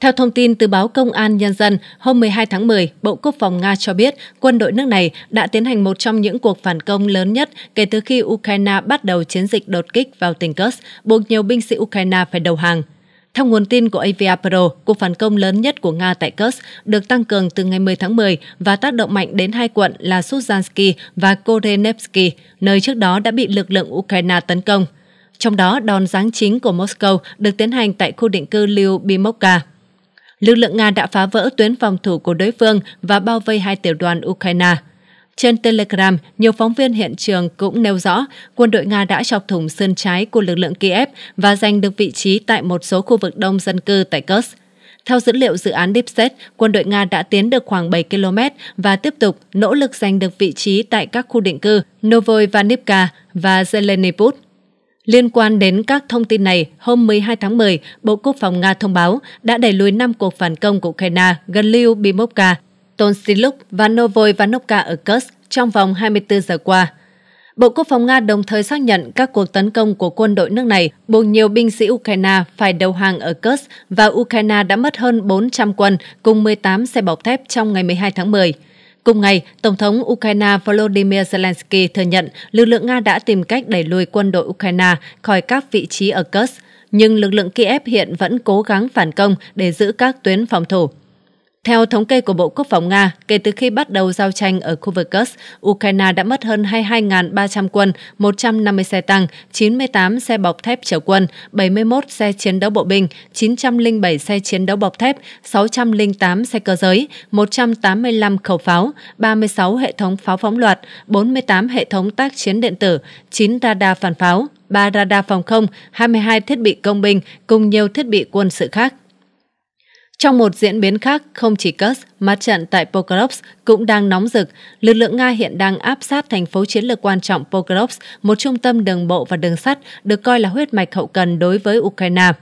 Theo thông tin từ báo Công an Nhân dân, hôm 12 tháng 10, Bộ Quốc phòng Nga cho biết quân đội nước này đã tiến hành một trong những cuộc phản công lớn nhất kể từ khi Ukraine bắt đầu chiến dịch đột kích vào tỉnh Kursk, buộc nhiều binh sĩ Ukraine phải đầu hàng. Theo nguồn tin của AVA Pro, cuộc phản công lớn nhất của Nga tại Kursk được tăng cường từ ngày 10 tháng 10 và tác động mạnh đến hai quận là Suzhansky và Korenevsky, nơi trước đó đã bị lực lượng Ukraine tấn công. Trong đó, đòn giáng chính của Moscow được tiến hành tại khu định cư Lyubimovka lực lượng Nga đã phá vỡ tuyến phòng thủ của đối phương và bao vây hai tiểu đoàn Ukraine. Trên Telegram, nhiều phóng viên hiện trường cũng nêu rõ quân đội Nga đã chọc thủng sơn trái của lực lượng Kiev và giành được vị trí tại một số khu vực đông dân cư tại Kursk. Theo dữ liệu dự án DeepSet, quân đội Nga đã tiến được khoảng 7 km và tiếp tục nỗ lực giành được vị trí tại các khu định cư Novoivanivka và zelenyput. Liên quan đến các thông tin này, hôm 12 tháng 10, Bộ Quốc phòng Nga thông báo đã đẩy lùi 5 cuộc phản công của Ukraine gần Liu Bimovka, Tonsiluk và Novoy Vanovka ở Kursk trong vòng 24 giờ qua. Bộ Quốc phòng Nga đồng thời xác nhận các cuộc tấn công của quân đội nước này buộc nhiều binh sĩ Ukraine phải đầu hàng ở Kursk và Ukraine đã mất hơn 400 quân cùng 18 xe bọc thép trong ngày 12 tháng 10. Cùng ngày, Tổng thống Ukraine Volodymyr Zelensky thừa nhận lực lượng Nga đã tìm cách đẩy lùi quân đội Ukraine khỏi các vị trí ở Kursk, nhưng lực lượng Kiev hiện vẫn cố gắng phản công để giữ các tuyến phòng thủ. Theo thống kê của Bộ Quốc phòng Nga, kể từ khi bắt đầu giao tranh ở khu vực Kursk, Ukraine đã mất hơn 22.300 quân, 150 xe tăng, 98 xe bọc thép chở quân, 71 xe chiến đấu bộ binh, 907 xe chiến đấu bọc thép, 608 xe cơ giới, 185 khẩu pháo, 36 hệ thống pháo phóng loạt, 48 hệ thống tác chiến điện tử, 9 radar phản pháo, 3 radar phòng không, 22 thiết bị công binh cùng nhiều thiết bị quân sự khác. Trong một diễn biến khác, không chỉ Kursk, mặt trận tại Pokrovsk cũng đang nóng rực. Lực lượng Nga hiện đang áp sát thành phố chiến lược quan trọng Pokrovsk, một trung tâm đường bộ và đường sắt được coi là huyết mạch hậu cần đối với Ukraine.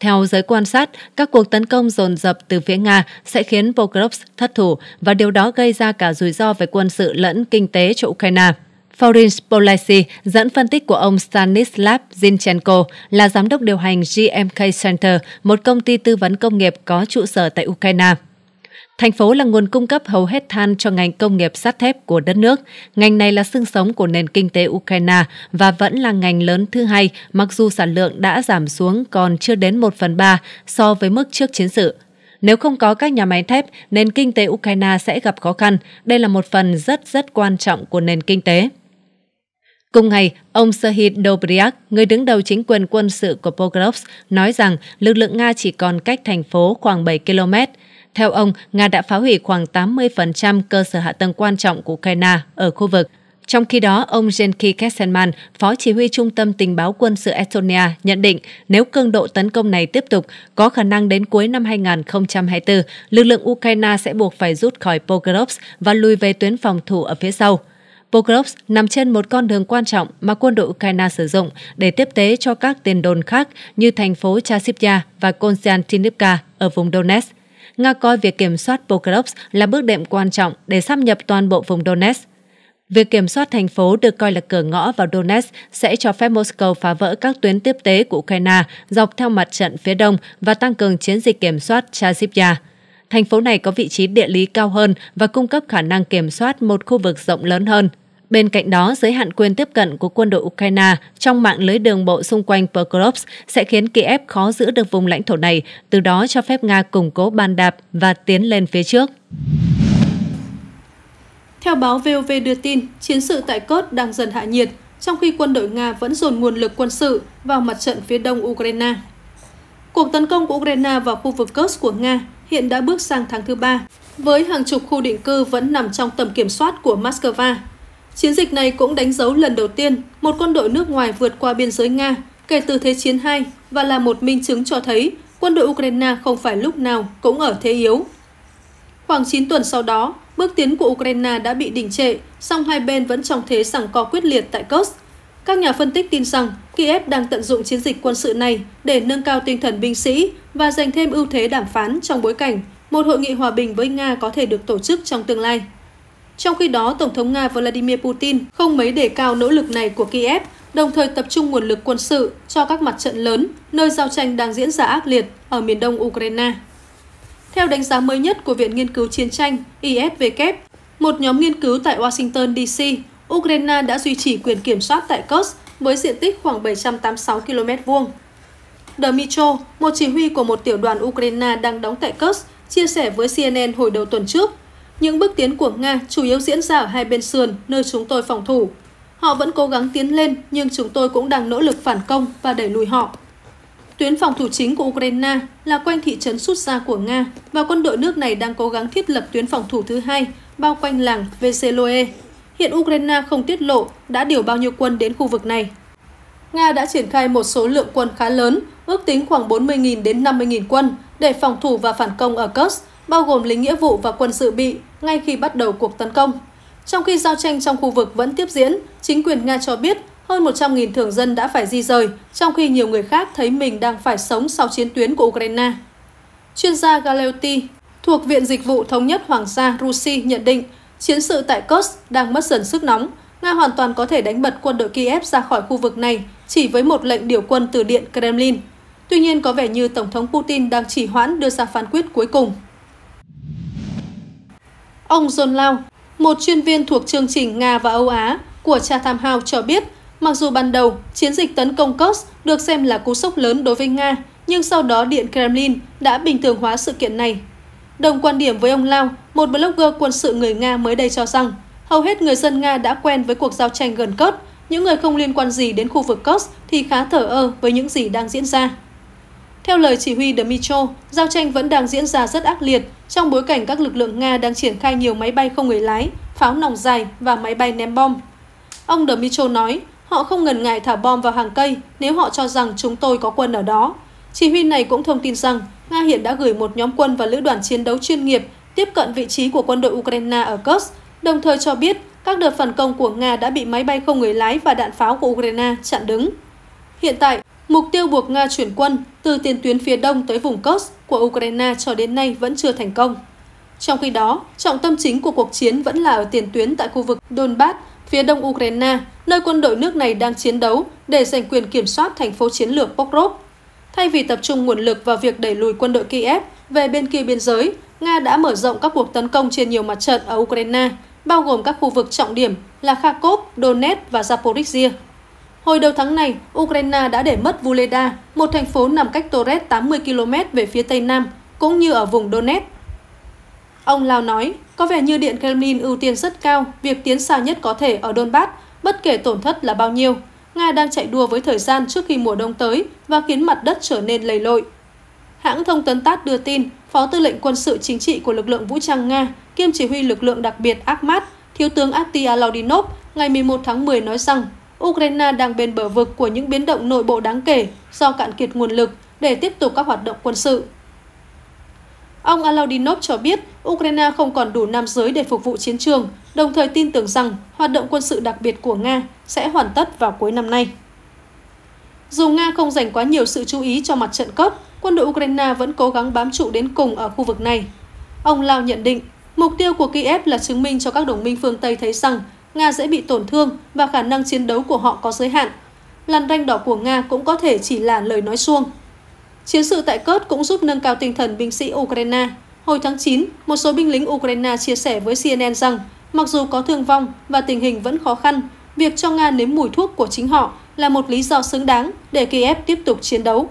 Theo giới quan sát, các cuộc tấn công dồn dập từ phía Nga sẽ khiến Pokrovsk thất thủ và điều đó gây ra cả rủi ro về quân sự lẫn kinh tế cho Ukraine. Foreign Policy dẫn phân tích của ông Stanislav Zinchenko là giám đốc điều hành GMK Center, một công ty tư vấn công nghiệp có trụ sở tại Ukraine. Thành phố là nguồn cung cấp hầu hết than cho ngành công nghiệp sắt thép của đất nước. Ngành này là xương sống của nền kinh tế Ukraine và vẫn là ngành lớn thứ hai, mặc dù sản lượng đã giảm xuống còn chưa đến 1 phần 3 so với mức trước chiến sự. Nếu không có các nhà máy thép, nền kinh tế Ukraine sẽ gặp khó khăn. Đây là một phần rất rất quan trọng của nền kinh tế. Cùng ngày, ông Serhid Dobryak, người đứng đầu chính quyền quân sự của Pokrovsk, nói rằng lực lượng Nga chỉ còn cách thành phố khoảng 7 km. Theo ông, Nga đã phá hủy khoảng 80% cơ sở hạ tầng quan trọng của Ukraine ở khu vực. Trong khi đó, ông Jenki Kesselman, phó chỉ huy trung tâm tình báo quân sự Estonia, nhận định nếu cường độ tấn công này tiếp tục, có khả năng đến cuối năm 2024, lực lượng Ukraine sẽ buộc phải rút khỏi Pokrovsk và lùi về tuyến phòng thủ ở phía sau. Pokrovsk nằm trên một con đường quan trọng mà quân đội Ukraine sử dụng để tiếp tế cho các tiền đồn khác như thành phố Chasivya và Konstantinivka ở vùng Donetsk. Nga coi việc kiểm soát Pokrovsk là bước đệm quan trọng để sắp nhập toàn bộ vùng Donetsk. Việc kiểm soát thành phố được coi là cửa ngõ vào Donetsk sẽ cho phép Moscow phá vỡ các tuyến tiếp tế của Ukraine dọc theo mặt trận phía đông và tăng cường chiến dịch kiểm soát Chasivya. Thành phố này có vị trí địa lý cao hơn và cung cấp khả năng kiểm soát một khu vực rộng lớn hơn. Bên cạnh đó, giới hạn quyền tiếp cận của quân đội Ukraine trong mạng lưới đường bộ xung quanh Pokrovsk sẽ khiến Kiev khó giữ được vùng lãnh thổ này, từ đó cho phép Nga củng cố bàn đạp và tiến lên phía trước. Theo báo VOV đưa tin, chiến sự tại Cốt đang dần hạ nhiệt, trong khi quân đội Nga vẫn dồn nguồn lực quân sự vào mặt trận phía đông Ukraine. Cuộc tấn công của Ukraine vào khu vực Kursk của Nga hiện đã bước sang tháng thứ ba, với hàng chục khu định cư vẫn nằm trong tầm kiểm soát của Moscow Chiến dịch này cũng đánh dấu lần đầu tiên một quân đội nước ngoài vượt qua biên giới Nga kể từ Thế chiến II và là một minh chứng cho thấy quân đội Ukraine không phải lúc nào cũng ở thế yếu. Khoảng 9 tuần sau đó, bước tiến của Ukraine đã bị đình trệ, song hai bên vẫn trong thế sẵn co quyết liệt tại Kursk. Các nhà phân tích tin rằng Kiev đang tận dụng chiến dịch quân sự này để nâng cao tinh thần binh sĩ và giành thêm ưu thế đàm phán trong bối cảnh một hội nghị hòa bình với Nga có thể được tổ chức trong tương lai. Trong khi đó, Tổng thống Nga Vladimir Putin không mấy đề cao nỗ lực này của Kiev, đồng thời tập trung nguồn lực quân sự cho các mặt trận lớn, nơi giao tranh đang diễn ra ác liệt ở miền đông Ukraine. Theo đánh giá mới nhất của Viện Nghiên cứu Chiến tranh ISW, một nhóm nghiên cứu tại Washington, DC, Ukraine đã duy trì quyền kiểm soát tại Kursk với diện tích khoảng 786 km vuông. Dmytro, một chỉ huy của một tiểu đoàn Ukraine đang đóng tại Kursk, chia sẻ với CNN hồi đầu tuần trước những bước tiến của Nga chủ yếu diễn ra ở hai bên sườn, nơi chúng tôi phòng thủ. Họ vẫn cố gắng tiến lên, nhưng chúng tôi cũng đang nỗ lực phản công và đẩy lùi họ. Tuyến phòng thủ chính của Ukraine là quanh thị trấn rút của Nga và quân đội nước này đang cố gắng thiết lập tuyến phòng thủ thứ hai bao quanh làng Veseloe. Hiện Ukraine không tiết lộ đã điều bao nhiêu quân đến khu vực này. Nga đã triển khai một số lượng quân khá lớn, ước tính khoảng 40.000 đến 50.000 quân để phòng thủ và phản công ở Kursk bao gồm lính nghĩa vụ và quân sự bị ngay khi bắt đầu cuộc tấn công. Trong khi giao tranh trong khu vực vẫn tiếp diễn, chính quyền Nga cho biết hơn 100.000 thường dân đã phải di rời, trong khi nhiều người khác thấy mình đang phải sống sau chiến tuyến của Ukraine. Chuyên gia Galeuti thuộc Viện Dịch vụ Thống nhất Hoàng gia Rusi nhận định chiến sự tại Kursk đang mất dần sức nóng. Nga hoàn toàn có thể đánh bật quân đội Kiev ra khỏi khu vực này chỉ với một lệnh điều quân từ Điện Kremlin. Tuy nhiên, có vẻ như Tổng thống Putin đang chỉ hoãn đưa ra phán quyết cuối cùng. Ông John Lau, một chuyên viên thuộc chương trình Nga và Âu Á của Chatham House cho biết, mặc dù ban đầu chiến dịch tấn công Cox được xem là cú sốc lớn đối với Nga, nhưng sau đó Điện Kremlin đã bình thường hóa sự kiện này. Đồng quan điểm với ông Lau, một blogger quân sự người Nga mới đây cho rằng, hầu hết người dân Nga đã quen với cuộc giao tranh gần Cox, những người không liên quan gì đến khu vực Cox thì khá thở ơ với những gì đang diễn ra. Theo lời chỉ huy Dmitro, giao tranh vẫn đang diễn ra rất ác liệt trong bối cảnh các lực lượng Nga đang triển khai nhiều máy bay không người lái, pháo nòng dài và máy bay ném bom. Ông Dmitro nói, họ không ngần ngại thả bom vào hàng cây nếu họ cho rằng chúng tôi có quân ở đó. Chỉ huy này cũng thông tin rằng Nga hiện đã gửi một nhóm quân và lữ đoàn chiến đấu chuyên nghiệp tiếp cận vị trí của quân đội Ukraine ở Kursk, đồng thời cho biết các đợt phản công của Nga đã bị máy bay không người lái và đạn pháo của Ukraine chặn đứng. Hiện tại, Mục tiêu buộc Nga chuyển quân từ tiền tuyến phía đông tới vùng Kursk của Ukraine cho đến nay vẫn chưa thành công. Trong khi đó, trọng tâm chính của cuộc chiến vẫn là ở tiền tuyến tại khu vực Donbass, phía đông Ukraine, nơi quân đội nước này đang chiến đấu để giành quyền kiểm soát thành phố chiến lược Pokrov. Thay vì tập trung nguồn lực vào việc đẩy lùi quân đội Kiev về bên kia biên giới, Nga đã mở rộng các cuộc tấn công trên nhiều mặt trận ở Ukraine, bao gồm các khu vực trọng điểm là Kharkov, Donetsk và Zaporizhia. Hồi đầu tháng này, Ukraine đã để mất Vuleda, một thành phố nằm cách Torres 80 km về phía tây nam, cũng như ở vùng Donetsk. Ông Lao nói, có vẻ như Điện Kremlin ưu tiên rất cao việc tiến xa nhất có thể ở Donbass, bất kể tổn thất là bao nhiêu. Nga đang chạy đua với thời gian trước khi mùa đông tới và khiến mặt đất trở nên lầy lội. Hãng thông tấn TASS đưa tin, Phó Tư lệnh Quân sự Chính trị của lực lượng vũ trang Nga, kiêm chỉ huy lực lượng đặc biệt Akhmat, Thiếu tướng Akti Alaudinov, ngày 11 tháng 10 nói rằng Ukraine đang bên bờ vực của những biến động nội bộ đáng kể do cạn kiệt nguồn lực để tiếp tục các hoạt động quân sự. Ông Alaudinov cho biết Ukraine không còn đủ nam giới để phục vụ chiến trường, đồng thời tin tưởng rằng hoạt động quân sự đặc biệt của Nga sẽ hoàn tất vào cuối năm nay. Dù Nga không dành quá nhiều sự chú ý cho mặt trận cấp, quân đội Ukraine vẫn cố gắng bám trụ đến cùng ở khu vực này. Ông Lao nhận định, mục tiêu của Kiev là chứng minh cho các đồng minh phương Tây thấy rằng Nga dễ bị tổn thương và khả năng chiến đấu của họ có giới hạn. Làn ranh đỏ của Nga cũng có thể chỉ là lời nói suông. Chiến sự tại Cớt cũng giúp nâng cao tinh thần binh sĩ Ukraine. Hồi tháng 9, một số binh lính Ukraine chia sẻ với CNN rằng mặc dù có thương vong và tình hình vẫn khó khăn, việc cho Nga nếm mùi thuốc của chính họ là một lý do xứng đáng để Kiev tiếp tục chiến đấu.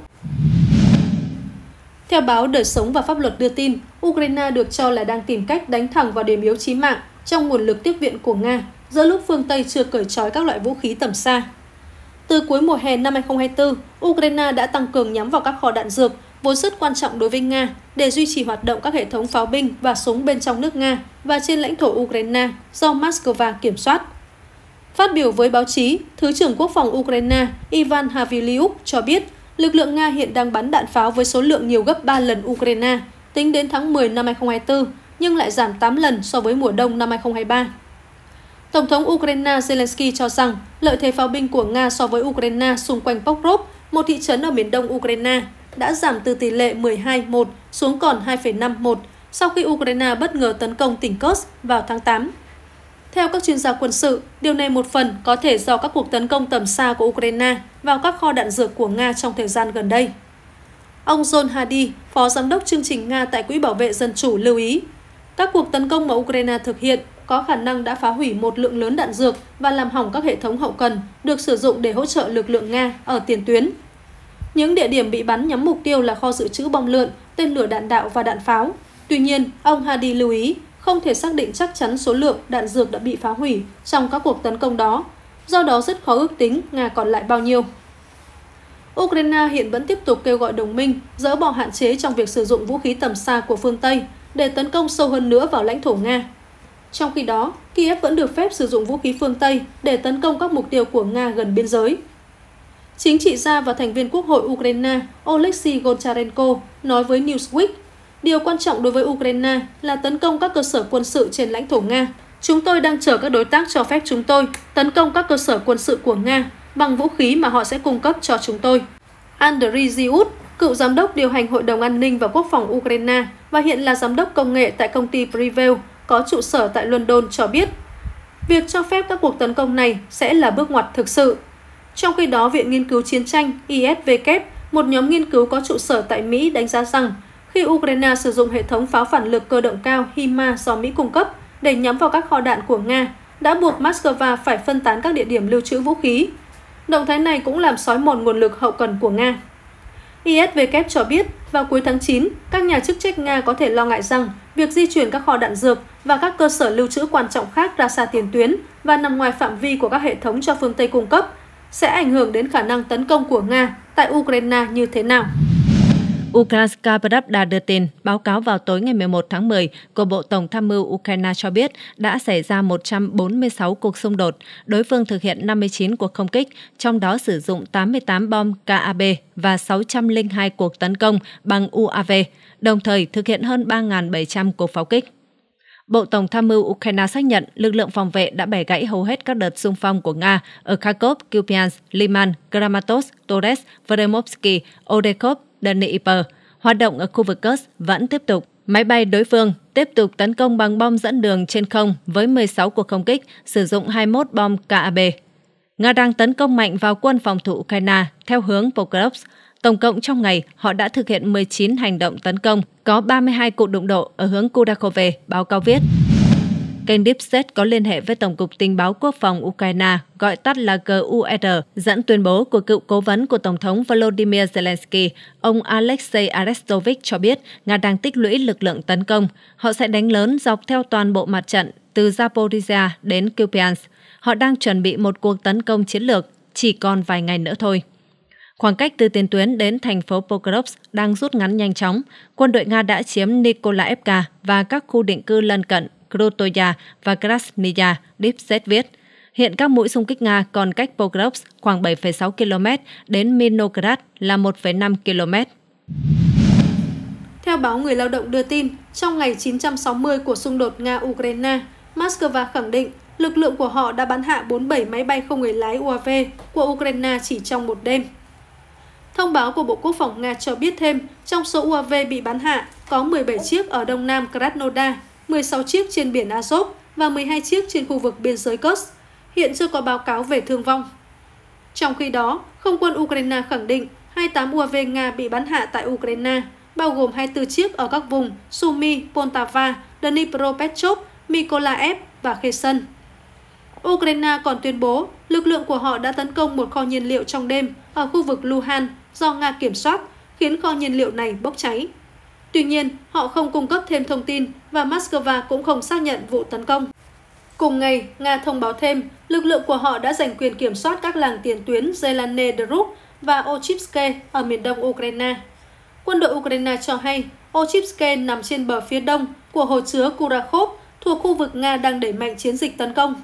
Theo báo Đời Sống và Pháp luật đưa tin, Ukraine được cho là đang tìm cách đánh thẳng vào điểm yếu chí mạng trong nguồn lực tiếp viện của Nga giữa lúc phương Tây chưa cởi trói các loại vũ khí tầm xa. Từ cuối mùa hè năm 2024, Ukraine đã tăng cường nhắm vào các kho đạn dược, vốn rất quan trọng đối với Nga để duy trì hoạt động các hệ thống pháo binh và súng bên trong nước Nga và trên lãnh thổ Ukraine do Moscow kiểm soát. Phát biểu với báo chí, Thứ trưởng Quốc phòng Ukraine Ivan Haviliuk cho biết lực lượng Nga hiện đang bắn đạn pháo với số lượng nhiều gấp 3 lần Ukraine tính đến tháng 10 năm 2024, nhưng lại giảm 8 lần so với mùa đông năm 2023. Tổng thống Ukraine Zelensky cho rằng lợi thế pháo binh của Nga so với Ukraine xung quanh Pokrov, một thị trấn ở miền đông Ukraine, đã giảm từ tỷ lệ 12-1 xuống còn 2,51 sau khi Ukraine bất ngờ tấn công tỉnh Kursk vào tháng 8. Theo các chuyên gia quân sự, điều này một phần có thể do các cuộc tấn công tầm xa của Ukraine vào các kho đạn dược của Nga trong thời gian gần đây. Ông John Hadi, phó giám đốc chương trình Nga tại Quỹ Bảo vệ Dân chủ lưu ý, các cuộc tấn công mà Ukraine thực hiện có khả năng đã phá hủy một lượng lớn đạn dược và làm hỏng các hệ thống hậu cần được sử dụng để hỗ trợ lực lượng Nga ở tiền tuyến. Những địa điểm bị bắn nhắm mục tiêu là kho dự trữ bom lượn, tên lửa đạn đạo và đạn pháo. Tuy nhiên, ông Hadi lưu ý không thể xác định chắc chắn số lượng đạn dược đã bị phá hủy trong các cuộc tấn công đó, do đó rất khó ước tính Nga còn lại bao nhiêu. Ukraine hiện vẫn tiếp tục kêu gọi đồng minh dỡ bỏ hạn chế trong việc sử dụng vũ khí tầm xa của phương Tây để tấn công sâu hơn nữa vào lãnh thổ Nga trong khi đó, Kiev vẫn được phép sử dụng vũ khí phương Tây để tấn công các mục tiêu của Nga gần biên giới. Chính trị gia và thành viên Quốc hội Ukraine Oleksiy Goncharenko nói với Newsweek, điều quan trọng đối với Ukraine là tấn công các cơ sở quân sự trên lãnh thổ Nga. Chúng tôi đang chờ các đối tác cho phép chúng tôi tấn công các cơ sở quân sự của Nga bằng vũ khí mà họ sẽ cung cấp cho chúng tôi. Andriy Ziut, cựu giám đốc điều hành Hội đồng An ninh và Quốc phòng Ukraine và hiện là giám đốc công nghệ tại công ty Privel, có trụ sở tại London cho biết việc cho phép các cuộc tấn công này sẽ là bước ngoặt thực sự. Trong khi đó, Viện Nghiên cứu Chiến tranh ISW, một nhóm nghiên cứu có trụ sở tại Mỹ đánh giá rằng khi Ukraine sử dụng hệ thống pháo phản lực cơ động cao HIMA do Mỹ cung cấp để nhắm vào các kho đạn của Nga, đã buộc Moscow phải phân tán các địa điểm lưu trữ vũ khí. Động thái này cũng làm sói mòn nguồn lực hậu cần của Nga. ISVK cho biết, vào cuối tháng 9, các nhà chức trách Nga có thể lo ngại rằng việc di chuyển các kho đạn dược và các cơ sở lưu trữ quan trọng khác ra xa tiền tuyến và nằm ngoài phạm vi của các hệ thống cho phương Tây cung cấp sẽ ảnh hưởng đến khả năng tấn công của Nga tại Ukraine như thế nào. Ukraska Pravda đưa tin, báo cáo vào tối ngày 11 tháng 10 của Bộ Tổng tham mưu Ukraine cho biết đã xảy ra 146 cuộc xung đột, đối phương thực hiện 59 cuộc không kích, trong đó sử dụng 88 bom KAB và 602 cuộc tấn công bằng UAV, đồng thời thực hiện hơn 3.700 cuộc pháo kích. Bộ Tổng tham mưu Ukraine xác nhận lực lượng phòng vệ đã bẻ gãy hầu hết các đợt xung phong của Nga ở Kharkov, Kupiansk, Liman, Kramatorsk, Torres, Vremovsky, Odekov. Dnipro. Hoạt động ở khu vực Kursk vẫn tiếp tục. Máy bay đối phương tiếp tục tấn công bằng bom dẫn đường trên không với 16 cuộc không kích, sử dụng 21 bom KAB. Nga đang tấn công mạnh vào quân phòng thủ Ukraine theo hướng Pokrovsk. Tổng cộng trong ngày, họ đã thực hiện 19 hành động tấn công, có 32 cuộc đụng độ ở hướng Kudakove, báo cáo viết. Kênh Dipset có liên hệ với Tổng cục Tình báo Quốc phòng Ukraine, gọi tắt là GUR, e dẫn tuyên bố của cựu cố vấn của Tổng thống Volodymyr Zelensky, ông Alexei Arestovich cho biết Nga đang tích lũy lực lượng tấn công. Họ sẽ đánh lớn dọc theo toàn bộ mặt trận, từ Zaporizhia đến Kupiansk. Họ đang chuẩn bị một cuộc tấn công chiến lược, chỉ còn vài ngày nữa thôi. Khoảng cách từ tiền tuyến đến thành phố Pokrovsk đang rút ngắn nhanh chóng. Quân đội Nga đã chiếm Nikolaevka và các khu định cư lân cận Krotoya và Krasnaya, viết. Hiện các mũi xung kích Nga còn cách Pokrovsk khoảng 7,6 km đến Minograd là 1,5 km. Theo báo Người Lao động đưa tin, trong ngày 960 của xung đột Nga-Ukraine, Moscow khẳng định lực lượng của họ đã bắn hạ 47 máy bay không người lái UAV của Ukraine chỉ trong một đêm. Thông báo của Bộ Quốc phòng Nga cho biết thêm, trong số UAV bị bắn hạ, có 17 chiếc ở đông nam Krasnodar 16 chiếc trên biển Azov và 12 chiếc trên khu vực biên giới Kursk. Hiện chưa có báo cáo về thương vong. Trong khi đó, không quân Ukraine khẳng định 28 UAV Nga bị bắn hạ tại Ukraine, bao gồm 24 chiếc ở các vùng Sumy, Poltava, Dnipropetrovsk, Mykolaiv và Kherson. Ukraine còn tuyên bố lực lượng của họ đã tấn công một kho nhiên liệu trong đêm ở khu vực Luhan do Nga kiểm soát, khiến kho nhiên liệu này bốc cháy. Tuy nhiên, họ không cung cấp thêm thông tin và Moscow cũng không xác nhận vụ tấn công. Cùng ngày, Nga thông báo thêm lực lượng của họ đã giành quyền kiểm soát các làng tiền tuyến Zelane Druk và Ochipske ở miền đông Ukraine. Quân đội Ukraine cho hay Ochipske nằm trên bờ phía đông của hồ chứa Kurakhov thuộc khu vực Nga đang đẩy mạnh chiến dịch tấn công.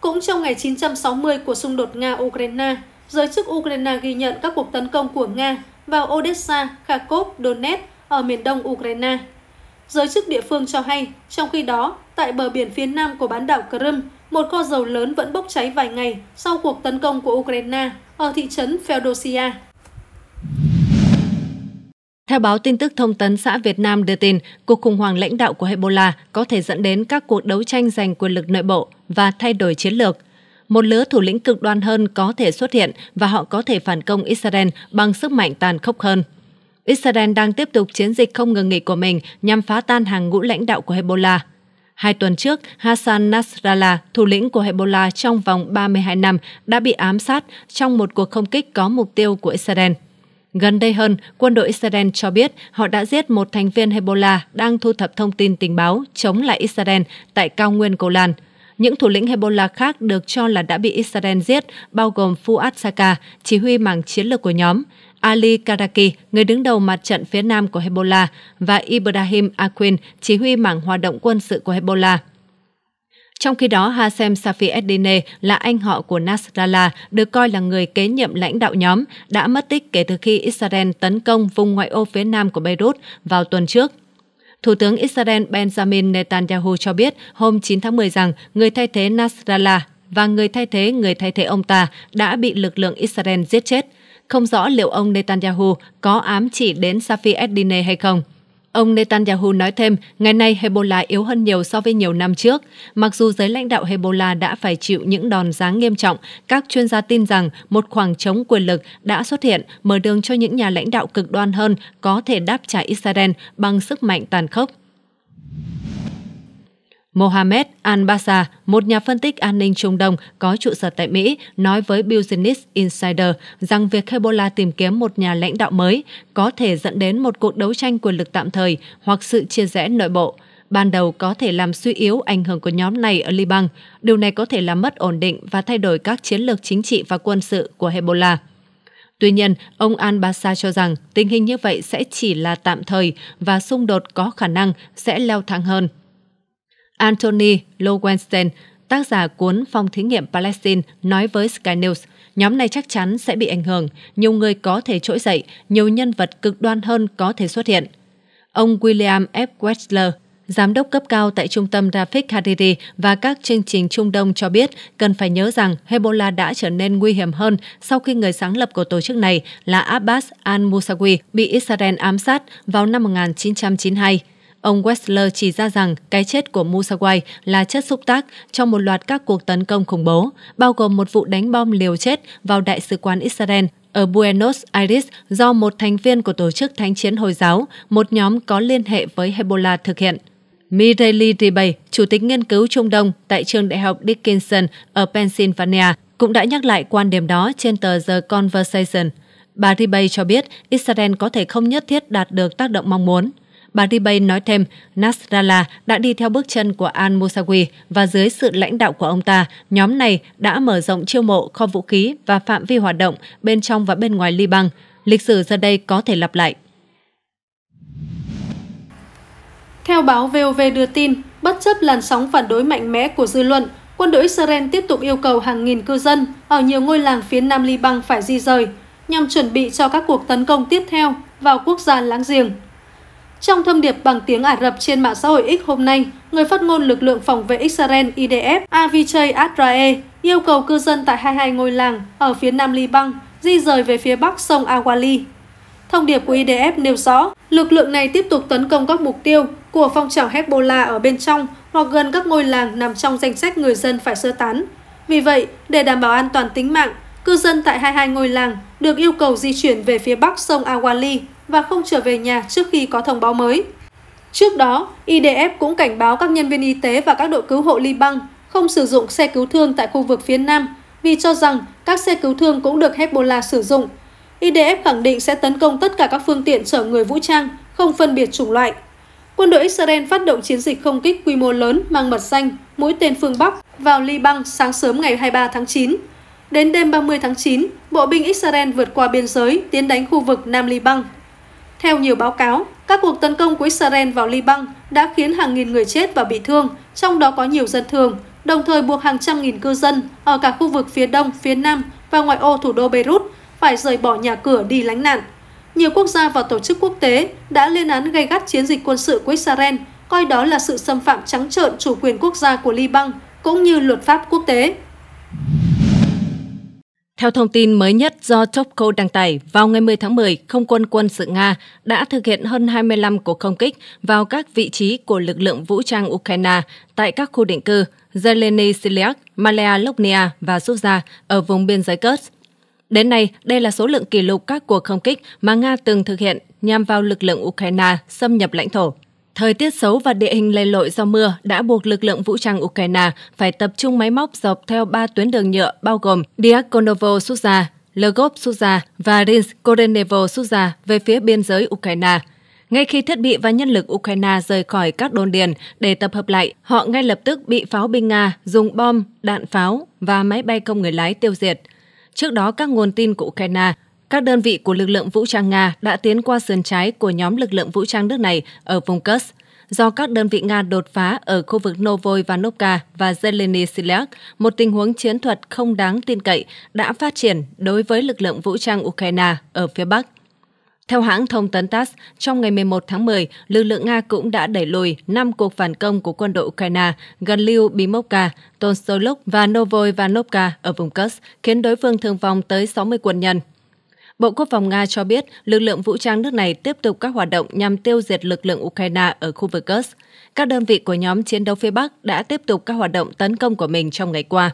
Cũng trong ngày 960 của xung đột Nga-Ukraine, giới chức Ukraine ghi nhận các cuộc tấn công của Nga vào Odessa, Kharkov, Donetsk ở miền đông Ukraine. Giới chức địa phương cho hay, trong khi đó, tại bờ biển phía nam của bán đảo Crimea, một kho dầu lớn vẫn bốc cháy vài ngày sau cuộc tấn công của Ukraine ở thị trấn Feodosia. Theo báo tin tức thông tấn xã Việt Nam đưa tin, cuộc khủng hoảng lãnh đạo của Hezbollah có thể dẫn đến các cuộc đấu tranh giành quyền lực nội bộ và thay đổi chiến lược. Một lứa thủ lĩnh cực đoan hơn có thể xuất hiện và họ có thể phản công Israel bằng sức mạnh tàn khốc hơn. Israel đang tiếp tục chiến dịch không ngừng nghỉ của mình nhằm phá tan hàng ngũ lãnh đạo của Hezbollah. Hai tuần trước, Hassan Nasrallah, thủ lĩnh của Hezbollah trong vòng 32 năm, đã bị ám sát trong một cuộc không kích có mục tiêu của Israel. Gần đây hơn, quân đội Israel cho biết họ đã giết một thành viên Hezbollah đang thu thập thông tin tình báo chống lại Israel tại cao nguyên Golan. Những thủ lĩnh Hezbollah khác được cho là đã bị Israel giết, bao gồm Fuad Saka, chỉ huy mảng chiến lược của nhóm, Ali Karaki, người đứng đầu mặt trận phía nam của Hezbollah, và Ibrahim Aquin, chỉ huy mảng hoạt động quân sự của Hezbollah. Trong khi đó, Hassem Safi Eddine là anh họ của Nasrallah, được coi là người kế nhiệm lãnh đạo nhóm, đã mất tích kể từ khi Israel tấn công vùng ngoại ô phía nam của Beirut vào tuần trước. Thủ tướng Israel Benjamin Netanyahu cho biết hôm 9 tháng 10 rằng người thay thế Nasrallah và người thay thế người thay thế ông ta đã bị lực lượng Israel giết chết không rõ liệu ông Netanyahu có ám chỉ đến Safi Edine hay không. Ông Netanyahu nói thêm, ngày nay Hezbollah yếu hơn nhiều so với nhiều năm trước. Mặc dù giới lãnh đạo Hezbollah đã phải chịu những đòn giáng nghiêm trọng, các chuyên gia tin rằng một khoảng trống quyền lực đã xuất hiện, mở đường cho những nhà lãnh đạo cực đoan hơn có thể đáp trả Israel bằng sức mạnh tàn khốc. Mohamed Al-Bassa, một nhà phân tích an ninh Trung Đông có trụ sở tại Mỹ, nói với Business Insider rằng việc Hezbollah tìm kiếm một nhà lãnh đạo mới có thể dẫn đến một cuộc đấu tranh quyền lực tạm thời hoặc sự chia rẽ nội bộ ban đầu có thể làm suy yếu ảnh hưởng của nhóm này ở Liban. Điều này có thể làm mất ổn định và thay đổi các chiến lược chính trị và quân sự của Hezbollah. Tuy nhiên, ông Al-Bassa cho rằng tình hình như vậy sẽ chỉ là tạm thời và xung đột có khả năng sẽ leo thang hơn. Anthony Lowenstein, tác giả cuốn Phong thí nghiệm Palestine, nói với Sky News, nhóm này chắc chắn sẽ bị ảnh hưởng, nhiều người có thể trỗi dậy, nhiều nhân vật cực đoan hơn có thể xuất hiện. Ông William F. Westler, giám đốc cấp cao tại trung tâm Rafik Hariri và các chương trình Trung Đông cho biết cần phải nhớ rằng Hezbollah đã trở nên nguy hiểm hơn sau khi người sáng lập của tổ chức này là Abbas al-Musawi bị Israel ám sát vào năm 1992. Ông Westler chỉ ra rằng cái chết của Musawai là chất xúc tác trong một loạt các cuộc tấn công khủng bố, bao gồm một vụ đánh bom liều chết vào Đại sứ quán Israel ở Buenos Aires do một thành viên của Tổ chức Thánh chiến Hồi giáo, một nhóm có liên hệ với Hezbollah thực hiện. Mireli Ribey, Chủ tịch Nghiên cứu Trung Đông tại trường đại học Dickinson ở Pennsylvania, cũng đã nhắc lại quan điểm đó trên tờ The Conversation. Bà Ribey cho biết Israel có thể không nhất thiết đạt được tác động mong muốn – Bà Ribey nói thêm, Nasrallah đã đi theo bước chân của al-Musawi và dưới sự lãnh đạo của ông ta, nhóm này đã mở rộng chiêu mộ kho vũ khí và phạm vi hoạt động bên trong và bên ngoài Liban. Lịch sử giờ đây có thể lặp lại. Theo báo VOV đưa tin, bất chấp làn sóng phản đối mạnh mẽ của dư luận, quân đội Israel tiếp tục yêu cầu hàng nghìn cư dân ở nhiều ngôi làng phía nam Liban phải di rời, nhằm chuẩn bị cho các cuộc tấn công tiếp theo vào quốc gia láng giềng. Trong thông điệp bằng tiếng Ả Rập trên mạng xã hội X hôm nay, người phát ngôn lực lượng phòng vệ Israel IDF Avichai Adrae yêu cầu cư dân tại 22 ngôi làng ở phía nam Liban di rời về phía bắc sông Awali. Thông điệp của IDF nêu rõ, lực lượng này tiếp tục tấn công các mục tiêu của phong trào Hezbollah ở bên trong hoặc gần các ngôi làng nằm trong danh sách người dân phải sơ tán. Vì vậy, để đảm bảo an toàn tính mạng, cư dân tại 22 ngôi làng được yêu cầu di chuyển về phía bắc sông Awali và không trở về nhà trước khi có thông báo mới. Trước đó, IDF cũng cảnh báo các nhân viên y tế và các đội cứu hộ Liban không sử dụng xe cứu thương tại khu vực phía Nam vì cho rằng các xe cứu thương cũng được Hezbollah sử dụng. IDF khẳng định sẽ tấn công tất cả các phương tiện chở người vũ trang, không phân biệt chủng loại. Quân đội Israel phát động chiến dịch không kích quy mô lớn mang mật danh mũi tên phương Bắc vào Liban sáng sớm ngày 23 tháng 9. Đến đêm 30 tháng 9, bộ binh Israel vượt qua biên giới tiến đánh khu vực Nam Liban. Theo nhiều báo cáo, các cuộc tấn công của Israel vào Liban đã khiến hàng nghìn người chết và bị thương, trong đó có nhiều dân thường, đồng thời buộc hàng trăm nghìn cư dân ở cả khu vực phía đông, phía nam và ngoại ô thủ đô Beirut phải rời bỏ nhà cửa đi lánh nạn. Nhiều quốc gia và tổ chức quốc tế đã lên án gây gắt chiến dịch quân sự của Israel, coi đó là sự xâm phạm trắng trợn chủ quyền quốc gia của Liban cũng như luật pháp quốc tế. Theo thông tin mới nhất do Topco đăng tải, vào ngày 10 tháng 10, không quân quân sự Nga đã thực hiện hơn 25 cuộc không kích vào các vị trí của lực lượng vũ trang Ukraine tại các khu định cư Zeleny Siliak, Malea Loknia và Suzha ở vùng biên giới Kursk. Đến nay, đây là số lượng kỷ lục các cuộc không kích mà Nga từng thực hiện nhằm vào lực lượng Ukraine xâm nhập lãnh thổ. Thời tiết xấu và địa hình lầy lội do mưa đã buộc lực lượng vũ trang Ukraine phải tập trung máy móc dọc theo ba tuyến đường nhựa bao gồm Diakonovo Suza, Lgov Suza và Rinskorenevo Suza về phía biên giới Ukraine. Ngay khi thiết bị và nhân lực Ukraine rời khỏi các đồn điền để tập hợp lại, họ ngay lập tức bị pháo binh Nga dùng bom, đạn pháo và máy bay không người lái tiêu diệt. Trước đó, các nguồn tin của Ukraine các đơn vị của lực lượng vũ trang Nga đã tiến qua sườn trái của nhóm lực lượng vũ trang nước này ở vùng Kursk. Do các đơn vị Nga đột phá ở khu vực Novoy Vanovka và Zeleny Silyak, một tình huống chiến thuật không đáng tin cậy đã phát triển đối với lực lượng vũ trang Ukraine ở phía Bắc. Theo hãng thông tấn TASS, trong ngày 11 tháng 10, lực lượng Nga cũng đã đẩy lùi 5 cuộc phản công của quân đội Ukraine gần Liu Bimovka, Tolstoyluk và Novoy Vanovka ở vùng Kursk, khiến đối phương thương vong tới 60 quân nhân. Bộ Quốc phòng Nga cho biết lực lượng vũ trang nước này tiếp tục các hoạt động nhằm tiêu diệt lực lượng Ukraine ở khu vực Kursk. Các đơn vị của nhóm chiến đấu phía Bắc đã tiếp tục các hoạt động tấn công của mình trong ngày qua.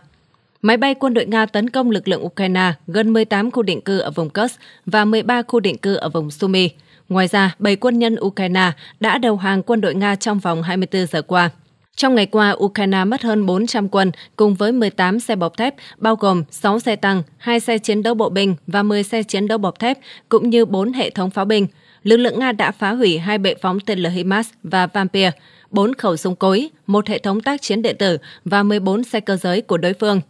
Máy bay quân đội Nga tấn công lực lượng Ukraine gần 18 khu định cư ở vùng Kursk và 13 khu định cư ở vùng Sumy. Ngoài ra, 7 quân nhân Ukraine đã đầu hàng quân đội Nga trong vòng 24 giờ qua. Trong ngày qua, Ukraine mất hơn 400 quân cùng với 18 xe bọc thép, bao gồm 6 xe tăng, 2 xe chiến đấu bộ binh và 10 xe chiến đấu bọc thép, cũng như 4 hệ thống pháo binh. Lực lượng Nga đã phá hủy hai bệ phóng tên lửa HIMARS và VAMPIRE, 4 khẩu súng cối, một hệ thống tác chiến điện tử và 14 xe cơ giới của đối phương.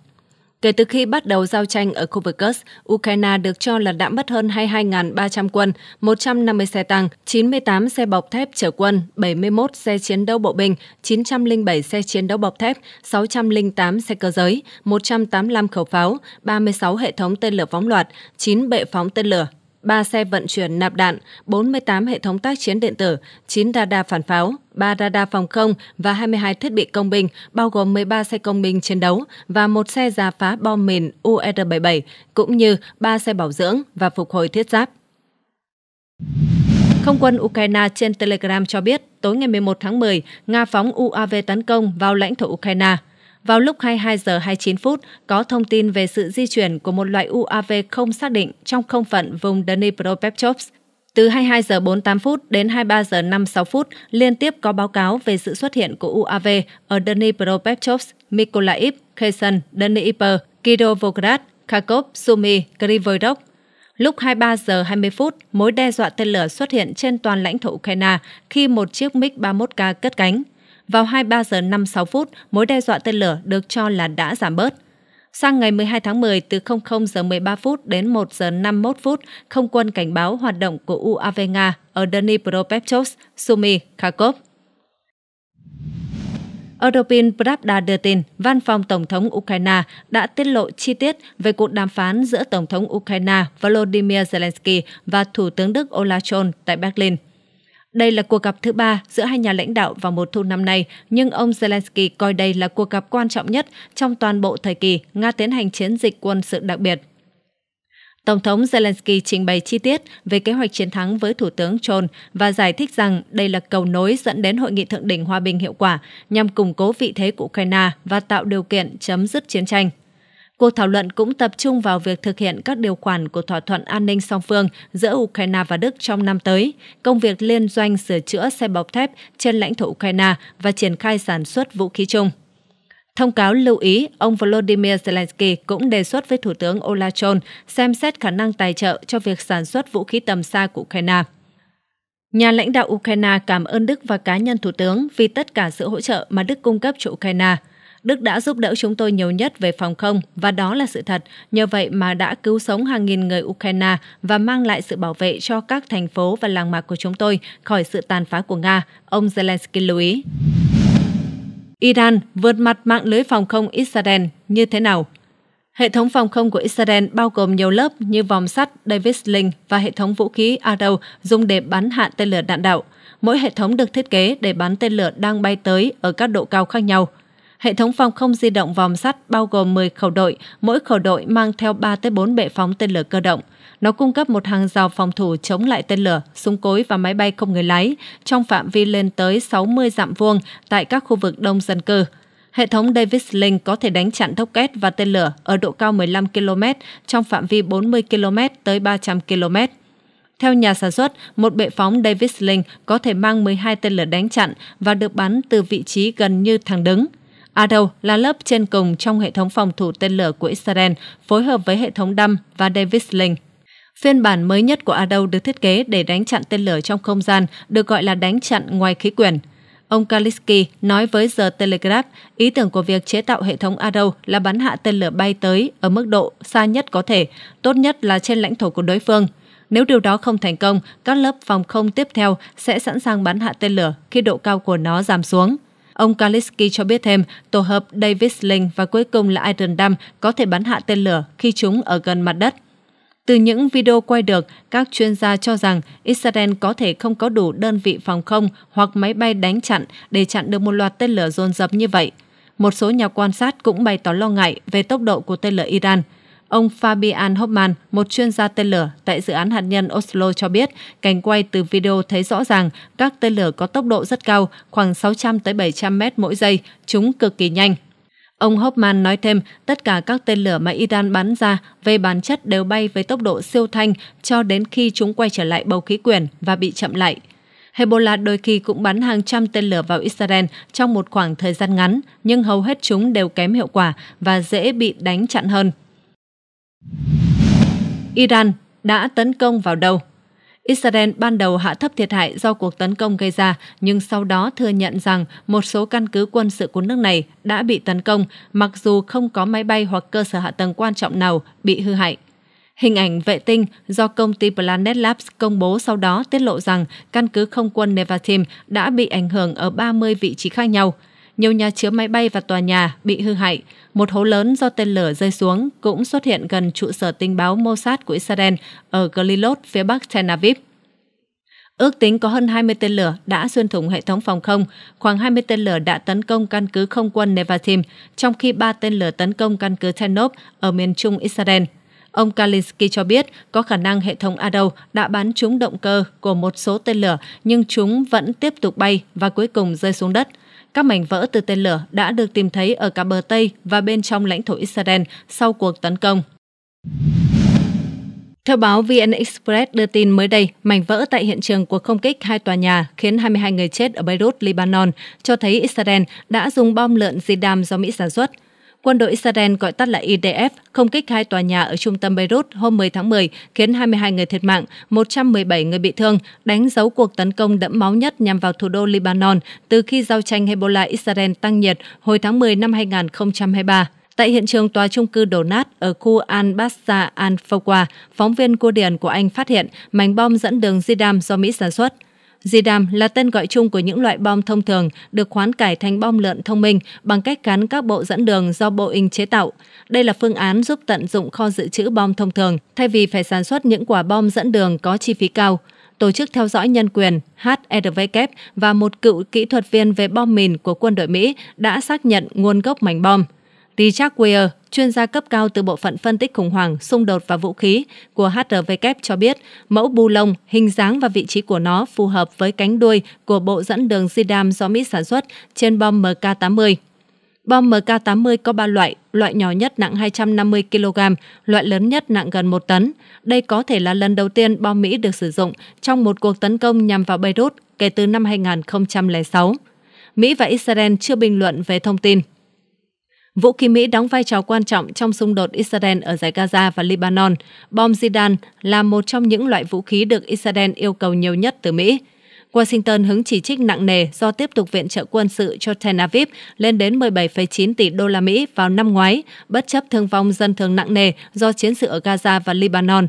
Kể từ khi bắt đầu giao tranh ở khu vực Kursk, Ukraine được cho là đã mất hơn 22.300 quân, 150 xe tăng, 98 xe bọc thép chở quân, 71 xe chiến đấu bộ binh, 907 xe chiến đấu bọc thép, 608 xe cơ giới, 185 khẩu pháo, 36 hệ thống tên lửa phóng loạt, 9 bệ phóng tên lửa, 3 xe vận chuyển nạp đạn, 48 hệ thống tác chiến điện tử, 9 radar phản pháo, 3 radar phòng không và 22 thiết bị công binh, bao gồm 13 xe công binh chiến đấu và một xe giả phá bom mìn UR-77, cũng như 3 xe bảo dưỡng và phục hồi thiết giáp. Không quân Ukraine trên Telegram cho biết, tối ngày 11 tháng 10, Nga phóng UAV tấn công vào lãnh thổ Ukraine – vào lúc 22 giờ 29 phút, có thông tin về sự di chuyển của một loại UAV không xác định trong không phận vùng Dnipropetrovsk. Từ 22 giờ 48 phút đến 23 giờ 56 phút, liên tiếp có báo cáo về sự xuất hiện của UAV ở Dnipropetrovsk, Mykolaiv, Kherson, Dnipro, Kirovograd, Kharkov, Sumy, Kryvyi Rih Lúc 23 giờ 20 phút, mối đe dọa tên lửa xuất hiện trên toàn lãnh thổ Ukraine khi một chiếc MiG-31K cất cánh. Vào 23 giờ 56 phút, mối đe dọa tên lửa được cho là đã giảm bớt. Sang ngày 12 tháng 10, từ 00 giờ 13 phút đến 1 giờ 51 phút, không quân cảnh báo hoạt động của UAV Nga ở Dnipropetrovsk, Sumy, Kharkov. Europin Pravda đưa tin, văn phòng Tổng thống Ukraine đã tiết lộ chi tiết về cuộc đàm phán giữa Tổng thống Ukraine Volodymyr Zelensky và Thủ tướng Đức Olaf Scholz tại Berlin. Đây là cuộc gặp thứ ba giữa hai nhà lãnh đạo vào mùa thu năm nay, nhưng ông Zelensky coi đây là cuộc gặp quan trọng nhất trong toàn bộ thời kỳ Nga tiến hành chiến dịch quân sự đặc biệt. Tổng thống Zelensky trình bày chi tiết về kế hoạch chiến thắng với Thủ tướng Chol và giải thích rằng đây là cầu nối dẫn đến hội nghị thượng đỉnh hòa bình hiệu quả nhằm củng cố vị thế của Ukraine và tạo điều kiện chấm dứt chiến tranh. Cuộc thảo luận cũng tập trung vào việc thực hiện các điều khoản của thỏa thuận an ninh song phương giữa Ukraine và Đức trong năm tới, công việc liên doanh sửa chữa xe bọc thép trên lãnh thổ Ukraine và triển khai sản xuất vũ khí chung. Thông cáo lưu ý, ông Volodymyr Zelensky cũng đề xuất với Thủ tướng Olaf Scholz xem xét khả năng tài trợ cho việc sản xuất vũ khí tầm xa của Ukraine. Nhà lãnh đạo Ukraine cảm ơn Đức và cá nhân Thủ tướng vì tất cả sự hỗ trợ mà Đức cung cấp cho Ukraine – Đức đã giúp đỡ chúng tôi nhiều nhất về phòng không và đó là sự thật. Nhờ vậy mà đã cứu sống hàng nghìn người Ukraine và mang lại sự bảo vệ cho các thành phố và làng mạc của chúng tôi khỏi sự tàn phá của Nga, ông Zelensky lưu ý. Iran vượt mặt mạng lưới phòng không Israel như thế nào? Hệ thống phòng không của Israel bao gồm nhiều lớp như vòng sắt David Sling và hệ thống vũ khí Arrow dùng để bắn hạ tên lửa đạn đạo. Mỗi hệ thống được thiết kế để bắn tên lửa đang bay tới ở các độ cao khác nhau – Hệ thống phòng không di động vòng sắt bao gồm 10 khẩu đội, mỗi khẩu đội mang theo 3-4 bệ phóng tên lửa cơ động. Nó cung cấp một hàng rào phòng thủ chống lại tên lửa, súng cối và máy bay không người lái trong phạm vi lên tới 60 dặm vuông tại các khu vực đông dân cư. Hệ thống Davis Link có thể đánh chặn thốc kết và tên lửa ở độ cao 15 km trong phạm vi 40 km tới 300 km. Theo nhà sản xuất, một bệ phóng Davis Link có thể mang 12 tên lửa đánh chặn và được bắn từ vị trí gần như thẳng đứng – Ado là lớp trên cùng trong hệ thống phòng thủ tên lửa của Israel phối hợp với hệ thống đâm và Davis Link. Phiên bản mới nhất của Ado được thiết kế để đánh chặn tên lửa trong không gian, được gọi là đánh chặn ngoài khí quyển. Ông Kalisky nói với The Telegraph, ý tưởng của việc chế tạo hệ thống Ado là bắn hạ tên lửa bay tới ở mức độ xa nhất có thể, tốt nhất là trên lãnh thổ của đối phương. Nếu điều đó không thành công, các lớp phòng không tiếp theo sẽ sẵn sàng bắn hạ tên lửa khi độ cao của nó giảm xuống. Ông Kaliski cho biết thêm, tổ hợp Davis Link và cuối cùng là Iron Dam có thể bắn hạ tên lửa khi chúng ở gần mặt đất. Từ những video quay được, các chuyên gia cho rằng Israel có thể không có đủ đơn vị phòng không hoặc máy bay đánh chặn để chặn được một loạt tên lửa dồn dập như vậy. Một số nhà quan sát cũng bày tỏ lo ngại về tốc độ của tên lửa Iran – Ông Fabian Hoffman, một chuyên gia tên lửa tại dự án hạt nhân Oslo cho biết, cảnh quay từ video thấy rõ ràng các tên lửa có tốc độ rất cao, khoảng 600 tới 700 mét mỗi giây, chúng cực kỳ nhanh. Ông Hoffman nói thêm, tất cả các tên lửa mà Iran bắn ra về bản chất đều bay với tốc độ siêu thanh cho đến khi chúng quay trở lại bầu khí quyển và bị chậm lại. Hezbollah đôi khi cũng bắn hàng trăm tên lửa vào Israel trong một khoảng thời gian ngắn, nhưng hầu hết chúng đều kém hiệu quả và dễ bị đánh chặn hơn. Iran đã tấn công vào đâu? Israel ban đầu hạ thấp thiệt hại do cuộc tấn công gây ra, nhưng sau đó thừa nhận rằng một số căn cứ quân sự của nước này đã bị tấn công, mặc dù không có máy bay hoặc cơ sở hạ tầng quan trọng nào bị hư hại. Hình ảnh vệ tinh do công ty Planet Labs công bố sau đó tiết lộ rằng căn cứ không quân Nevatim đã bị ảnh hưởng ở 30 vị trí khác nhau – nhiều nhà chứa máy bay và tòa nhà bị hư hại. Một hố lớn do tên lửa rơi xuống cũng xuất hiện gần trụ sở tình báo Mossad của Israel ở Gelilot, phía bắc Tel Aviv. Ước tính có hơn 20 tên lửa đã xuyên thủng hệ thống phòng không, khoảng 20 tên lửa đã tấn công căn cứ không quân Nevatim, trong khi 3 tên lửa tấn công căn cứ Tenop ở miền trung Israel. Ông Kalinsky cho biết có khả năng hệ thống Ado đã bắn trúng động cơ của một số tên lửa nhưng chúng vẫn tiếp tục bay và cuối cùng rơi xuống đất. Các mảnh vỡ từ tên lửa đã được tìm thấy ở cả bờ Tây và bên trong lãnh thổ Israel sau cuộc tấn công. Theo báo VN Express đưa tin mới đây, mảnh vỡ tại hiện trường cuộc không kích hai tòa nhà khiến 22 người chết ở Beirut, Lebanon, cho thấy Israel đã dùng bom lợn đàm do Mỹ sản xuất – quân đội Israel gọi tắt là IDF không kích hai tòa nhà ở trung tâm Beirut hôm 10 tháng 10 khiến 22 người thiệt mạng, 117 người bị thương, đánh dấu cuộc tấn công đẫm máu nhất nhằm vào thủ đô Libanon từ khi giao tranh Hezbollah-Israel tăng nhiệt hồi tháng 10 năm 2023. Tại hiện trường tòa trung cư đổ nát ở khu Al-Bassa al Fawqa, phóng viên Cô Điền của Anh phát hiện mảnh bom dẫn đường Zidam do Mỹ sản xuất. Dì đàm là tên gọi chung của những loại bom thông thường được khoán cải thành bom lợn thông minh bằng cách gắn các bộ dẫn đường do Boeing chế tạo. Đây là phương án giúp tận dụng kho dự trữ bom thông thường thay vì phải sản xuất những quả bom dẫn đường có chi phí cao. Tổ chức theo dõi nhân quyền HRW và một cựu kỹ thuật viên về bom mìn của quân đội Mỹ đã xác nhận nguồn gốc mảnh bom. Richard Weir, chuyên gia cấp cao từ Bộ phận Phân tích khủng hoảng, xung đột và vũ khí của HRW cho biết mẫu bu lông, hình dáng và vị trí của nó phù hợp với cánh đuôi của bộ dẫn đường JDAM do Mỹ sản xuất trên bom MK-80. Bom MK-80 có 3 loại, loại nhỏ nhất nặng 250 kg, loại lớn nhất nặng gần 1 tấn. Đây có thể là lần đầu tiên bom Mỹ được sử dụng trong một cuộc tấn công nhằm vào Beirut kể từ năm 2006. Mỹ và Israel chưa bình luận về thông tin. Vũ khí Mỹ đóng vai trò quan trọng trong xung đột Israel ở giải Gaza và Lebanon. Bom Zidane là một trong những loại vũ khí được Israel yêu cầu nhiều nhất từ Mỹ. Washington hứng chỉ trích nặng nề do tiếp tục viện trợ quân sự cho Tel Aviv lên đến 17,9 tỷ đô la Mỹ vào năm ngoái, bất chấp thương vong dân thường nặng nề do chiến sự ở Gaza và Lebanon.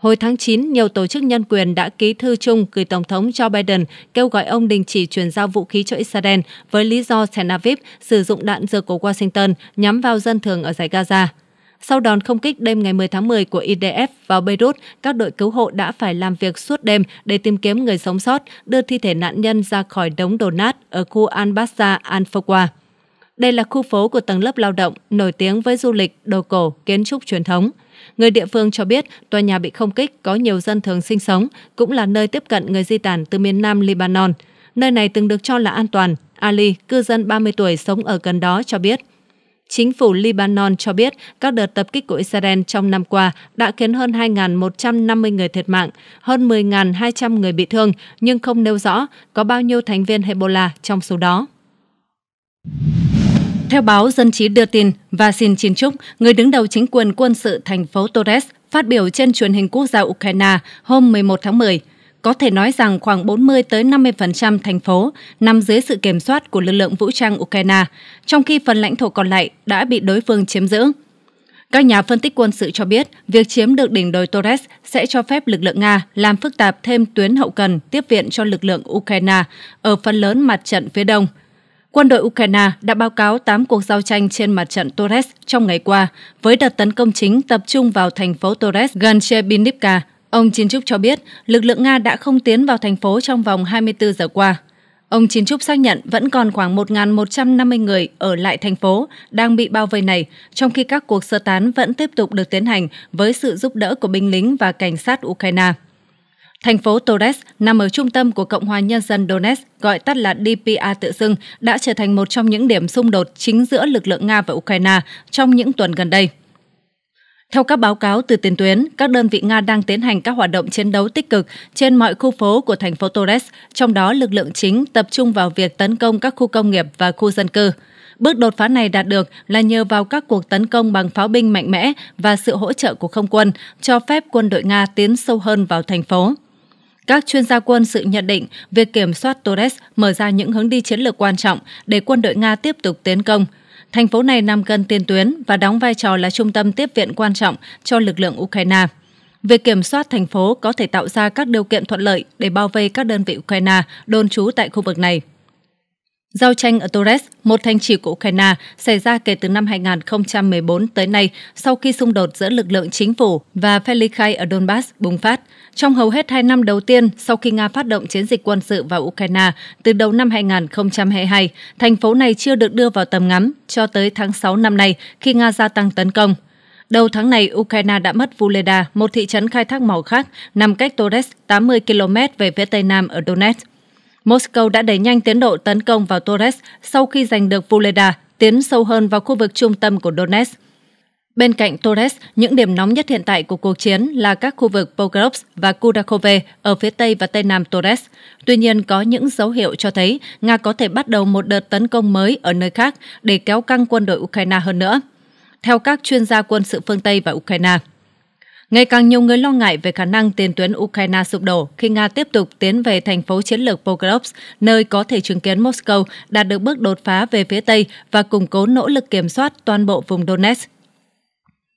Hồi tháng 9, nhiều tổ chức nhân quyền đã ký thư chung gửi Tổng thống Joe Biden kêu gọi ông đình chỉ chuyển giao vũ khí cho Israel với lý do Tel Aviv sử dụng đạn dược của Washington nhắm vào dân thường ở giải Gaza. Sau đòn không kích đêm ngày 10 tháng 10 của IDF vào Beirut, các đội cứu hộ đã phải làm việc suốt đêm để tìm kiếm người sống sót, đưa thi thể nạn nhân ra khỏi đống đổ nát ở khu Al-Bassa Al-Fakwa. Đây là khu phố của tầng lớp lao động, nổi tiếng với du lịch, đồ cổ, kiến trúc truyền thống. Người địa phương cho biết tòa nhà bị không kích có nhiều dân thường sinh sống, cũng là nơi tiếp cận người di tản từ miền Nam Lebanon. Nơi này từng được cho là an toàn. Ali, cư dân 30 tuổi sống ở gần đó cho biết. Chính phủ Lebanon cho biết các đợt tập kích của Israel trong năm qua đã khiến hơn 2.150 người thiệt mạng, hơn 10.200 người bị thương, nhưng không nêu rõ có bao nhiêu thành viên Hezbollah trong số đó. Theo báo Dân trí đưa tin, Vasin Chinchuk, người đứng đầu chính quyền quân sự thành phố Torres, phát biểu trên truyền hình quốc gia Ukraine hôm 11 tháng 10. Có thể nói rằng khoảng 40 tới 50% thành phố nằm dưới sự kiểm soát của lực lượng vũ trang Ukraine, trong khi phần lãnh thổ còn lại đã bị đối phương chiếm giữ. Các nhà phân tích quân sự cho biết, việc chiếm được đỉnh đồi Torres sẽ cho phép lực lượng Nga làm phức tạp thêm tuyến hậu cần tiếp viện cho lực lượng Ukraine ở phần lớn mặt trận phía đông – quân đội Ukraine đã báo cáo 8 cuộc giao tranh trên mặt trận Torres trong ngày qua, với đợt tấn công chính tập trung vào thành phố Torres gần Chebinivka. Ông trúc cho biết lực lượng Nga đã không tiến vào thành phố trong vòng 24 giờ qua. Ông trúc xác nhận vẫn còn khoảng 1.150 người ở lại thành phố đang bị bao vây này, trong khi các cuộc sơ tán vẫn tiếp tục được tiến hành với sự giúp đỡ của binh lính và cảnh sát Ukraine. Thành phố Torres nằm ở trung tâm của Cộng hòa Nhân dân Donetsk, gọi tắt là DPA tự xưng, đã trở thành một trong những điểm xung đột chính giữa lực lượng Nga và Ukraine trong những tuần gần đây. Theo các báo cáo từ tiền tuyến, các đơn vị Nga đang tiến hành các hoạt động chiến đấu tích cực trên mọi khu phố của thành phố Torres, trong đó lực lượng chính tập trung vào việc tấn công các khu công nghiệp và khu dân cư. Bước đột phá này đạt được là nhờ vào các cuộc tấn công bằng pháo binh mạnh mẽ và sự hỗ trợ của không quân, cho phép quân đội Nga tiến sâu hơn vào thành phố. Các chuyên gia quân sự nhận định việc kiểm soát Torres mở ra những hướng đi chiến lược quan trọng để quân đội Nga tiếp tục tiến công. Thành phố này nằm gần tiền tuyến và đóng vai trò là trung tâm tiếp viện quan trọng cho lực lượng Ukraine. Việc kiểm soát thành phố có thể tạo ra các điều kiện thuận lợi để bao vây các đơn vị Ukraine đồn trú tại khu vực này. Giao tranh ở Torres, một thành trì của Ukraine, xảy ra kể từ năm 2014 tới nay sau khi xung đột giữa lực lượng chính phủ và phe ly khai ở Donbass bùng phát – trong hầu hết hai năm đầu tiên sau khi Nga phát động chiến dịch quân sự vào Ukraine từ đầu năm 2022, thành phố này chưa được đưa vào tầm ngắm cho tới tháng 6 năm nay khi Nga gia tăng tấn công. Đầu tháng này, Ukraine đã mất Vuleda, một thị trấn khai thác mỏ khác, nằm cách Torres 80 km về phía tây nam ở Donetsk. Moscow đã đẩy nhanh tiến độ tấn công vào Torres sau khi giành được Vuleda, tiến sâu hơn vào khu vực trung tâm của Donetsk. Bên cạnh Torres, những điểm nóng nhất hiện tại của cuộc chiến là các khu vực Pokrovsk và Kudakove ở phía Tây và Tây Nam Torres. Tuy nhiên, có những dấu hiệu cho thấy Nga có thể bắt đầu một đợt tấn công mới ở nơi khác để kéo căng quân đội Ukraine hơn nữa, theo các chuyên gia quân sự phương Tây và Ukraine. Ngày càng nhiều người lo ngại về khả năng tiền tuyến Ukraine sụp đổ khi Nga tiếp tục tiến về thành phố chiến lược Pokrovsk, nơi có thể chứng kiến Moscow đạt được bước đột phá về phía Tây và củng cố nỗ lực kiểm soát toàn bộ vùng Donetsk.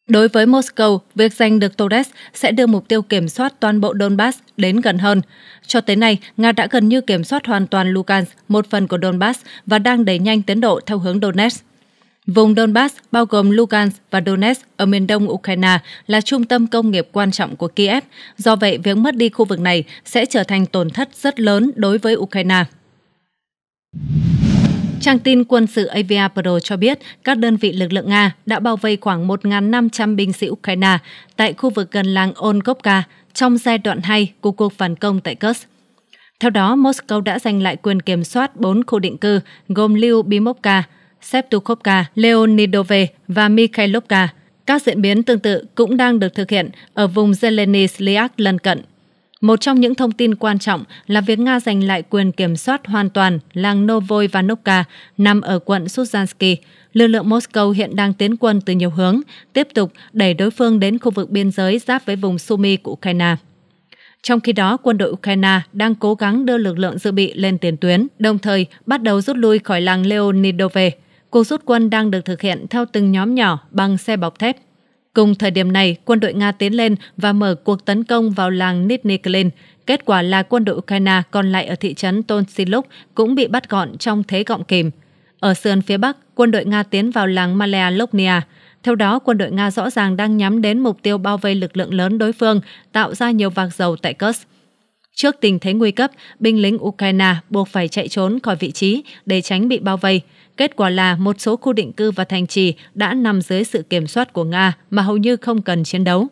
Đối với Moscow, việc giành được Torres sẽ đưa mục tiêu kiểm soát toàn bộ Donbass đến gần hơn. Cho tới nay, Nga đã gần như kiểm soát hoàn toàn Lugansk, một phần của Donbass, và đang đẩy nhanh tiến độ theo hướng Donetsk. Vùng Donbass bao gồm Lugansk và Donetsk ở miền đông Ukraine là trung tâm công nghiệp quan trọng của Kiev, do vậy việc mất đi khu vực này sẽ trở thành tổn thất rất lớn đối với Ukraine. Trang tin quân sự Avia Pro cho biết các đơn vị lực lượng Nga đã bao vây khoảng 1.500 binh sĩ Ukraine tại khu vực gần làng Onkovka trong giai đoạn 2 của cuộc phản công tại Kursk. Theo đó, Moscow đã giành lại quyền kiểm soát 4 khu định cư gồm Liu Bimovka, Septukovka, Leonidove và Mikhailovka. Các diễn biến tương tự cũng đang được thực hiện ở vùng Zeleny lân cận. Một trong những thông tin quan trọng là việc Nga giành lại quyền kiểm soát hoàn toàn làng Novoy Vanovka nằm ở quận Suzansky. Lực lượng Moscow hiện đang tiến quân từ nhiều hướng, tiếp tục đẩy đối phương đến khu vực biên giới giáp với vùng Sumy của Ukraine. Trong khi đó, quân đội Ukraine đang cố gắng đưa lực lượng dự bị lên tiền tuyến, đồng thời bắt đầu rút lui khỏi làng Leonidove. Cuộc rút quân đang được thực hiện theo từng nhóm nhỏ bằng xe bọc thép. Cùng thời điểm này, quân đội Nga tiến lên và mở cuộc tấn công vào làng Nitniklin. Kết quả là quân đội Ukraine còn lại ở thị trấn Tonsiluk cũng bị bắt gọn trong thế gọng kìm. Ở sườn phía Bắc, quân đội Nga tiến vào làng Malea Theo đó, quân đội Nga rõ ràng đang nhắm đến mục tiêu bao vây lực lượng lớn đối phương, tạo ra nhiều vạc dầu tại Kursk. Trước tình thế nguy cấp, binh lính Ukraine buộc phải chạy trốn khỏi vị trí để tránh bị bao vây – Kết quả là một số khu định cư và thành trì đã nằm dưới sự kiểm soát của Nga mà hầu như không cần chiến đấu.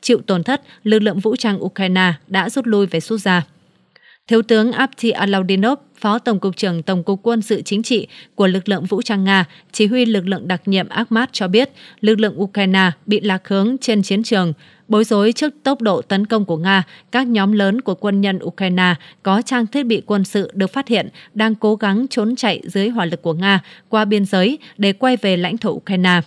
Chịu tổn thất, lực lượng vũ trang Ukraine đã rút lui về rút ra. Thiếu tướng Apti Alaudinov, Phó Tổng cục trưởng Tổng cục Quân sự Chính trị của lực lượng vũ trang Nga, chỉ huy lực lượng đặc nhiệm Akhmat cho biết lực lượng Ukraine bị lạc hướng trên chiến trường, Bối rối trước tốc độ tấn công của Nga, các nhóm lớn của quân nhân Ukraine có trang thiết bị quân sự được phát hiện đang cố gắng trốn chạy dưới hỏa lực của Nga qua biên giới để quay về lãnh thổ Ukraine.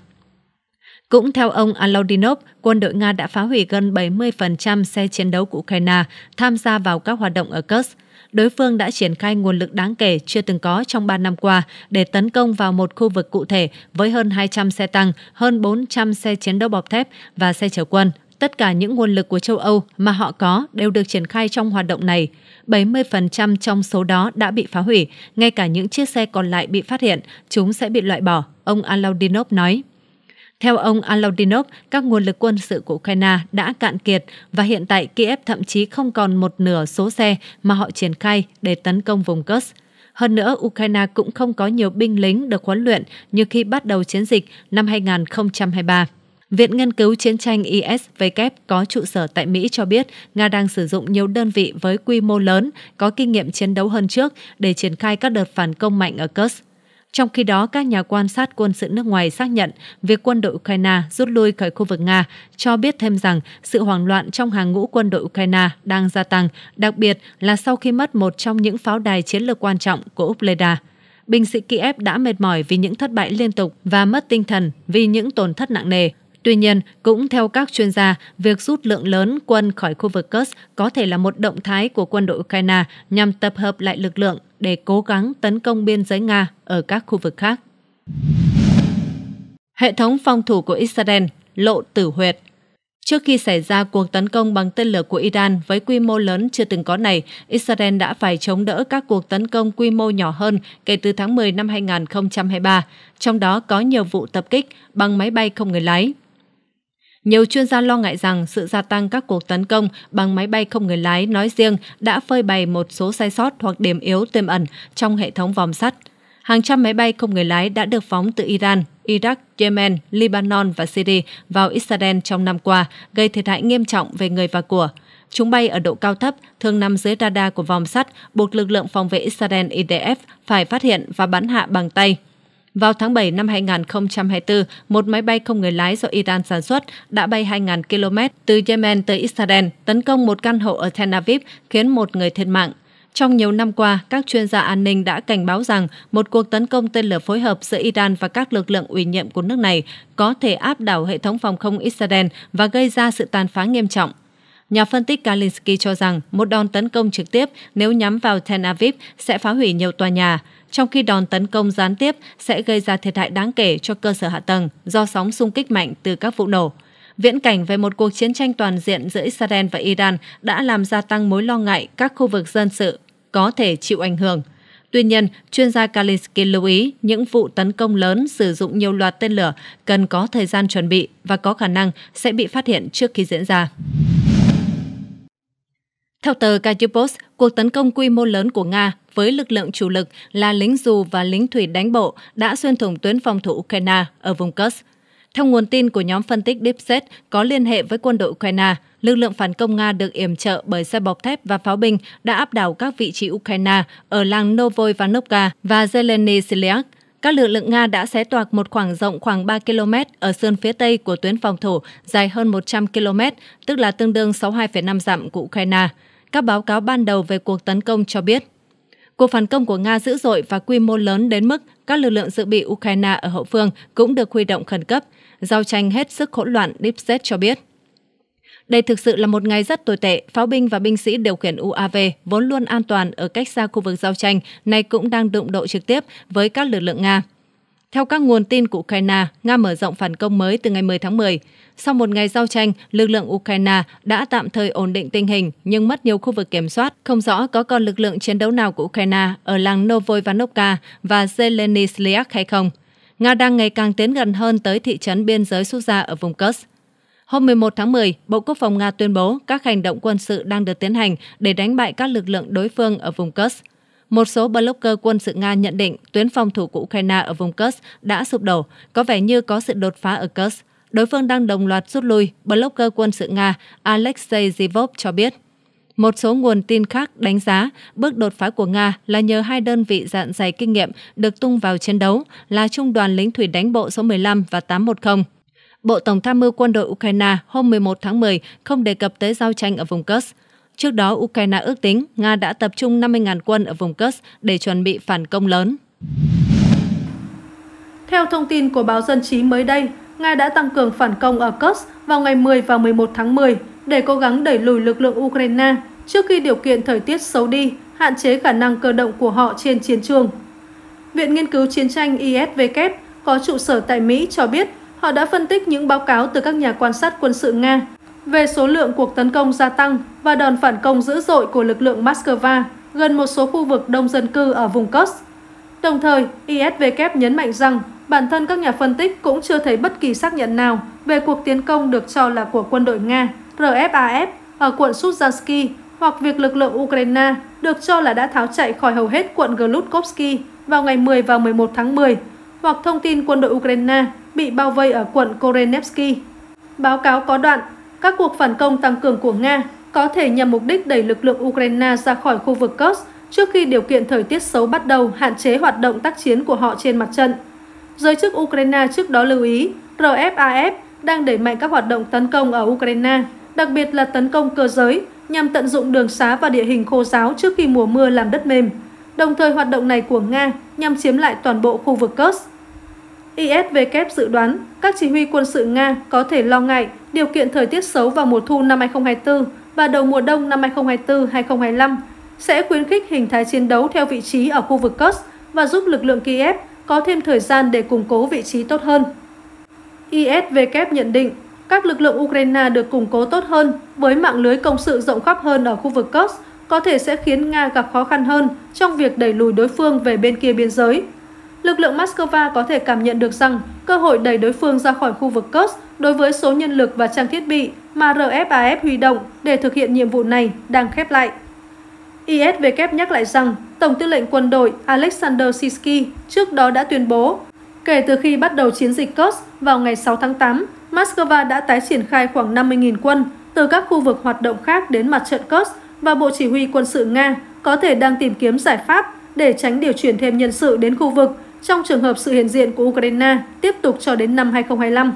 Cũng theo ông Alaudinov, quân đội Nga đã phá hủy gần 70% xe chiến đấu của Ukraine tham gia vào các hoạt động ở Kursk. Đối phương đã triển khai nguồn lực đáng kể chưa từng có trong 3 năm qua để tấn công vào một khu vực cụ thể với hơn 200 xe tăng, hơn 400 xe chiến đấu bọc thép và xe chở quân, Tất cả những nguồn lực của châu Âu mà họ có đều được triển khai trong hoạt động này. 70% trong số đó đã bị phá hủy, ngay cả những chiếc xe còn lại bị phát hiện, chúng sẽ bị loại bỏ, ông Alaudinov nói. Theo ông Alaudinov, các nguồn lực quân sự của Ukraine đã cạn kiệt và hiện tại Kiev thậm chí không còn một nửa số xe mà họ triển khai để tấn công vùng Kursk. Hơn nữa, Ukraine cũng không có nhiều binh lính được huấn luyện như khi bắt đầu chiến dịch năm 2023. Viện Nghiên cứu Chiến tranh ISW có trụ sở tại Mỹ cho biết Nga đang sử dụng nhiều đơn vị với quy mô lớn, có kinh nghiệm chiến đấu hơn trước để triển khai các đợt phản công mạnh ở Kursk. Trong khi đó, các nhà quan sát quân sự nước ngoài xác nhận việc quân đội Ukraine rút lui khỏi khu vực Nga, cho biết thêm rằng sự hoảng loạn trong hàng ngũ quân đội Ukraine đang gia tăng, đặc biệt là sau khi mất một trong những pháo đài chiến lược quan trọng của Upleda. Binh sĩ Kiev đã mệt mỏi vì những thất bại liên tục và mất tinh thần vì những tổn thất nặng nề. Tuy nhiên, cũng theo các chuyên gia, việc rút lượng lớn quân khỏi khu vực Kursk có thể là một động thái của quân đội Ukraine nhằm tập hợp lại lực lượng để cố gắng tấn công biên giới Nga ở các khu vực khác. Hệ thống phòng thủ của Israel lộ tử huyệt Trước khi xảy ra cuộc tấn công bằng tên lửa của Iran với quy mô lớn chưa từng có này, Israel đã phải chống đỡ các cuộc tấn công quy mô nhỏ hơn kể từ tháng 10 năm 2023, trong đó có nhiều vụ tập kích bằng máy bay không người lái. Nhiều chuyên gia lo ngại rằng sự gia tăng các cuộc tấn công bằng máy bay không người lái nói riêng đã phơi bày một số sai sót hoặc điểm yếu tiềm ẩn trong hệ thống vòm sắt. Hàng trăm máy bay không người lái đã được phóng từ Iran, Iraq, Yemen, Lebanon và Syria vào Israel trong năm qua, gây thiệt hại nghiêm trọng về người và của. Chúng bay ở độ cao thấp, thường nằm dưới radar của vòm sắt, buộc lực lượng phòng vệ Israel IDF phải phát hiện và bắn hạ bằng tay vào tháng 7 năm 2024, một máy bay không người lái do Iran sản xuất đã bay 2.000 km từ Yemen tới Israel, tấn công một căn hộ ở Tel Aviv, khiến một người thiệt mạng. Trong nhiều năm qua, các chuyên gia an ninh đã cảnh báo rằng một cuộc tấn công tên lửa phối hợp giữa Iran và các lực lượng ủy nhiệm của nước này có thể áp đảo hệ thống phòng không Israel và gây ra sự tàn phá nghiêm trọng. Nhà phân tích Kalinsky cho rằng một đòn tấn công trực tiếp nếu nhắm vào Tel Aviv sẽ phá hủy nhiều tòa nhà trong khi đòn tấn công gián tiếp sẽ gây ra thiệt hại đáng kể cho cơ sở hạ tầng do sóng xung kích mạnh từ các vụ nổ. Viễn cảnh về một cuộc chiến tranh toàn diện giữa Israel và Iran đã làm gia tăng mối lo ngại các khu vực dân sự có thể chịu ảnh hưởng. Tuy nhiên, chuyên gia Kalinsky lưu ý những vụ tấn công lớn sử dụng nhiều loạt tên lửa cần có thời gian chuẩn bị và có khả năng sẽ bị phát hiện trước khi diễn ra. Theo tờ Kyiv cuộc tấn công quy mô lớn của Nga với lực lượng chủ lực là lính dù và lính thủy đánh bộ đã xuyên thủng tuyến phòng thủ Ukraine ở vùng Kursk. Theo nguồn tin của nhóm phân tích DeepSet có liên hệ với quân đội Ukraine, lực lượng phản công Nga được yểm trợ bởi xe bọc thép và pháo binh đã áp đảo các vị trí Ukraine ở làng Novoy Vanovka và Zeleny Siliak. Các lực lượng Nga đã xé toạc một khoảng rộng khoảng 3 km ở sườn phía tây của tuyến phòng thủ dài hơn 100 km, tức là tương đương 62,5 dặm của Ukraine. Các báo cáo ban đầu về cuộc tấn công cho biết Cuộc phản công của Nga dữ dội và quy mô lớn đến mức các lực lượng dự bị Ukraine ở hậu phương cũng được huy động khẩn cấp. Giao tranh hết sức hỗn loạn, Deep State cho biết. Đây thực sự là một ngày rất tồi tệ, pháo binh và binh sĩ điều khiển UAV vốn luôn an toàn ở cách xa khu vực giao tranh, nay cũng đang đụng độ trực tiếp với các lực lượng Nga. Theo các nguồn tin của Ukraine, Nga mở rộng phản công mới từ ngày 10 tháng 10. Sau một ngày giao tranh, lực lượng Ukraine đã tạm thời ổn định tình hình nhưng mất nhiều khu vực kiểm soát. Không rõ có còn lực lượng chiến đấu nào của Ukraine ở làng Novoivanovka và Zelenislyak hay không. Nga đang ngày càng tiến gần hơn tới thị trấn biên giới quốc gia ở vùng Kursk. Hôm 11 tháng 10, Bộ Quốc phòng Nga tuyên bố các hành động quân sự đang được tiến hành để đánh bại các lực lượng đối phương ở vùng Kursk. Một số blogger quân sự Nga nhận định tuyến phòng thủ của Ukraine ở vùng Kursk đã sụp đổ, có vẻ như có sự đột phá ở Kursk đối phương đang đồng loạt rút lui, blogger quân sự Nga Alexei Zivov cho biết. Một số nguồn tin khác đánh giá bước đột phá của Nga là nhờ hai đơn vị dạn dày kinh nghiệm được tung vào chiến đấu là Trung đoàn lính thủy đánh bộ số 15 và 810. Bộ Tổng tham mưu quân đội Ukraine hôm 11 tháng 10 không đề cập tới giao tranh ở vùng Kursk. Trước đó, Ukraine ước tính Nga đã tập trung 50.000 quân ở vùng Kursk để chuẩn bị phản công lớn. Theo thông tin của báo Dân Chí mới đây, Nga đã tăng cường phản công ở Kursk vào ngày 10 và 11 tháng 10 để cố gắng đẩy lùi lực lượng Ukraine trước khi điều kiện thời tiết xấu đi, hạn chế khả năng cơ động của họ trên chiến trường. Viện Nghiên cứu Chiến tranh ISW có trụ sở tại Mỹ cho biết họ đã phân tích những báo cáo từ các nhà quan sát quân sự Nga về số lượng cuộc tấn công gia tăng và đòn phản công dữ dội của lực lượng Moscow gần một số khu vực đông dân cư ở vùng Kursk. Đồng thời, ISW nhấn mạnh rằng Bản thân các nhà phân tích cũng chưa thấy bất kỳ xác nhận nào về cuộc tiến công được cho là của quân đội Nga RFAF ở quận Suzansky hoặc việc lực lượng Ukraine được cho là đã tháo chạy khỏi hầu hết quận Glutkovsky vào ngày 10 và 11 tháng 10, hoặc thông tin quân đội Ukraine bị bao vây ở quận Korenevsky. Báo cáo có đoạn, các cuộc phản công tăng cường của Nga có thể nhằm mục đích đẩy lực lượng Ukraine ra khỏi khu vực Kursk trước khi điều kiện thời tiết xấu bắt đầu hạn chế hoạt động tác chiến của họ trên mặt trận. Giới chức Ukraine trước đó lưu ý RFAF đang đẩy mạnh các hoạt động tấn công ở Ukraine, đặc biệt là tấn công cơ giới nhằm tận dụng đường xá và địa hình khô giáo trước khi mùa mưa làm đất mềm, đồng thời hoạt động này của Nga nhằm chiếm lại toàn bộ khu vực Kursk. ISW dự đoán các chỉ huy quân sự Nga có thể lo ngại điều kiện thời tiết xấu vào mùa thu năm 2024 và đầu mùa đông năm 2024-2025 sẽ khuyến khích hình thái chiến đấu theo vị trí ở khu vực Kursk và giúp lực lượng Kiev có thêm thời gian để củng cố vị trí tốt hơn. ISW nhận định các lực lượng Ukraine được củng cố tốt hơn với mạng lưới công sự rộng khắp hơn ở khu vực Kursk có thể sẽ khiến Nga gặp khó khăn hơn trong việc đẩy lùi đối phương về bên kia biên giới. Lực lượng Moscow có thể cảm nhận được rằng cơ hội đẩy đối phương ra khỏi khu vực Kursk đối với số nhân lực và trang thiết bị mà RFAF huy động để thực hiện nhiệm vụ này đang khép lại. ISW nhắc lại rằng Tổng tư lệnh quân đội Alexander Sisky trước đó đã tuyên bố, kể từ khi bắt đầu chiến dịch Kursk vào ngày 6 tháng 8, Moscow đã tái triển khai khoảng 50.000 quân từ các khu vực hoạt động khác đến mặt trận Kursk và Bộ Chỉ huy quân sự Nga có thể đang tìm kiếm giải pháp để tránh điều chuyển thêm nhân sự đến khu vực trong trường hợp sự hiện diện của Ukraine tiếp tục cho đến năm 2025.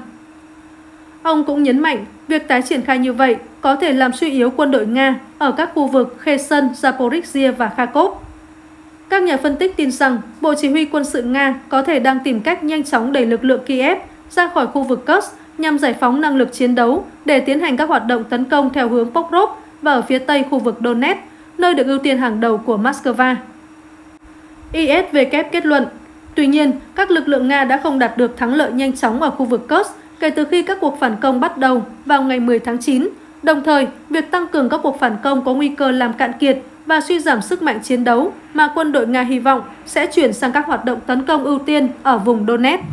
Ông cũng nhấn mạnh việc tái triển khai như vậy có thể làm suy yếu quân đội Nga ở các khu vực Kherson, Zaporizhia và Kharkov. Các nhà phân tích tin rằng Bộ Chỉ huy quân sự Nga có thể đang tìm cách nhanh chóng đẩy lực lượng Kiev ra khỏi khu vực Kursk nhằm giải phóng năng lực chiến đấu để tiến hành các hoạt động tấn công theo hướng Pokrov và ở phía tây khu vực Donetsk, nơi được ưu tiên hàng đầu của Moscow. ISW kết luận, tuy nhiên, các lực lượng Nga đã không đạt được thắng lợi nhanh chóng ở khu vực Kursk kể từ khi các cuộc phản công bắt đầu vào ngày 10 tháng 9. Đồng thời, việc tăng cường các cuộc phản công có nguy cơ làm cạn kiệt và suy giảm sức mạnh chiến đấu mà quân đội Nga hy vọng sẽ chuyển sang các hoạt động tấn công ưu tiên ở vùng Donetsk.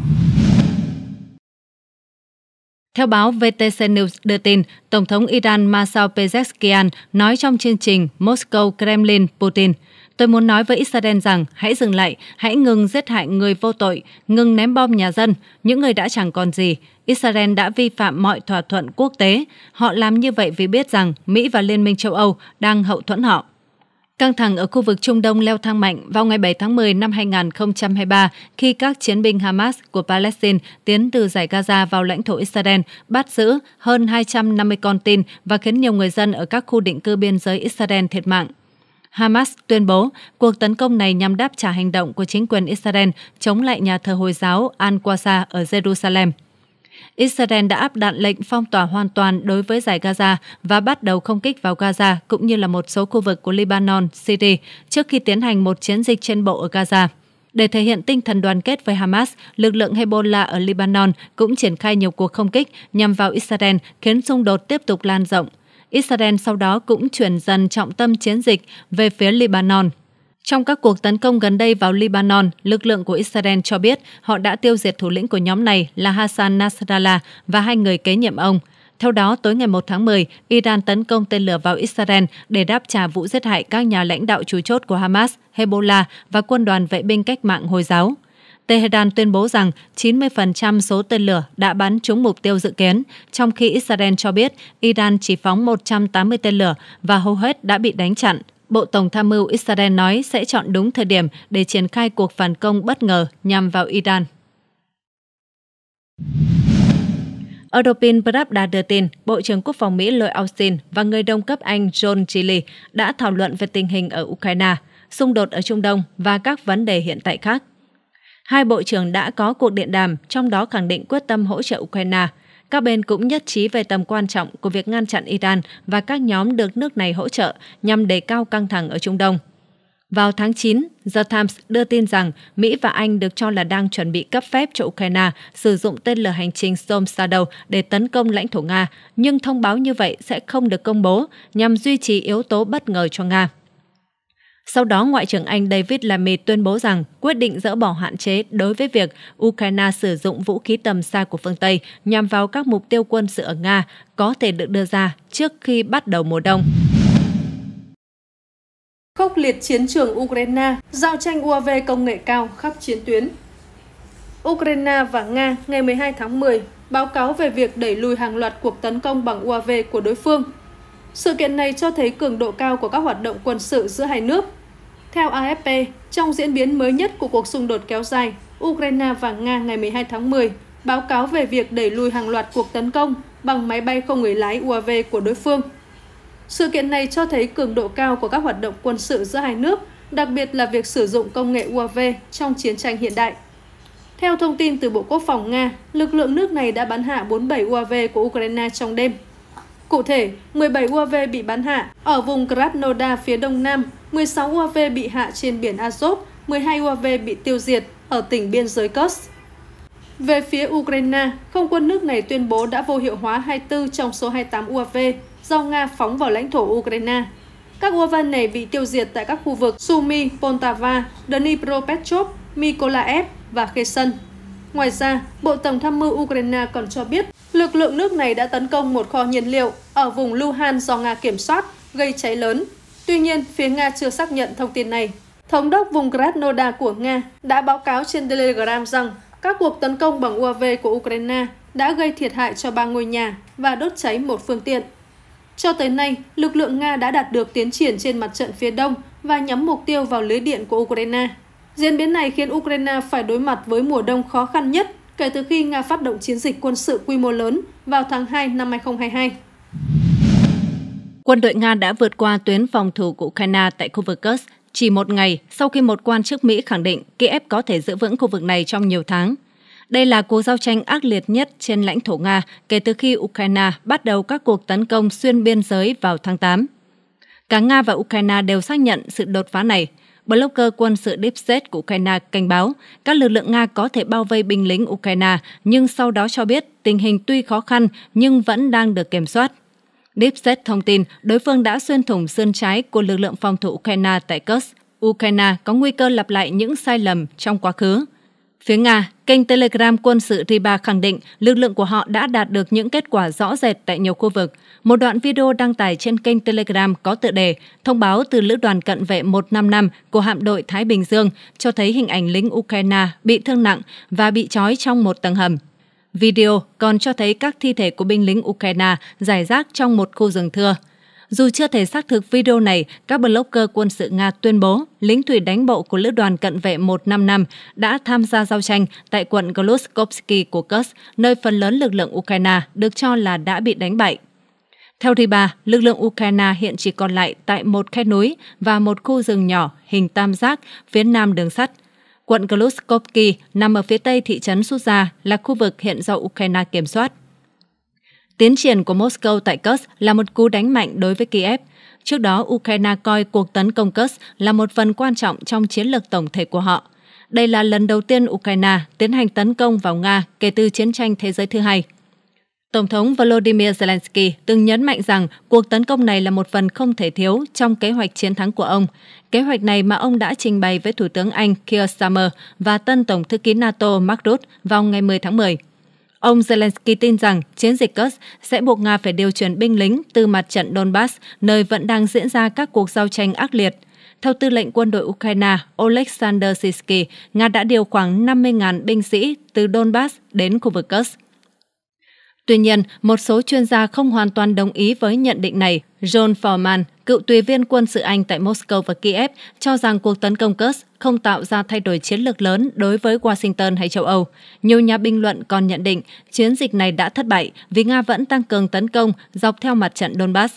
Theo báo VTC News đưa tin, Tổng thống Iran Masao Pezeshkian nói trong chương trình Moscow Kremlin Putin – Tôi muốn nói với Israel rằng hãy dừng lại, hãy ngừng giết hại người vô tội, ngừng ném bom nhà dân, những người đã chẳng còn gì. Israel đã vi phạm mọi thỏa thuận quốc tế. Họ làm như vậy vì biết rằng Mỹ và Liên minh châu Âu đang hậu thuẫn họ. Căng thẳng ở khu vực Trung Đông leo thang mạnh vào ngày 7 tháng 10 năm 2023 khi các chiến binh Hamas của Palestine tiến từ giải Gaza vào lãnh thổ Israel, bắt giữ hơn 250 con tin và khiến nhiều người dân ở các khu định cư biên giới Israel thiệt mạng. Hamas tuyên bố cuộc tấn công này nhằm đáp trả hành động của chính quyền Israel chống lại nhà thờ Hồi giáo Al-Qasa ở Jerusalem. Israel đã áp đặt lệnh phong tỏa hoàn toàn đối với giải Gaza và bắt đầu không kích vào Gaza cũng như là một số khu vực của Lebanon, Syria trước khi tiến hành một chiến dịch trên bộ ở Gaza. Để thể hiện tinh thần đoàn kết với Hamas, lực lượng Hezbollah ở Lebanon cũng triển khai nhiều cuộc không kích nhằm vào Israel khiến xung đột tiếp tục lan rộng Israel sau đó cũng chuyển dần trọng tâm chiến dịch về phía Libanon. Trong các cuộc tấn công gần đây vào Libanon, lực lượng của Israel cho biết họ đã tiêu diệt thủ lĩnh của nhóm này là Hassan Nasrallah và hai người kế nhiệm ông. Theo đó, tối ngày 1 tháng 10, Iran tấn công tên lửa vào Israel để đáp trả vụ giết hại các nhà lãnh đạo chủ chốt của Hamas, Hezbollah và quân đoàn vệ binh cách mạng Hồi giáo. Tehran tuyên bố rằng 90% số tên lửa đã bắn trúng mục tiêu dự kiến, trong khi Israel cho biết Iran chỉ phóng 180 tên lửa và hầu hết đã bị đánh chặn. Bộ Tổng tham mưu Israel nói sẽ chọn đúng thời điểm để triển khai cuộc phản công bất ngờ nhằm vào Iran. Europin Pravda đưa tin, Bộ trưởng Quốc phòng Mỹ Lloyd Austin và người đồng cấp Anh John Chilly đã thảo luận về tình hình ở Ukraine, xung đột ở Trung Đông và các vấn đề hiện tại khác. Hai bộ trưởng đã có cuộc điện đàm, trong đó khẳng định quyết tâm hỗ trợ Ukraine. Các bên cũng nhất trí về tầm quan trọng của việc ngăn chặn Iran và các nhóm được nước này hỗ trợ nhằm đề cao căng thẳng ở Trung Đông. Vào tháng 9, The Times đưa tin rằng Mỹ và Anh được cho là đang chuẩn bị cấp phép cho Ukraine sử dụng tên lửa hành trình Storm Shadow để tấn công lãnh thổ Nga, nhưng thông báo như vậy sẽ không được công bố nhằm duy trì yếu tố bất ngờ cho Nga. Sau đó, Ngoại trưởng Anh David Lammy tuyên bố rằng quyết định dỡ bỏ hạn chế đối với việc Ukraine sử dụng vũ khí tầm xa của phương Tây nhằm vào các mục tiêu quân sự ở Nga có thể được đưa ra trước khi bắt đầu mùa đông. Khốc liệt chiến trường Ukraine, giao tranh UAV công nghệ cao khắp chiến tuyến. Ukraine và Nga ngày 12 tháng 10 báo cáo về việc đẩy lùi hàng loạt cuộc tấn công bằng UAV của đối phương. Sự kiện này cho thấy cường độ cao của các hoạt động quân sự giữa hai nước theo AFP, trong diễn biến mới nhất của cuộc xung đột kéo dài, Ukraine và Nga ngày 12 tháng 10 báo cáo về việc đẩy lùi hàng loạt cuộc tấn công bằng máy bay không người lái UAV của đối phương. Sự kiện này cho thấy cường độ cao của các hoạt động quân sự giữa hai nước, đặc biệt là việc sử dụng công nghệ UAV trong chiến tranh hiện đại. Theo thông tin từ Bộ Quốc phòng Nga, lực lượng nước này đã bắn hạ 47 UAV của Ukraine trong đêm. Cụ thể, 17 UAV bị bắn hạ ở vùng Krasnodar phía đông nam 16 UAV bị hạ trên biển Azov, 12 UAV bị tiêu diệt ở tỉnh biên giới Kursk. Về phía Ukraine, không quân nước này tuyên bố đã vô hiệu hóa 24 trong số 28 UAV do Nga phóng vào lãnh thổ Ukraine. Các UAV này bị tiêu diệt tại các khu vực Sumy, Poltava, Dnipropetrovsk, Mykolaiv và Kherson. Ngoài ra, Bộ Tổng tham mưu Ukraine còn cho biết lực lượng nước này đã tấn công một kho nhiên liệu ở vùng Luhansk do Nga kiểm soát, gây cháy lớn Tuy nhiên, phía Nga chưa xác nhận thông tin này. Thống đốc vùng Krasnodar của Nga đã báo cáo trên Telegram rằng các cuộc tấn công bằng UAV của Ukraine đã gây thiệt hại cho ba ngôi nhà và đốt cháy một phương tiện. Cho tới nay, lực lượng Nga đã đạt được tiến triển trên mặt trận phía đông và nhắm mục tiêu vào lưới điện của Ukraine. Diễn biến này khiến Ukraine phải đối mặt với mùa đông khó khăn nhất kể từ khi Nga phát động chiến dịch quân sự quy mô lớn vào tháng 2 năm 2022. Quân đội Nga đã vượt qua tuyến phòng thủ của Ukraine tại khu vực Kursk chỉ một ngày sau khi một quan chức Mỹ khẳng định Kiev có thể giữ vững khu vực này trong nhiều tháng. Đây là cuộc giao tranh ác liệt nhất trên lãnh thổ Nga kể từ khi Ukraine bắt đầu các cuộc tấn công xuyên biên giới vào tháng 8. Cả Nga và Ukraine đều xác nhận sự đột phá này. Blogger quân sự Deep State của Ukraine cảnh báo các lực lượng Nga có thể bao vây binh lính Ukraine, nhưng sau đó cho biết tình hình tuy khó khăn nhưng vẫn đang được kiểm soát. Deepset thông tin đối phương đã xuyên thủng sơn trái của lực lượng phòng thủ Ukraine tại Kursk. Ukraine có nguy cơ lặp lại những sai lầm trong quá khứ. Phía Nga, kênh Telegram quân sự Riba khẳng định lực lượng của họ đã đạt được những kết quả rõ rệt tại nhiều khu vực. Một đoạn video đăng tải trên kênh Telegram có tựa đề Thông báo từ Lữ đoàn Cận vệ 155 của hạm đội Thái Bình Dương cho thấy hình ảnh lính Ukraine bị thương nặng và bị trói trong một tầng hầm. Video còn cho thấy các thi thể của binh lính Ukraine giải rác trong một khu rừng thưa. Dù chưa thể xác thực video này, các blogger quân sự Nga tuyên bố lính thủy đánh bộ của Lữ đoàn Cận vệ 155 đã tham gia giao tranh tại quận Goloskovsky của Kurs, nơi phần lớn lực lượng Ukraine được cho là đã bị đánh bại. Theo Riba, lực lượng Ukraine hiện chỉ còn lại tại một khe núi và một khu rừng nhỏ hình tam giác phía nam đường sắt – Quận Gluskovky nằm ở phía tây thị trấn Suza là khu vực hiện do Ukraine kiểm soát. Tiến triển của Moscow tại Kursk là một cú đánh mạnh đối với Kiev. Trước đó, Ukraine coi cuộc tấn công Kursk là một phần quan trọng trong chiến lược tổng thể của họ. Đây là lần đầu tiên Ukraine tiến hành tấn công vào Nga kể từ chiến tranh thế giới thứ hai. Tổng thống Volodymyr Zelensky từng nhấn mạnh rằng cuộc tấn công này là một phần không thể thiếu trong kế hoạch chiến thắng của ông. Kế hoạch này mà ông đã trình bày với Thủ tướng Anh Keir Starmer và tân Tổng thư ký NATO Mark Rutte vào ngày 10 tháng 10. Ông Zelensky tin rằng chiến dịch Kursk sẽ buộc Nga phải điều chuyển binh lính từ mặt trận Donbass, nơi vẫn đang diễn ra các cuộc giao tranh ác liệt. Theo tư lệnh quân đội Ukraine Oleksandr Sisky, Nga đã điều khoảng 50.000 binh sĩ từ Donbass đến khu vực Kursk. Tuy nhiên, một số chuyên gia không hoàn toàn đồng ý với nhận định này. John Forman, cựu tùy viên quân sự Anh tại Moscow và Kiev, cho rằng cuộc tấn công Kursk không tạo ra thay đổi chiến lược lớn đối với Washington hay châu Âu. Nhiều nhà bình luận còn nhận định chiến dịch này đã thất bại vì Nga vẫn tăng cường tấn công dọc theo mặt trận Donbass.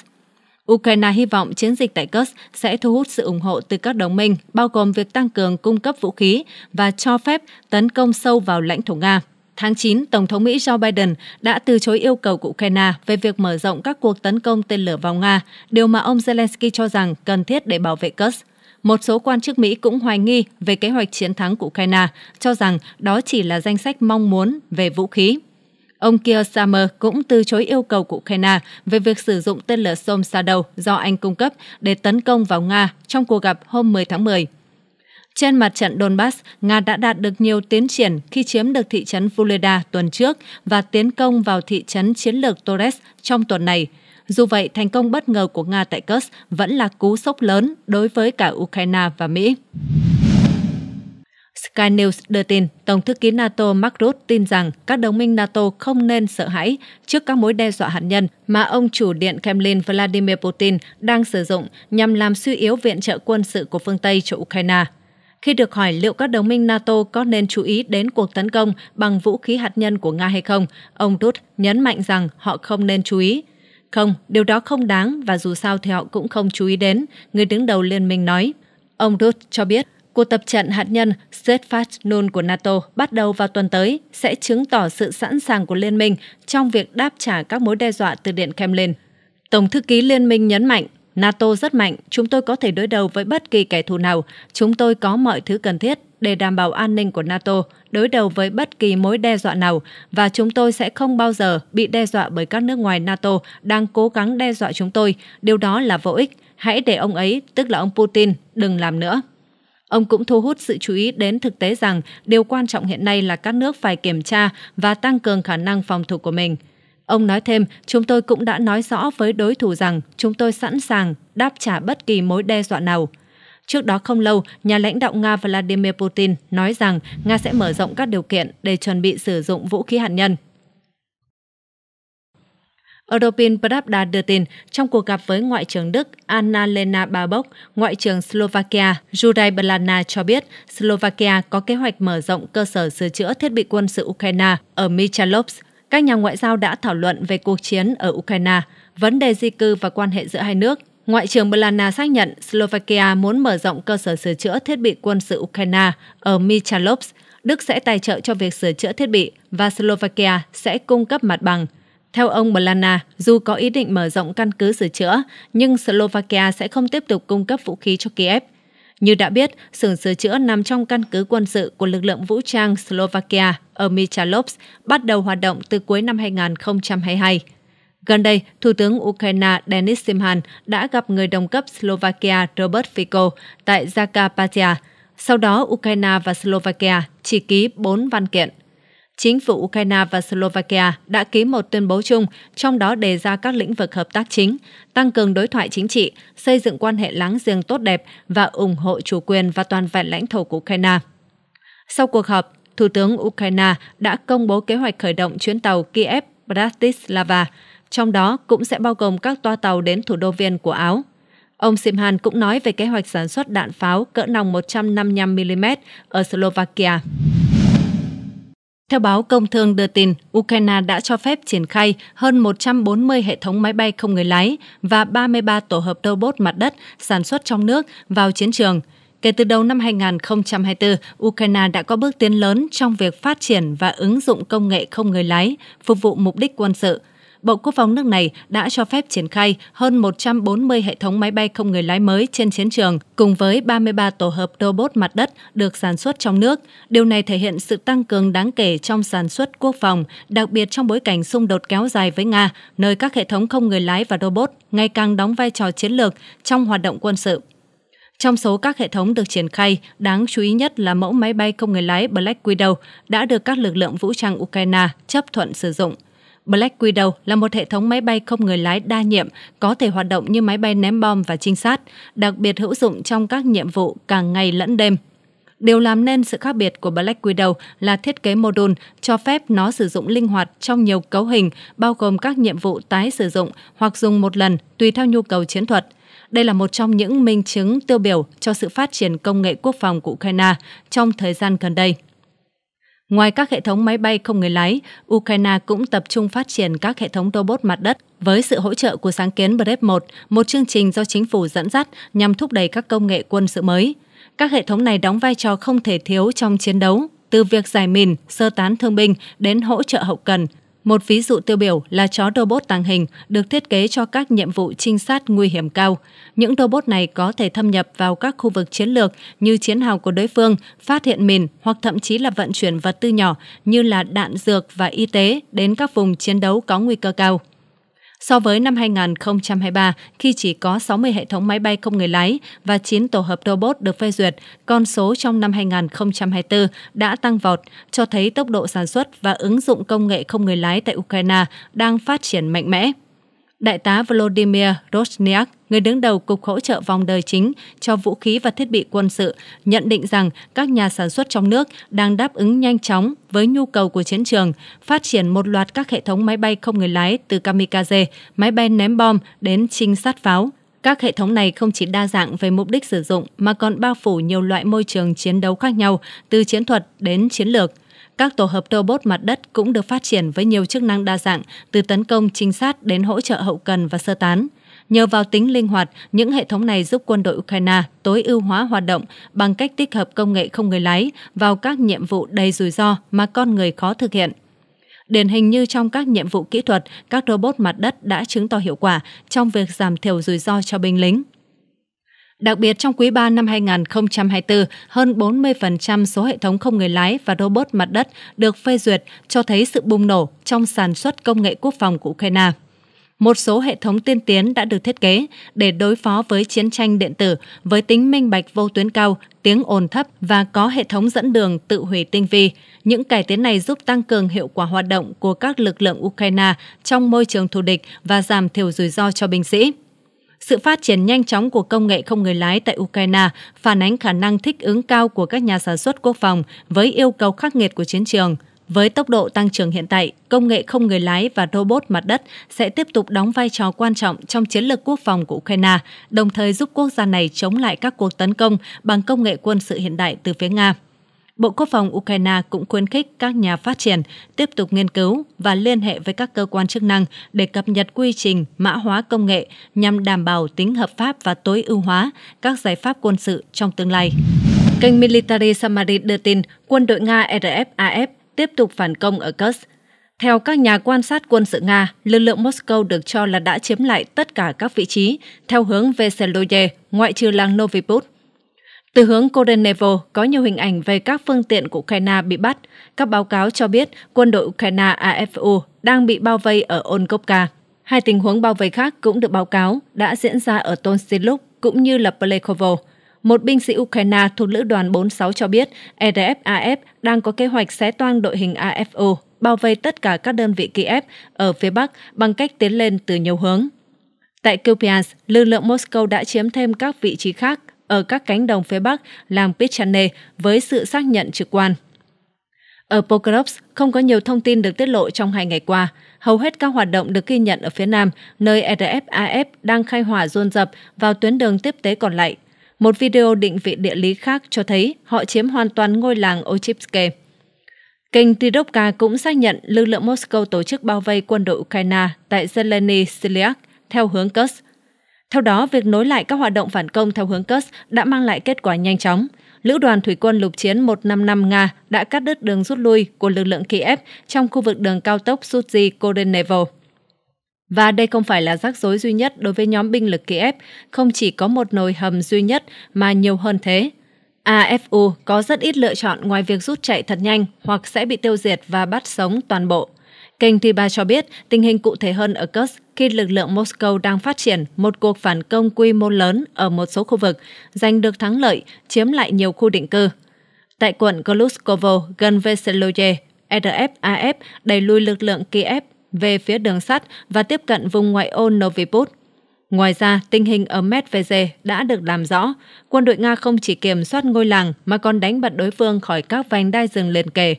Ukraine hy vọng chiến dịch tại Kursk sẽ thu hút sự ủng hộ từ các đồng minh, bao gồm việc tăng cường cung cấp vũ khí và cho phép tấn công sâu vào lãnh thổ Nga. Tháng 9, Tổng thống Mỹ Joe Biden đã từ chối yêu cầu của Ukraine về việc mở rộng các cuộc tấn công tên lửa vào Nga, điều mà ông Zelensky cho rằng cần thiết để bảo vệ Kursk. Một số quan chức Mỹ cũng hoài nghi về kế hoạch chiến thắng của Ukraine, cho rằng đó chỉ là danh sách mong muốn về vũ khí. Ông Keir Starmer cũng từ chối yêu cầu của Ukraine về việc sử dụng tên lửa Storm Shadow do Anh cung cấp để tấn công vào Nga trong cuộc gặp hôm 10 tháng 10. Trên mặt trận Donbass, Nga đã đạt được nhiều tiến triển khi chiếm được thị trấn Vuleda tuần trước và tiến công vào thị trấn chiến lược Torres trong tuần này. Dù vậy, thành công bất ngờ của Nga tại Kursk vẫn là cú sốc lớn đối với cả Ukraine và Mỹ. Sky News đưa tin, Tổng thư ký NATO Mark Rutte tin rằng các đồng minh NATO không nên sợ hãi trước các mối đe dọa hạt nhân mà ông chủ điện Kremlin Vladimir Putin đang sử dụng nhằm làm suy yếu viện trợ quân sự của phương Tây cho Ukraine. Khi được hỏi liệu các đồng minh NATO có nên chú ý đến cuộc tấn công bằng vũ khí hạt nhân của Nga hay không, ông Tut nhấn mạnh rằng họ không nên chú ý. Không, điều đó không đáng và dù sao thì họ cũng không chú ý đến, người đứng đầu liên minh nói. Ông Tut cho biết, cuộc tập trận hạt nhân Steadfast Nun của NATO bắt đầu vào tuần tới sẽ chứng tỏ sự sẵn sàng của liên minh trong việc đáp trả các mối đe dọa từ Điện Kremlin. Tổng thư ký Liên minh nhấn mạnh NATO rất mạnh, chúng tôi có thể đối đầu với bất kỳ kẻ thù nào. Chúng tôi có mọi thứ cần thiết để đảm bảo an ninh của NATO, đối đầu với bất kỳ mối đe dọa nào và chúng tôi sẽ không bao giờ bị đe dọa bởi các nước ngoài NATO đang cố gắng đe dọa chúng tôi. Điều đó là vô ích. Hãy để ông ấy, tức là ông Putin, đừng làm nữa. Ông cũng thu hút sự chú ý đến thực tế rằng điều quan trọng hiện nay là các nước phải kiểm tra và tăng cường khả năng phòng thủ của mình – Ông nói thêm, chúng tôi cũng đã nói rõ với đối thủ rằng chúng tôi sẵn sàng đáp trả bất kỳ mối đe dọa nào. Trước đó không lâu, nhà lãnh đạo Nga Vladimir Putin nói rằng Nga sẽ mở rộng các điều kiện để chuẩn bị sử dụng vũ khí hạt nhân. Europin Pravda đưa tin, trong cuộc gặp với Ngoại trưởng Đức Anna-Lena Baerbock, Ngoại trưởng Slovakia Juraj Belana cho biết Slovakia có kế hoạch mở rộng cơ sở sửa chữa thiết bị quân sự Ukraine ở Michalovsk, các nhà ngoại giao đã thảo luận về cuộc chiến ở Ukraine, vấn đề di cư và quan hệ giữa hai nước. Ngoại trưởng Blana xác nhận Slovakia muốn mở rộng cơ sở sửa chữa thiết bị quân sự Ukraine ở Michalovs. Đức sẽ tài trợ cho việc sửa chữa thiết bị và Slovakia sẽ cung cấp mặt bằng. Theo ông Blana, dù có ý định mở rộng căn cứ sửa chữa, nhưng Slovakia sẽ không tiếp tục cung cấp vũ khí cho Kiev. Như đã biết, xưởng sửa chữa nằm trong căn cứ quân sự của lực lượng vũ trang Slovakia ở Michalovsk bắt đầu hoạt động từ cuối năm 2022. Gần đây, Thủ tướng Ukraine Denis Simhan đã gặp người đồng cấp Slovakia Robert Fico tại Zakarpattia. Sau đó, Ukraine và Slovakia chỉ ký 4 văn kiện – chính phủ Ukraine và Slovakia đã ký một tuyên bố chung, trong đó đề ra các lĩnh vực hợp tác chính, tăng cường đối thoại chính trị, xây dựng quan hệ láng giềng tốt đẹp và ủng hộ chủ quyền và toàn vẹn lãnh thổ của Ukraine. Sau cuộc họp, Thủ tướng Ukraine đã công bố kế hoạch khởi động chuyến tàu Kiev-Bratislava, trong đó cũng sẽ bao gồm các toa tàu đến thủ đô Viên của Áo. Ông Simhan cũng nói về kế hoạch sản xuất đạn pháo cỡ nòng 155mm ở Slovakia. Theo báo Công thương đưa tin, Ukraine đã cho phép triển khai hơn 140 hệ thống máy bay không người lái và 33 tổ hợp robot mặt đất sản xuất trong nước vào chiến trường. Kể từ đầu năm 2024, Ukraine đã có bước tiến lớn trong việc phát triển và ứng dụng công nghệ không người lái, phục vụ mục đích quân sự – Bộ Quốc phòng nước này đã cho phép triển khai hơn 140 hệ thống máy bay không người lái mới trên chiến trường, cùng với 33 tổ hợp robot mặt đất được sản xuất trong nước. Điều này thể hiện sự tăng cường đáng kể trong sản xuất quốc phòng, đặc biệt trong bối cảnh xung đột kéo dài với Nga, nơi các hệ thống không người lái và robot ngày càng đóng vai trò chiến lược trong hoạt động quân sự. Trong số các hệ thống được triển khai, đáng chú ý nhất là mẫu máy bay không người lái Black Widow đã được các lực lượng vũ trang Ukraine chấp thuận sử dụng. Black Widow là một hệ thống máy bay không người lái đa nhiệm, có thể hoạt động như máy bay ném bom và trinh sát, đặc biệt hữu dụng trong các nhiệm vụ cả ngày lẫn đêm. Điều làm nên sự khác biệt của Black Widow là thiết kế mô đun cho phép nó sử dụng linh hoạt trong nhiều cấu hình, bao gồm các nhiệm vụ tái sử dụng hoặc dùng một lần tùy theo nhu cầu chiến thuật. Đây là một trong những minh chứng tiêu biểu cho sự phát triển công nghệ quốc phòng của Ukraine trong thời gian gần đây. Ngoài các hệ thống máy bay không người lái, Ukraine cũng tập trung phát triển các hệ thống robot mặt đất với sự hỗ trợ của sáng kiến BREP 1, một chương trình do chính phủ dẫn dắt nhằm thúc đẩy các công nghệ quân sự mới. Các hệ thống này đóng vai trò không thể thiếu trong chiến đấu, từ việc giải mìn, sơ tán thương binh đến hỗ trợ hậu cần, một ví dụ tiêu biểu là chó robot tàng hình được thiết kế cho các nhiệm vụ trinh sát nguy hiểm cao. Những robot này có thể thâm nhập vào các khu vực chiến lược như chiến hào của đối phương, phát hiện mìn hoặc thậm chí là vận chuyển vật tư nhỏ như là đạn dược và y tế đến các vùng chiến đấu có nguy cơ cao so với năm 2023 khi chỉ có 60 hệ thống máy bay không người lái và 9 tổ hợp robot được phê duyệt, con số trong năm 2024 đã tăng vọt, cho thấy tốc độ sản xuất và ứng dụng công nghệ không người lái tại Ukraine đang phát triển mạnh mẽ. Đại tá Volodymyr Rozniak, người đứng đầu Cục Hỗ trợ vòng đời chính cho vũ khí và thiết bị quân sự, nhận định rằng các nhà sản xuất trong nước đang đáp ứng nhanh chóng với nhu cầu của chiến trường, phát triển một loạt các hệ thống máy bay không người lái từ kamikaze, máy bay ném bom đến trinh sát pháo. Các hệ thống này không chỉ đa dạng về mục đích sử dụng mà còn bao phủ nhiều loại môi trường chiến đấu khác nhau, từ chiến thuật đến chiến lược – các tổ hợp robot mặt đất cũng được phát triển với nhiều chức năng đa dạng, từ tấn công, trinh sát đến hỗ trợ hậu cần và sơ tán. Nhờ vào tính linh hoạt, những hệ thống này giúp quân đội Ukraine tối ưu hóa hoạt động bằng cách tích hợp công nghệ không người lái vào các nhiệm vụ đầy rủi ro mà con người khó thực hiện. Điển hình như trong các nhiệm vụ kỹ thuật, các robot mặt đất đã chứng tỏ hiệu quả trong việc giảm thiểu rủi ro cho binh lính. Đặc biệt trong quý 3 năm 2024, hơn 40% số hệ thống không người lái và robot mặt đất được phê duyệt cho thấy sự bùng nổ trong sản xuất công nghệ quốc phòng của Ukraine. Một số hệ thống tiên tiến đã được thiết kế để đối phó với chiến tranh điện tử với tính minh bạch vô tuyến cao, tiếng ồn thấp và có hệ thống dẫn đường tự hủy tinh vi. Những cải tiến này giúp tăng cường hiệu quả hoạt động của các lực lượng Ukraine trong môi trường thù địch và giảm thiểu rủi ro cho binh sĩ. Sự phát triển nhanh chóng của công nghệ không người lái tại Ukraine phản ánh khả năng thích ứng cao của các nhà sản xuất quốc phòng với yêu cầu khắc nghiệt của chiến trường. Với tốc độ tăng trưởng hiện tại, công nghệ không người lái và robot mặt đất sẽ tiếp tục đóng vai trò quan trọng trong chiến lược quốc phòng của Ukraine, đồng thời giúp quốc gia này chống lại các cuộc tấn công bằng công nghệ quân sự hiện đại từ phía Nga. Bộ Quốc phòng Ukraine cũng khuyến khích các nhà phát triển tiếp tục nghiên cứu và liên hệ với các cơ quan chức năng để cập nhật quy trình mã hóa công nghệ nhằm đảm bảo tính hợp pháp và tối ưu hóa các giải pháp quân sự trong tương lai. Kênh Military Samarit đưa tin quân đội Nga RFAF tiếp tục phản công ở Kursk. Theo các nhà quan sát quân sự Nga, lực lượng Moscow được cho là đã chiếm lại tất cả các vị trí theo hướng Veseloye, ngoại trừ làng Novibut. Từ hướng Korenevo có nhiều hình ảnh về các phương tiện của Ukraine bị bắt. Các báo cáo cho biết quân đội Ukraine AFU đang bị bao vây ở Onkovka. Hai tình huống bao vây khác cũng được báo cáo đã diễn ra ở Tonsiluk cũng như là Pelekhovo. Một binh sĩ Ukraine thuộc lữ đoàn 46 cho biết RFAF e đang có kế hoạch xé toan đội hình AFU, bao vây tất cả các đơn vị Kiev ở phía Bắc bằng cách tiến lên từ nhiều hướng. Tại Kupiansk, lực lượng Moscow đã chiếm thêm các vị trí khác ở các cánh đồng phía Bắc làng Pichane với sự xác nhận trực quan. Ở Pokrovsk không có nhiều thông tin được tiết lộ trong hai ngày qua. Hầu hết các hoạt động được ghi nhận ở phía Nam, nơi RFAF e đang khai hỏa dồn dập vào tuyến đường tiếp tế còn lại. Một video định vị địa lý khác cho thấy họ chiếm hoàn toàn ngôi làng Ochipske. Kênh Tidopka cũng xác nhận lực lượng Moscow tổ chức bao vây quân đội Ukraine tại Zeleny Siliak theo hướng Kursk theo đó, việc nối lại các hoạt động phản công theo hướng Kursk đã mang lại kết quả nhanh chóng. Lữ đoàn Thủy quân lục chiến 155 Nga đã cắt đứt đường rút lui của lực lượng Kiev trong khu vực đường cao tốc Suzy Kodenevo. Và đây không phải là rắc rối duy nhất đối với nhóm binh lực Kiev, không chỉ có một nồi hầm duy nhất mà nhiều hơn thế. AFU có rất ít lựa chọn ngoài việc rút chạy thật nhanh hoặc sẽ bị tiêu diệt và bắt sống toàn bộ. Kênh ba cho biết tình hình cụ thể hơn ở Kursk khi lực lượng Moscow đang phát triển một cuộc phản công quy mô lớn ở một số khu vực, giành được thắng lợi, chiếm lại nhiều khu định cư. Tại quận Goluskovo gần Veseloye, RFAF đẩy lùi lực lượng Kiev về phía đường sắt và tiếp cận vùng ngoại ô Noviput. Ngoài ra, tình hình ở Medvedev đã được làm rõ. Quân đội Nga không chỉ kiểm soát ngôi làng mà còn đánh bật đối phương khỏi các vành đai rừng liền kề.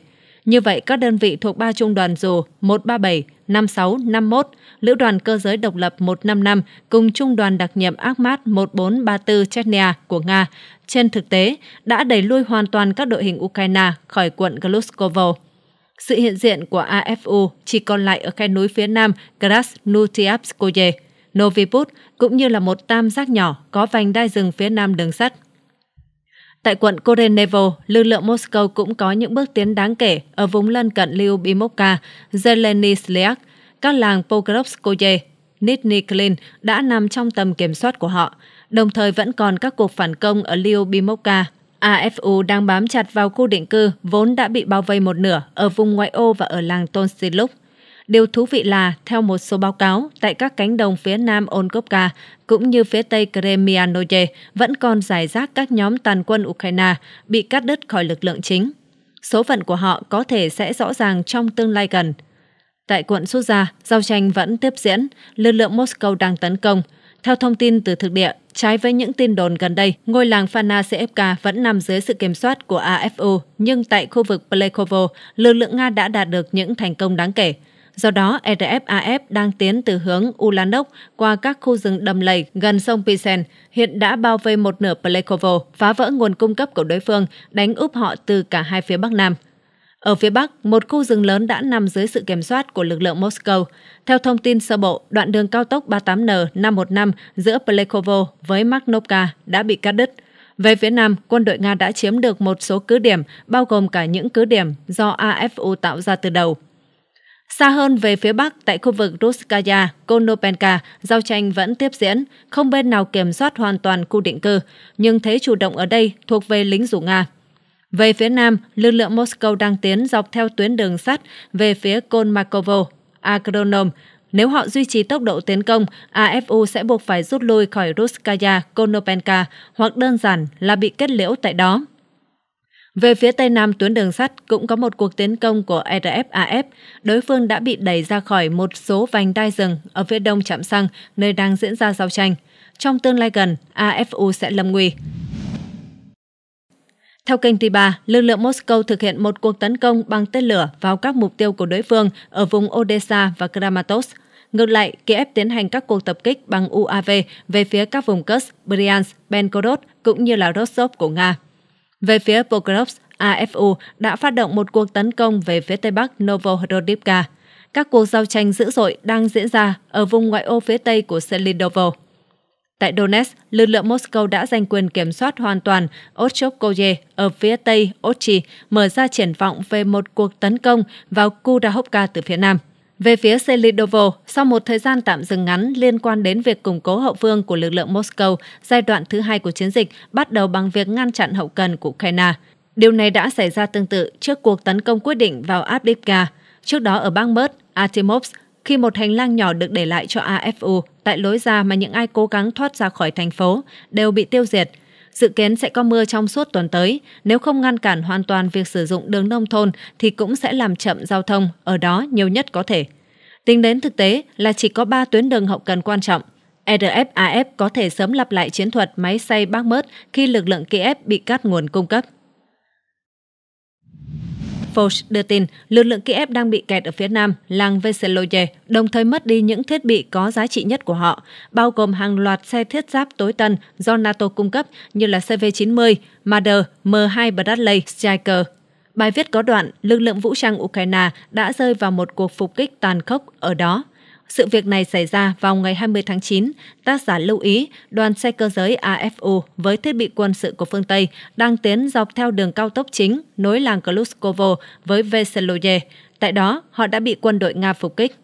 Như vậy, các đơn vị thuộc ba trung đoàn dù 137, 56, 51, Lữ đoàn Cơ giới Độc lập 155 cùng Trung đoàn đặc nhiệm Akhmat 1434 Chechnya của Nga, trên thực tế đã đẩy lui hoàn toàn các đội hình Ukraine khỏi quận Gluskovo. Sự hiện diện của AFU chỉ còn lại ở khe núi phía nam Krasnutiavskoye, Noviput cũng như là một tam giác nhỏ có vành đai rừng phía nam đường sắt Tại quận Korenevo, lực lượng Moscow cũng có những bước tiến đáng kể ở vùng lân cận Lyubimovka, Zeleny các làng Pokrovskoye, Nizhny đã nằm trong tầm kiểm soát của họ, đồng thời vẫn còn các cuộc phản công ở Lyubimovka. AFU đang bám chặt vào khu định cư vốn đã bị bao vây một nửa ở vùng ngoại ô và ở làng Tonsiluk. Điều thú vị là, theo một số báo cáo, tại các cánh đồng phía nam Onkovka cũng như phía tây Kremianoye vẫn còn giải rác các nhóm tàn quân Ukraine bị cắt đứt khỏi lực lượng chính. Số phận của họ có thể sẽ rõ ràng trong tương lai gần. Tại quận Suza, giao tranh vẫn tiếp diễn, lực lượng Moscow đang tấn công. Theo thông tin từ thực địa, trái với những tin đồn gần đây, ngôi làng Fana Fanasevka vẫn nằm dưới sự kiểm soát của AFU, nhưng tại khu vực Plekovo, lực lượng Nga đã đạt được những thành công đáng kể. Do đó, RFAF e đang tiến từ hướng Ulanok qua các khu rừng đầm lầy gần sông Pisen, hiện đã bao vây một nửa Plekovo, phá vỡ nguồn cung cấp của đối phương, đánh úp họ từ cả hai phía Bắc Nam. Ở phía Bắc, một khu rừng lớn đã nằm dưới sự kiểm soát của lực lượng Moscow. Theo thông tin sơ bộ, đoạn đường cao tốc 38N515 giữa Plekovo với Makhnovka đã bị cắt đứt. Về phía Nam, quân đội Nga đã chiếm được một số cứ điểm, bao gồm cả những cứ điểm do AFU tạo ra từ đầu. Xa hơn về phía Bắc, tại khu vực Ruskaya, Konopenka, giao tranh vẫn tiếp diễn, không bên nào kiểm soát hoàn toàn khu định cư, nhưng thế chủ động ở đây thuộc về lính dù Nga. Về phía Nam, lực lượng Moscow đang tiến dọc theo tuyến đường sắt về phía Kolmakovo, Akronom. Nếu họ duy trì tốc độ tiến công, AFU sẽ buộc phải rút lui khỏi Ruskaya, Konopenka hoặc đơn giản là bị kết liễu tại đó. Về phía tây nam tuyến đường sắt cũng có một cuộc tiến công của RFAF. E đối phương đã bị đẩy ra khỏi một số vành đai rừng ở phía đông trạm xăng nơi đang diễn ra giao tranh. Trong tương lai gần, AFU sẽ lâm nguy. Theo kênh T3, lực lượng Moscow thực hiện một cuộc tấn công bằng tên lửa vào các mục tiêu của đối phương ở vùng Odessa và Kramatorsk. Ngược lại, Kiev tiến hành các cuộc tập kích bằng UAV về phía các vùng Kursk, Bryansk, Belgorod cũng như là Rostov của Nga. Về phía Pokrovsk, AFU đã phát động một cuộc tấn công về phía Tây Bắc Novohrodivka. Các cuộc giao tranh dữ dội đang diễn ra ở vùng ngoại ô phía Tây của Selidovo. Tại Donetsk, lực lượng Moscow đã giành quyền kiểm soát hoàn toàn Ochovkoye ở phía Tây Ochi, mở ra triển vọng về một cuộc tấn công vào Kudahovka từ phía Nam. Về phía Selidovo, sau một thời gian tạm dừng ngắn liên quan đến việc củng cố hậu phương của lực lượng Moscow, giai đoạn thứ hai của chiến dịch bắt đầu bằng việc ngăn chặn hậu cần của Ukraine. Điều này đã xảy ra tương tự trước cuộc tấn công quyết định vào Abdivka, trước đó ở bang Bert, Artemovsk, khi một hành lang nhỏ được để lại cho AFU tại lối ra mà những ai cố gắng thoát ra khỏi thành phố đều bị tiêu diệt – Dự kiến sẽ có mưa trong suốt tuần tới, nếu không ngăn cản hoàn toàn việc sử dụng đường nông thôn thì cũng sẽ làm chậm giao thông, ở đó nhiều nhất có thể. Tính đến thực tế là chỉ có 3 tuyến đường hậu cần quan trọng. RFAF e có thể sớm lặp lại chiến thuật máy xay bác mớt khi lực lượng Kiev bị cắt nguồn cung cấp. Info đưa tin, lực lượng Kiev đang bị kẹt ở phía nam làng Veseloye, đồng thời mất đi những thiết bị có giá trị nhất của họ, bao gồm hàng loạt xe thiết giáp tối tân do NATO cung cấp như là CV-90, Marder, M2 Bradley, Striker. Bài viết có đoạn, lực lượng vũ trang Ukraine đã rơi vào một cuộc phục kích tàn khốc ở đó – sự việc này xảy ra vào ngày 20 tháng 9. Tác giả lưu ý đoàn xe cơ giới AFU với thiết bị quân sự của phương Tây đang tiến dọc theo đường cao tốc chính nối làng Kluskovo với Veseloye. Tại đó, họ đã bị quân đội Nga phục kích.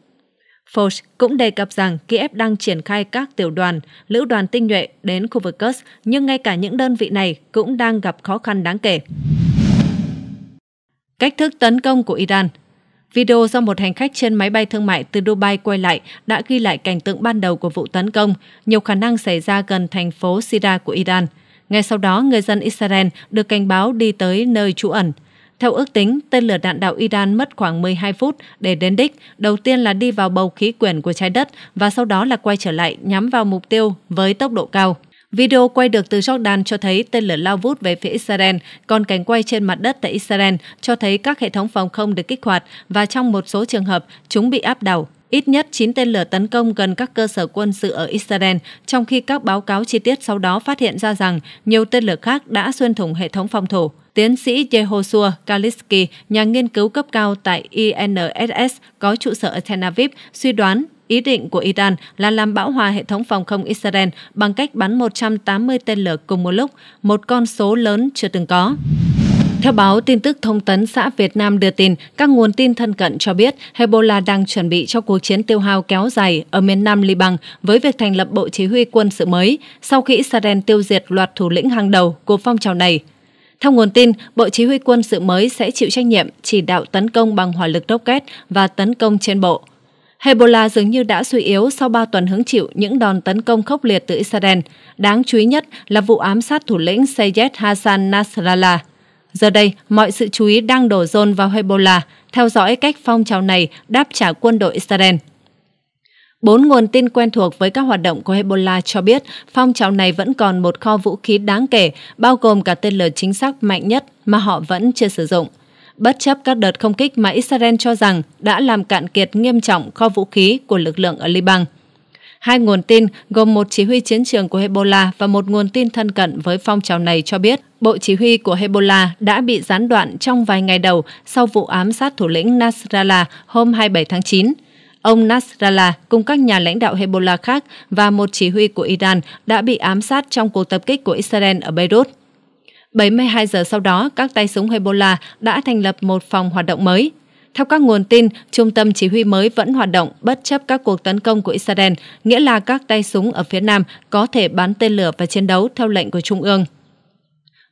Foch cũng đề cập rằng Kiev đang triển khai các tiểu đoàn, lữ đoàn tinh nhuệ đến khu vực Kursk, nhưng ngay cả những đơn vị này cũng đang gặp khó khăn đáng kể. Cách thức tấn công của Iran – Video do một hành khách trên máy bay thương mại từ Dubai quay lại đã ghi lại cảnh tượng ban đầu của vụ tấn công, nhiều khả năng xảy ra gần thành phố Sira của Iran. Ngay sau đó, người dân Israel được cảnh báo đi tới nơi trú ẩn. Theo ước tính, tên lửa đạn đạo Iran mất khoảng 12 phút để đến đích, đầu tiên là đi vào bầu khí quyển của trái đất và sau đó là quay trở lại nhắm vào mục tiêu với tốc độ cao. Video quay được từ Jordan cho thấy tên lửa lao vút về phía Israel, còn cảnh quay trên mặt đất tại Israel cho thấy các hệ thống phòng không được kích hoạt và trong một số trường hợp, chúng bị áp đảo. Ít nhất 9 tên lửa tấn công gần các cơ sở quân sự ở Israel, trong khi các báo cáo chi tiết sau đó phát hiện ra rằng nhiều tên lửa khác đã xuyên thủng hệ thống phòng thủ. Tiến sĩ Yehoshua Kalisky, nhà nghiên cứu cấp cao tại INSS có trụ sở ở Tel Aviv, suy đoán Ý định của Iran là làm bão hòa hệ thống phòng không Israel bằng cách bắn 180 tên lửa cùng một lúc, một con số lớn chưa từng có. Theo báo tin tức thông tấn xã Việt Nam đưa tin, các nguồn tin thân cận cho biết Hezbollah đang chuẩn bị cho cuộc chiến tiêu hao kéo dài ở miền nam Liban với việc thành lập bộ chỉ huy quân sự mới sau khi Israel tiêu diệt loạt thủ lĩnh hàng đầu của phong trào này. Theo nguồn tin, Bộ Chỉ huy quân sự mới sẽ chịu trách nhiệm chỉ đạo tấn công bằng hỏa lực rocket và tấn công trên bộ. Hezbollah dường như đã suy yếu sau 3 tuần hứng chịu những đòn tấn công khốc liệt từ Israel. Đáng chú ý nhất là vụ ám sát thủ lĩnh Sayyed Hassan Nasrallah. Giờ đây, mọi sự chú ý đang đổ dồn vào Hezbollah, theo dõi cách phong trào này đáp trả quân đội Israel. Bốn nguồn tin quen thuộc với các hoạt động của Hezbollah cho biết phong trào này vẫn còn một kho vũ khí đáng kể, bao gồm cả tên lửa chính xác mạnh nhất mà họ vẫn chưa sử dụng – bất chấp các đợt không kích mà Israel cho rằng đã làm cạn kiệt nghiêm trọng kho vũ khí của lực lượng ở Liban. Hai nguồn tin gồm một chỉ huy chiến trường của Hezbollah và một nguồn tin thân cận với phong trào này cho biết bộ chỉ huy của Hezbollah đã bị gián đoạn trong vài ngày đầu sau vụ ám sát thủ lĩnh Nasrallah hôm 27 tháng 9. Ông Nasrallah cùng các nhà lãnh đạo Hezbollah khác và một chỉ huy của Iran đã bị ám sát trong cuộc tập kích của Israel ở Beirut. 72 giờ sau đó, các tay súng Hezbollah đã thành lập một phòng hoạt động mới. Theo các nguồn tin, trung tâm chỉ huy mới vẫn hoạt động bất chấp các cuộc tấn công của Israel, nghĩa là các tay súng ở phía Nam có thể bắn tên lửa và chiến đấu theo lệnh của Trung ương.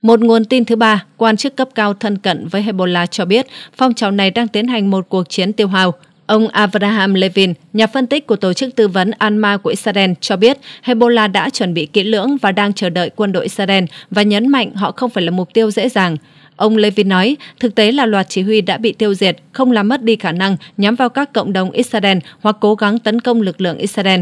Một nguồn tin thứ ba, quan chức cấp cao thân cận với Hezbollah cho biết phong trào này đang tiến hành một cuộc chiến tiêu hao – Ông Avraham Levin, nhà phân tích của tổ chức tư vấn Alma của Israel cho biết Hezbollah đã chuẩn bị kỹ lưỡng và đang chờ đợi quân đội Israel và nhấn mạnh họ không phải là mục tiêu dễ dàng. Ông Levin nói, thực tế là loạt chỉ huy đã bị tiêu diệt, không làm mất đi khả năng nhắm vào các cộng đồng Israel hoặc cố gắng tấn công lực lượng Israel.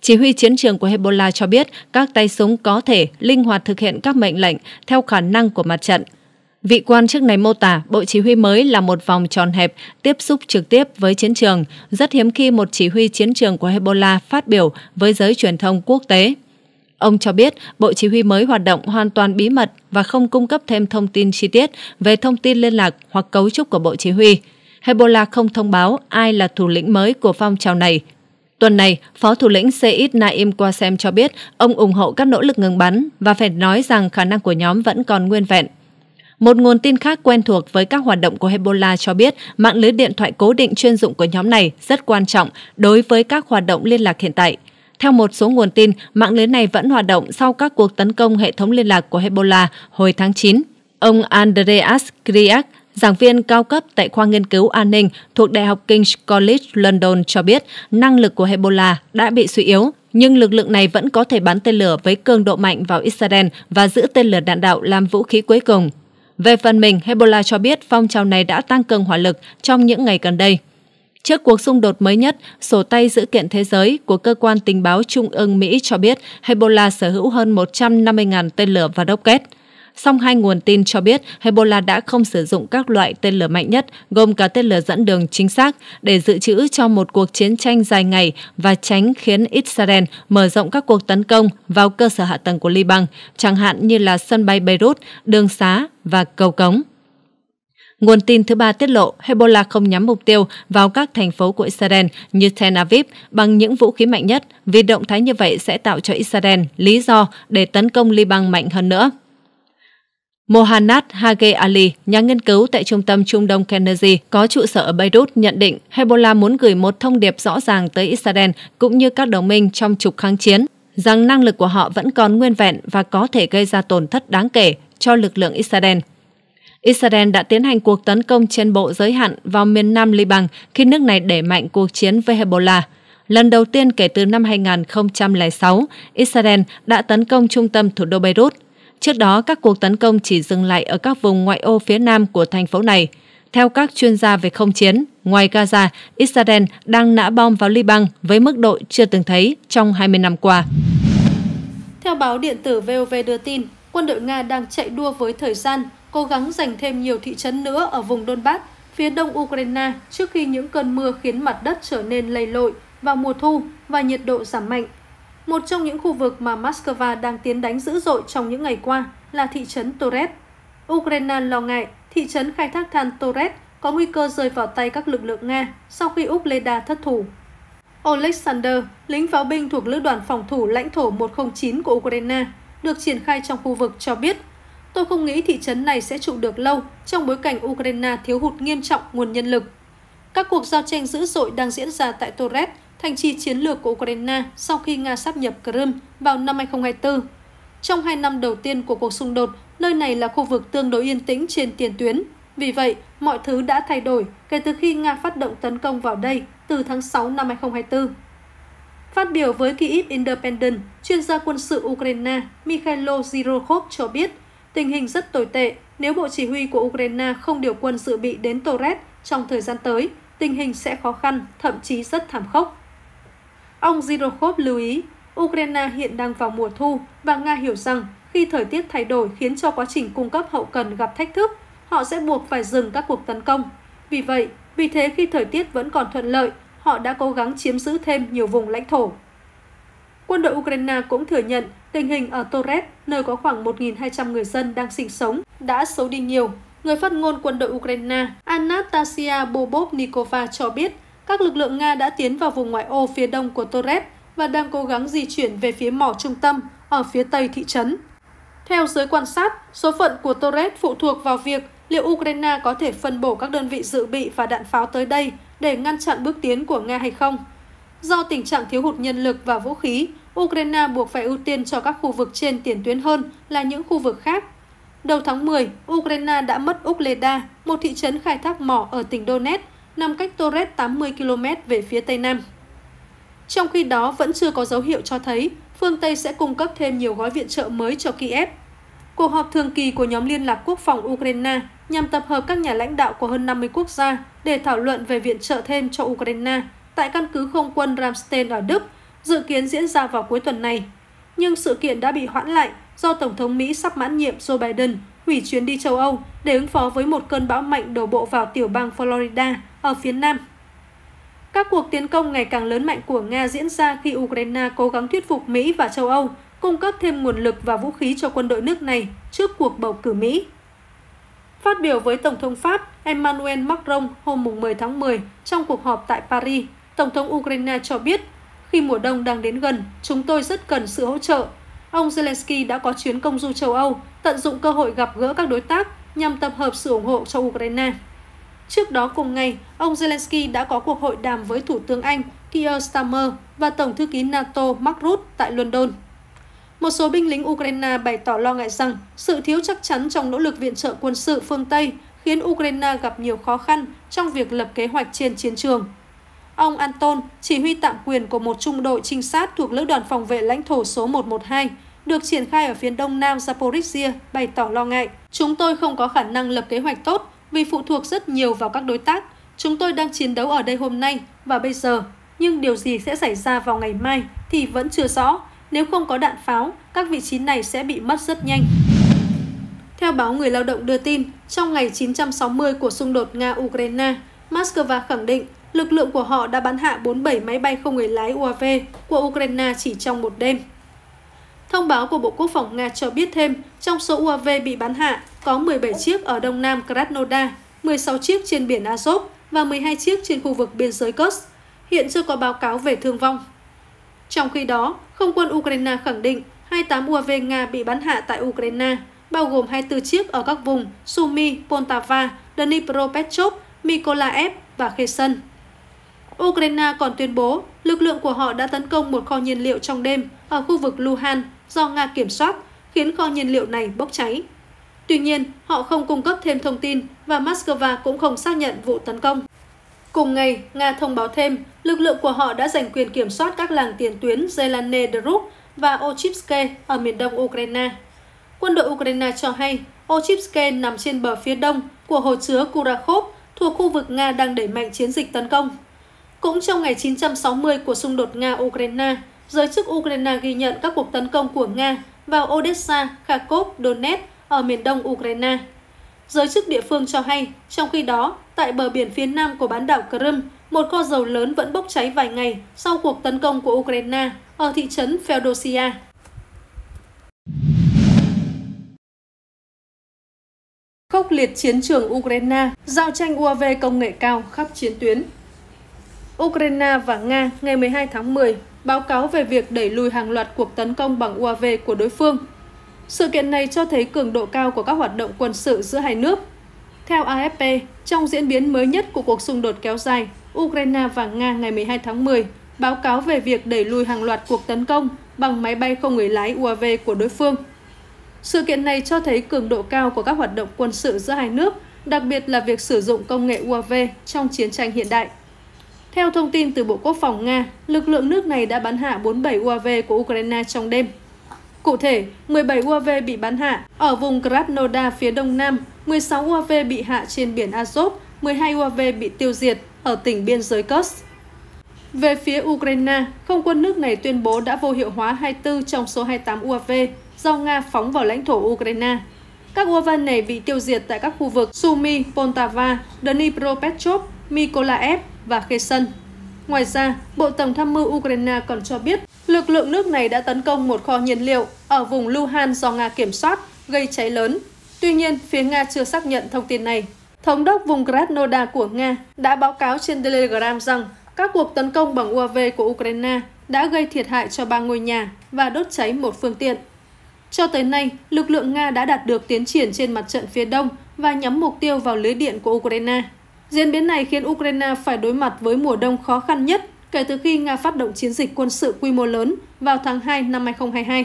Chỉ huy chiến trường của Hezbollah cho biết các tay súng có thể linh hoạt thực hiện các mệnh lệnh theo khả năng của mặt trận. Vị quan chức này mô tả bộ chỉ huy mới là một vòng tròn hẹp tiếp xúc trực tiếp với chiến trường, rất hiếm khi một chỉ huy chiến trường của Hezbollah phát biểu với giới truyền thông quốc tế. Ông cho biết bộ chỉ huy mới hoạt động hoàn toàn bí mật và không cung cấp thêm thông tin chi tiết về thông tin liên lạc hoặc cấu trúc của bộ chỉ huy. Hezbollah không thông báo ai là thủ lĩnh mới của phong trào này. Tuần này, Phó Thủ lĩnh Seyid Naim Qasem cho biết ông ủng hộ các nỗ lực ngừng bắn và phải nói rằng khả năng của nhóm vẫn còn nguyên vẹn. Một nguồn tin khác quen thuộc với các hoạt động của Hezbollah cho biết mạng lưới điện thoại cố định chuyên dụng của nhóm này rất quan trọng đối với các hoạt động liên lạc hiện tại. Theo một số nguồn tin, mạng lưới này vẫn hoạt động sau các cuộc tấn công hệ thống liên lạc của Hezbollah hồi tháng 9. Ông Andreas Kriak, giảng viên cao cấp tại khoa nghiên cứu an ninh thuộc Đại học King's College London cho biết năng lực của Hezbollah đã bị suy yếu, nhưng lực lượng này vẫn có thể bắn tên lửa với cường độ mạnh vào Israel và giữ tên lửa đạn đạo làm vũ khí cuối cùng. Về phần mình, Hezbollah cho biết phong trào này đã tăng cường hỏa lực trong những ngày gần đây. Trước cuộc xung đột mới nhất, sổ tay dữ kiện thế giới của cơ quan tình báo Trung ương Mỹ cho biết Hezbollah sở hữu hơn 150.000 tên lửa và rocket. Song hai nguồn tin cho biết Hezbollah đã không sử dụng các loại tên lửa mạnh nhất, gồm cả tên lửa dẫn đường chính xác, để dự trữ cho một cuộc chiến tranh dài ngày và tránh khiến Israel mở rộng các cuộc tấn công vào cơ sở hạ tầng của Liban, chẳng hạn như là sân bay Beirut, đường xá và cầu cống. Nguồn tin thứ ba tiết lộ Hezbollah không nhắm mục tiêu vào các thành phố của Israel như Tel Aviv bằng những vũ khí mạnh nhất, vì động thái như vậy sẽ tạo cho Israel lý do để tấn công Liban mạnh hơn nữa. Mohanad Hage Ali, nhà nghiên cứu tại Trung tâm Trung Đông Kennedy có trụ sở ở Beirut, nhận định Hezbollah muốn gửi một thông điệp rõ ràng tới Israel cũng như các đồng minh trong trục kháng chiến rằng năng lực của họ vẫn còn nguyên vẹn và có thể gây ra tổn thất đáng kể cho lực lượng Israel. Israel đã tiến hành cuộc tấn công trên bộ giới hạn vào miền nam Liban khi nước này đẩy mạnh cuộc chiến với Hezbollah. Lần đầu tiên kể từ năm 2006, Israel đã tấn công trung tâm thủ đô Beirut Trước đó, các cuộc tấn công chỉ dừng lại ở các vùng ngoại ô phía nam của thành phố này. Theo các chuyên gia về không chiến, ngoài Gaza, Israel đang nã bom vào Liban với mức độ chưa từng thấy trong 20 năm qua. Theo báo điện tử VOV đưa tin, quân đội Nga đang chạy đua với thời gian, cố gắng giành thêm nhiều thị trấn nữa ở vùng Donbass, phía đông Ukraine trước khi những cơn mưa khiến mặt đất trở nên lầy lội vào mùa thu và nhiệt độ giảm mạnh. Một trong những khu vực mà Moscow đang tiến đánh dữ dội trong những ngày qua là thị trấn Torres. Ukraine lo ngại thị trấn khai thác than Torres có nguy cơ rơi vào tay các lực lượng Nga sau khi Úc thất thủ. Alexander, lính pháo binh thuộc Lữ đoàn phòng thủ lãnh thổ 109 của Ukraine, được triển khai trong khu vực cho biết Tôi không nghĩ thị trấn này sẽ trụ được lâu trong bối cảnh Ukraine thiếu hụt nghiêm trọng nguồn nhân lực. Các cuộc giao tranh dữ dội đang diễn ra tại Torres thành trì chiến lược của Ukraine sau khi Nga sáp nhập Crimea vào năm 2024. Trong hai năm đầu tiên của cuộc xung đột, nơi này là khu vực tương đối yên tĩnh trên tiền tuyến. Vì vậy, mọi thứ đã thay đổi kể từ khi Nga phát động tấn công vào đây từ tháng 6 năm 2024. Phát biểu với Kyiv Independent, chuyên gia quân sự Ukraine Mikhailo Zirokov cho biết tình hình rất tồi tệ nếu Bộ Chỉ huy của Ukraine không điều quân dự bị đến Torres trong thời gian tới, tình hình sẽ khó khăn, thậm chí rất thảm khốc. Ông Zirokov lưu ý, Ukraine hiện đang vào mùa thu và Nga hiểu rằng khi thời tiết thay đổi khiến cho quá trình cung cấp hậu cần gặp thách thức, họ sẽ buộc phải dừng các cuộc tấn công. Vì vậy, vì thế khi thời tiết vẫn còn thuận lợi, họ đã cố gắng chiếm giữ thêm nhiều vùng lãnh thổ. Quân đội Ukraine cũng thừa nhận tình hình ở Torres, nơi có khoảng 1.200 người dân đang sinh sống, đã xấu đi nhiều. Người phát ngôn quân đội Ukraine Anastasia Bobovnikova cho biết các lực lượng Nga đã tiến vào vùng ngoại ô phía đông của Torres và đang cố gắng di chuyển về phía mỏ trung tâm ở phía tây thị trấn. Theo giới quan sát, số phận của Torres phụ thuộc vào việc liệu Ukraine có thể phân bổ các đơn vị dự bị và đạn pháo tới đây để ngăn chặn bước tiến của Nga hay không. Do tình trạng thiếu hụt nhân lực và vũ khí, Ukraine buộc phải ưu tiên cho các khu vực trên tiền tuyến hơn là những khu vực khác. Đầu tháng 10, Ukraine đã mất Ukleda, một thị trấn khai thác mỏ ở tỉnh Donetsk, nằm cách Torres 80 km về phía Tây Nam. Trong khi đó, vẫn chưa có dấu hiệu cho thấy phương Tây sẽ cung cấp thêm nhiều gói viện trợ mới cho Kiev. Cuộc họp thường kỳ của nhóm Liên lạc Quốc phòng Ukraine nhằm tập hợp các nhà lãnh đạo của hơn 50 quốc gia để thảo luận về viện trợ thêm cho Ukraine tại căn cứ không quân Ramstein ở Đức, dự kiến diễn ra vào cuối tuần này. Nhưng sự kiện đã bị hoãn lại do Tổng thống Mỹ sắp mãn nhiệm Joe Biden hủy chuyến đi châu Âu để ứng phó với một cơn bão mạnh đổ bộ vào tiểu bang Florida ở phía nam. Các cuộc tiến công ngày càng lớn mạnh của Nga diễn ra khi Ukraine cố gắng thuyết phục Mỹ và châu Âu cung cấp thêm nguồn lực và vũ khí cho quân đội nước này trước cuộc bầu cử Mỹ. Phát biểu với Tổng thống Pháp Emmanuel Macron hôm 10 tháng 10 trong cuộc họp tại Paris, Tổng thống Ukraine cho biết khi mùa đông đang đến gần, chúng tôi rất cần sự hỗ trợ Ông Zelensky đã có chuyến công du châu Âu, tận dụng cơ hội gặp gỡ các đối tác nhằm tập hợp sự ủng hộ cho Ukraine. Trước đó cùng ngày, ông Zelensky đã có cuộc hội đàm với Thủ tướng Anh Keir Starmer và Tổng thư ký NATO Mark Rutte tại London. Một số binh lính Ukraine bày tỏ lo ngại rằng sự thiếu chắc chắn trong nỗ lực viện trợ quân sự phương Tây khiến Ukraine gặp nhiều khó khăn trong việc lập kế hoạch trên chiến trường. Ông Anton, chỉ huy tạm quyền của một trung đội trinh sát thuộc Lữ đoàn Phòng vệ lãnh thổ số 112, được triển khai ở phía đông nam Zaporizhia, bày tỏ lo ngại. Chúng tôi không có khả năng lập kế hoạch tốt vì phụ thuộc rất nhiều vào các đối tác. Chúng tôi đang chiến đấu ở đây hôm nay và bây giờ, nhưng điều gì sẽ xảy ra vào ngày mai thì vẫn chưa rõ. Nếu không có đạn pháo, các vị trí này sẽ bị mất rất nhanh. Theo báo Người Lao động đưa tin, trong ngày 960 của xung đột Nga-Ukraine, Moscow khẳng định Lực lượng của họ đã bắn hạ 47 máy bay không người lái UAV của Ukraine chỉ trong một đêm. Thông báo của Bộ Quốc phòng Nga cho biết thêm, trong số UAV bị bắn hạ có 17 chiếc ở đông nam Krasnodar, 16 chiếc trên biển Azov và 12 chiếc trên khu vực biên giới Kursk. Hiện chưa có báo cáo về thương vong. Trong khi đó, không quân Ukraine khẳng định 28 UAV Nga bị bắn hạ tại Ukraine, bao gồm 24 chiếc ở các vùng Sumy, Poltava, Dnipropetrovsk, Mykolaiv và Kherson. Ukraine còn tuyên bố lực lượng của họ đã tấn công một kho nhiên liệu trong đêm ở khu vực Luhan do Nga kiểm soát, khiến kho nhiên liệu này bốc cháy. Tuy nhiên, họ không cung cấp thêm thông tin và Moscow cũng không xác nhận vụ tấn công. Cùng ngày, Nga thông báo thêm lực lượng của họ đã giành quyền kiểm soát các làng tiền tuyến Zelane Druk và Ochipske ở miền đông Ukraine. Quân đội Ukraine cho hay Ochipske nằm trên bờ phía đông của hồ chứa Kurakhov thuộc khu vực Nga đang đẩy mạnh chiến dịch tấn công. Cũng trong ngày 960 của xung đột Nga-Ukraine, giới chức Ukraine ghi nhận các cuộc tấn công của Nga vào Odessa, Kharkov, Donetsk ở miền đông Ukraine. Giới chức địa phương cho hay, trong khi đó, tại bờ biển phía nam của bán đảo Crimea, một kho dầu lớn vẫn bốc cháy vài ngày sau cuộc tấn công của Ukraine ở thị trấn Feodosia. Khốc liệt chiến trường Ukraine, giao tranh UAV công nghệ cao khắp chiến tuyến. Ukraine và Nga ngày 12 tháng 10 báo cáo về việc đẩy lùi hàng loạt cuộc tấn công bằng UAV của đối phương. Sự kiện này cho thấy cường độ cao của các hoạt động quân sự giữa hai nước. Theo AFP, trong diễn biến mới nhất của cuộc xung đột kéo dài, Ukraine và Nga ngày 12 tháng 10 báo cáo về việc đẩy lùi hàng loạt cuộc tấn công bằng máy bay không người lái UAV của đối phương. Sự kiện này cho thấy cường độ cao của các hoạt động quân sự giữa hai nước, đặc biệt là việc sử dụng công nghệ UAV trong chiến tranh hiện đại. Theo thông tin từ Bộ Quốc phòng Nga, lực lượng nước này đã bắn hạ 47 UAV của Ukraine trong đêm. Cụ thể, 17 UAV bị bắn hạ ở vùng Krasnodar phía đông nam, 16 UAV bị hạ trên biển Azov, 12 UAV bị tiêu diệt ở tỉnh biên giới Kursk. Về phía Ukraine, không quân nước này tuyên bố đã vô hiệu hóa 24 trong số 28 UAV do Nga phóng vào lãnh thổ Ukraine. Các UAV này bị tiêu diệt tại các khu vực Sumy, Poltava, Dnipropetrovsk, Mykolaiv, và Kherson. Ngoài ra, Bộ Tổng tham mưu Ukraine còn cho biết lực lượng nước này đã tấn công một kho nhiên liệu ở vùng Luhan do Nga kiểm soát, gây cháy lớn. Tuy nhiên, phía Nga chưa xác nhận thông tin này. Thống đốc vùng Krasnodar của Nga đã báo cáo trên Telegram rằng các cuộc tấn công bằng UAV của Ukraine đã gây thiệt hại cho ba ngôi nhà và đốt cháy một phương tiện. Cho tới nay, lực lượng Nga đã đạt được tiến triển trên mặt trận phía đông và nhắm mục tiêu vào lưới điện của Ukraine. Diễn biến này khiến Ukraine phải đối mặt với mùa đông khó khăn nhất kể từ khi Nga phát động chiến dịch quân sự quy mô lớn vào tháng 2 năm 2022.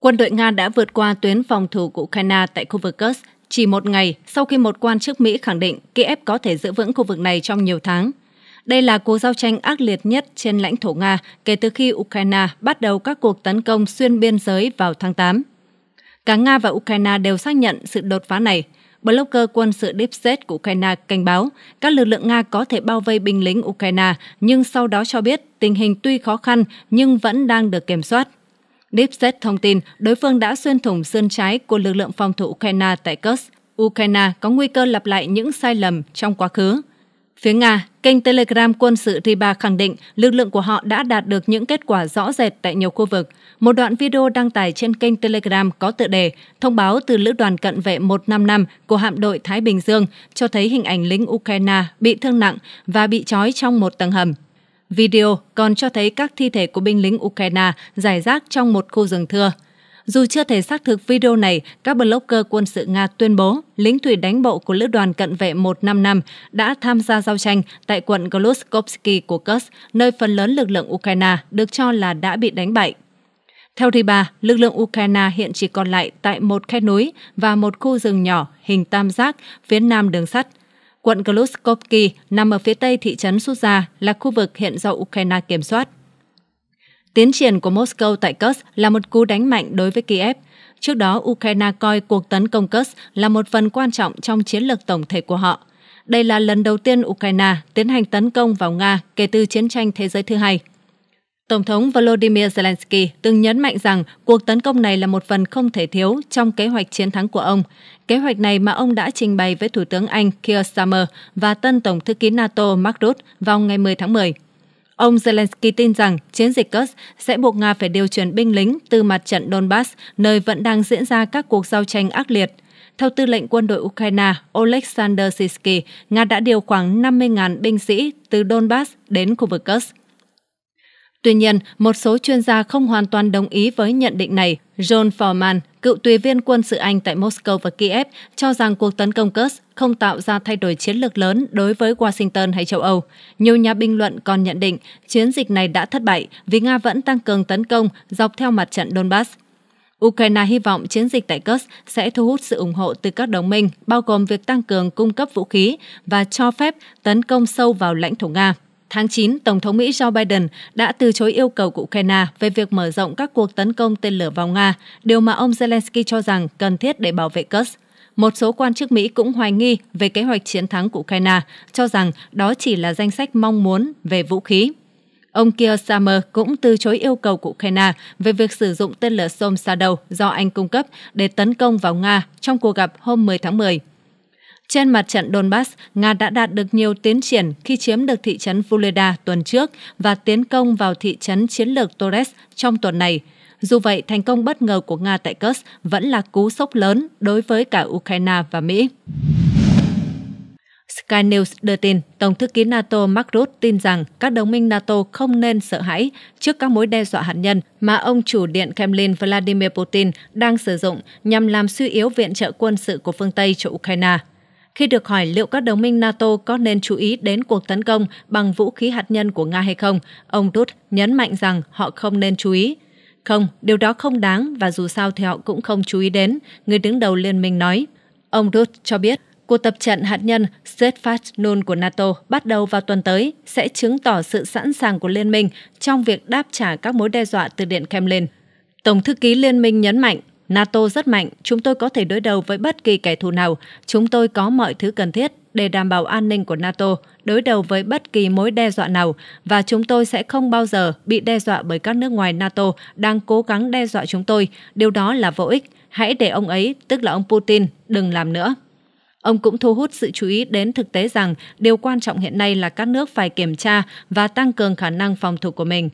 Quân đội Nga đã vượt qua tuyến phòng thủ của Ukraine tại khu vực Kursk chỉ một ngày sau khi một quan chức Mỹ khẳng định Kiev có thể giữ vững khu vực này trong nhiều tháng. Đây là cuộc giao tranh ác liệt nhất trên lãnh thổ Nga kể từ khi Ukraine bắt đầu các cuộc tấn công xuyên biên giới vào tháng 8. Cả Nga và Ukraine đều xác nhận sự đột phá này – blogger quân sự Deep của Ukraine cảnh báo các lực lượng Nga có thể bao vây binh lính Ukraine, nhưng sau đó cho biết tình hình tuy khó khăn nhưng vẫn đang được kiểm soát. Deep thông tin đối phương đã xuyên thủng sơn trái của lực lượng phòng thủ Ukraine tại Kursk. Ukraine có nguy cơ lặp lại những sai lầm trong quá khứ. Phía Nga, kênh Telegram quân sự Riba khẳng định lực lượng của họ đã đạt được những kết quả rõ rệt tại nhiều khu vực. Một đoạn video đăng tải trên kênh Telegram có tựa đề Thông báo từ Lữ đoàn Cận vệ 155 của hạm đội Thái Bình Dương cho thấy hình ảnh lính Ukraine bị thương nặng và bị trói trong một tầng hầm. Video còn cho thấy các thi thể của binh lính Ukraine giải rác trong một khu rừng thưa. Dù chưa thể xác thực video này, các blogger quân sự Nga tuyên bố lính thủy đánh bộ của Lữ đoàn Cận vệ 155 đã tham gia giao tranh tại quận Gloskovsky của Kursk, nơi phần lớn lực lượng Ukraine được cho là đã bị đánh bại. Theo Riba, lực lượng Ukraine hiện chỉ còn lại tại một khe núi và một khu rừng nhỏ hình tam giác phía nam đường sắt. Quận Gloskovsky nằm ở phía tây thị trấn Suza là khu vực hiện do Ukraine kiểm soát. Tiến triển của Moscow tại Kursk là một cú đánh mạnh đối với Kiev. Trước đó, Ukraine coi cuộc tấn công Kursk là một phần quan trọng trong chiến lược tổng thể của họ. Đây là lần đầu tiên Ukraine tiến hành tấn công vào Nga kể từ chiến tranh thế giới thứ hai. Tổng thống Volodymyr Zelensky từng nhấn mạnh rằng cuộc tấn công này là một phần không thể thiếu trong kế hoạch chiến thắng của ông. Kế hoạch này mà ông đã trình bày với Thủ tướng Anh Keir Starmer và tân Tổng thư ký NATO Mark Rutte vào ngày 10 tháng 10. Ông Zelensky tin rằng chiến dịch Kursk sẽ buộc Nga phải điều chuyển binh lính từ mặt trận Donbass, nơi vẫn đang diễn ra các cuộc giao tranh ác liệt. Theo tư lệnh quân đội Ukraine Oleksandr Sisky, Nga đã điều khoảng 50.000 binh sĩ từ Donbass đến khu vực Kursk. Tuy nhiên, một số chuyên gia không hoàn toàn đồng ý với nhận định này. John Foreman, cựu tùy viên quân sự Anh tại Moscow và Kiev, cho rằng cuộc tấn công Kursk không tạo ra thay đổi chiến lược lớn đối với Washington hay châu Âu. Nhiều nhà bình luận còn nhận định chiến dịch này đã thất bại vì Nga vẫn tăng cường tấn công dọc theo mặt trận Donbass. Ukraine hy vọng chiến dịch tại Kursk sẽ thu hút sự ủng hộ từ các đồng minh, bao gồm việc tăng cường cung cấp vũ khí và cho phép tấn công sâu vào lãnh thổ Nga. Tháng 9, Tổng thống Mỹ Joe Biden đã từ chối yêu cầu của Ukraine về việc mở rộng các cuộc tấn công tên lửa vào Nga, điều mà ông Zelensky cho rằng cần thiết để bảo vệ Kursk. Một số quan chức Mỹ cũng hoài nghi về kế hoạch chiến thắng của Ukraine, cho rằng đó chỉ là danh sách mong muốn về vũ khí. Ông Keir Starmer cũng từ chối yêu cầu của Ukraine về việc sử dụng tên lửa Storm Shadow do Anh cung cấp để tấn công vào Nga trong cuộc gặp hôm 10 tháng 10. Trên mặt trận Donbass, Nga đã đạt được nhiều tiến triển khi chiếm được thị trấn Vuleda tuần trước và tiến công vào thị trấn chiến lược Torres trong tuần này. Dù vậy, thành công bất ngờ của Nga tại Kursk vẫn là cú sốc lớn đối với cả Ukraine và Mỹ. Sky News đưa tin, Tổng thư ký NATO Mark Rutte tin rằng các đồng minh NATO không nên sợ hãi trước các mối đe dọa hạt nhân mà ông chủ điện Kremlin Vladimir Putin đang sử dụng nhằm làm suy yếu viện trợ quân sự của phương Tây cho Ukraine khi được hỏi liệu các đồng minh NATO có nên chú ý đến cuộc tấn công bằng vũ khí hạt nhân của Nga hay không, ông Tut nhấn mạnh rằng họ không nên chú ý. Không, điều đó không đáng và dù sao thì họ cũng không chú ý đến, người đứng đầu liên minh nói. Ông Tut cho biết, cuộc tập trận hạt nhân Steadfast Nun của NATO bắt đầu vào tuần tới sẽ chứng tỏ sự sẵn sàng của liên minh trong việc đáp trả các mối đe dọa từ Điện Kremlin. Tổng thư ký Liên minh nhấn mạnh NATO rất mạnh, chúng tôi có thể đối đầu với bất kỳ kẻ thù nào. Chúng tôi có mọi thứ cần thiết để đảm bảo an ninh của NATO, đối đầu với bất kỳ mối đe dọa nào và chúng tôi sẽ không bao giờ bị đe dọa bởi các nước ngoài NATO đang cố gắng đe dọa chúng tôi. Điều đó là vô ích. Hãy để ông ấy, tức là ông Putin, đừng làm nữa. Ông cũng thu hút sự chú ý đến thực tế rằng điều quan trọng hiện nay là các nước phải kiểm tra và tăng cường khả năng phòng thủ của mình.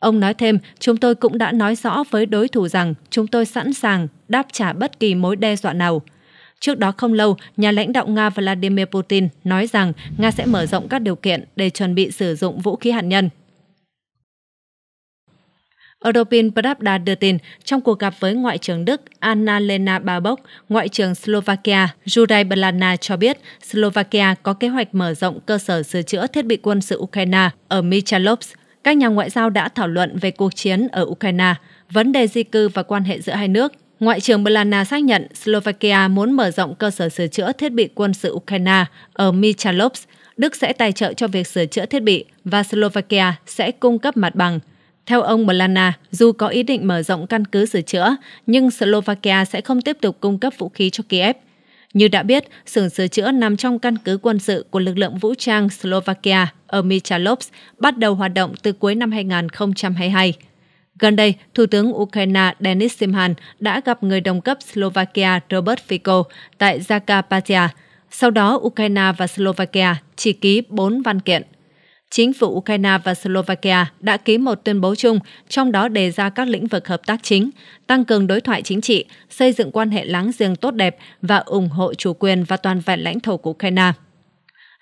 Ông nói thêm, chúng tôi cũng đã nói rõ với đối thủ rằng chúng tôi sẵn sàng đáp trả bất kỳ mối đe dọa nào. Trước đó không lâu, nhà lãnh đạo Nga Vladimir Putin nói rằng Nga sẽ mở rộng các điều kiện để chuẩn bị sử dụng vũ khí hạt nhân. Europin Pravda đưa tin, trong cuộc gặp với Ngoại trưởng Đức Anna-Lena Baerbock, Ngoại trưởng Slovakia Juraj Blana cho biết Slovakia có kế hoạch mở rộng cơ sở sửa chữa thiết bị quân sự Ukraine ở Michalovsk, các nhà ngoại giao đã thảo luận về cuộc chiến ở Ukraine, vấn đề di cư và quan hệ giữa hai nước. Ngoại trưởng Belana xác nhận Slovakia muốn mở rộng cơ sở sửa chữa thiết bị quân sự Ukraine ở Michalovsk. Đức sẽ tài trợ cho việc sửa chữa thiết bị và Slovakia sẽ cung cấp mặt bằng. Theo ông Belana, dù có ý định mở rộng căn cứ sửa chữa, nhưng Slovakia sẽ không tiếp tục cung cấp vũ khí cho Kiev – như đã biết, xưởng sửa chữa nằm trong căn cứ quân sự của lực lượng vũ trang Slovakia ở Michalovs bắt đầu hoạt động từ cuối năm 2022. Gần đây, Thủ tướng Ukraine Denis Simhan đã gặp người đồng cấp Slovakia Robert Fico tại Zakarpattia. Sau đó, Ukraine và Slovakia chỉ ký 4 văn kiện chính phủ Ukraine và Slovakia đã ký một tuyên bố chung, trong đó đề ra các lĩnh vực hợp tác chính, tăng cường đối thoại chính trị, xây dựng quan hệ láng giềng tốt đẹp và ủng hộ chủ quyền và toàn vẹn lãnh thổ của Ukraine.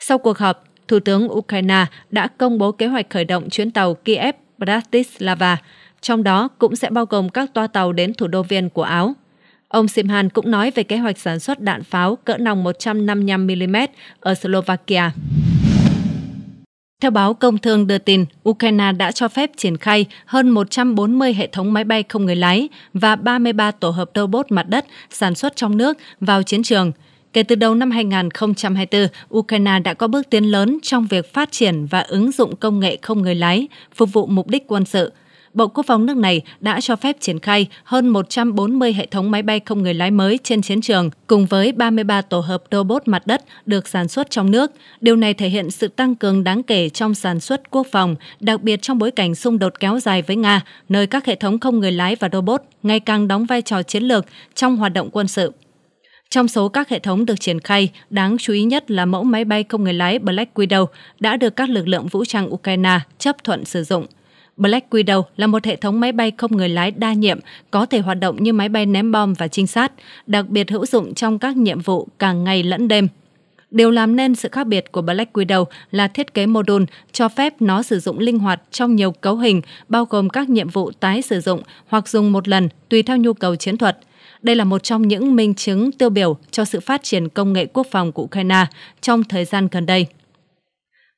Sau cuộc họp, Thủ tướng Ukraine đã công bố kế hoạch khởi động chuyến tàu Kiev-Bratislava, trong đó cũng sẽ bao gồm các toa tàu đến thủ đô Viên của Áo. Ông Simhan cũng nói về kế hoạch sản xuất đạn pháo cỡ nòng 155mm ở Slovakia. Theo báo Công Thương đưa tin, Ukraine đã cho phép triển khai hơn 140 hệ thống máy bay không người lái và 33 tổ hợp robot mặt đất sản xuất trong nước vào chiến trường. Kể từ đầu năm 2024, Ukraine đã có bước tiến lớn trong việc phát triển và ứng dụng công nghệ không người lái, phục vụ mục đích quân sự – Bộ Quốc phòng nước này đã cho phép triển khai hơn 140 hệ thống máy bay không người lái mới trên chiến trường, cùng với 33 tổ hợp robot mặt đất được sản xuất trong nước. Điều này thể hiện sự tăng cường đáng kể trong sản xuất quốc phòng, đặc biệt trong bối cảnh xung đột kéo dài với Nga, nơi các hệ thống không người lái và robot ngày càng đóng vai trò chiến lược trong hoạt động quân sự. Trong số các hệ thống được triển khai, đáng chú ý nhất là mẫu máy bay không người lái Black Widow đã được các lực lượng vũ trang Ukraine chấp thuận sử dụng. Black Widow là một hệ thống máy bay không người lái đa nhiệm, có thể hoạt động như máy bay ném bom và trinh sát, đặc biệt hữu dụng trong các nhiệm vụ cả ngày lẫn đêm. Điều làm nên sự khác biệt của Black Widow là thiết kế mô đun cho phép nó sử dụng linh hoạt trong nhiều cấu hình, bao gồm các nhiệm vụ tái sử dụng hoặc dùng một lần tùy theo nhu cầu chiến thuật. Đây là một trong những minh chứng tiêu biểu cho sự phát triển công nghệ quốc phòng của Ukraine trong thời gian gần đây.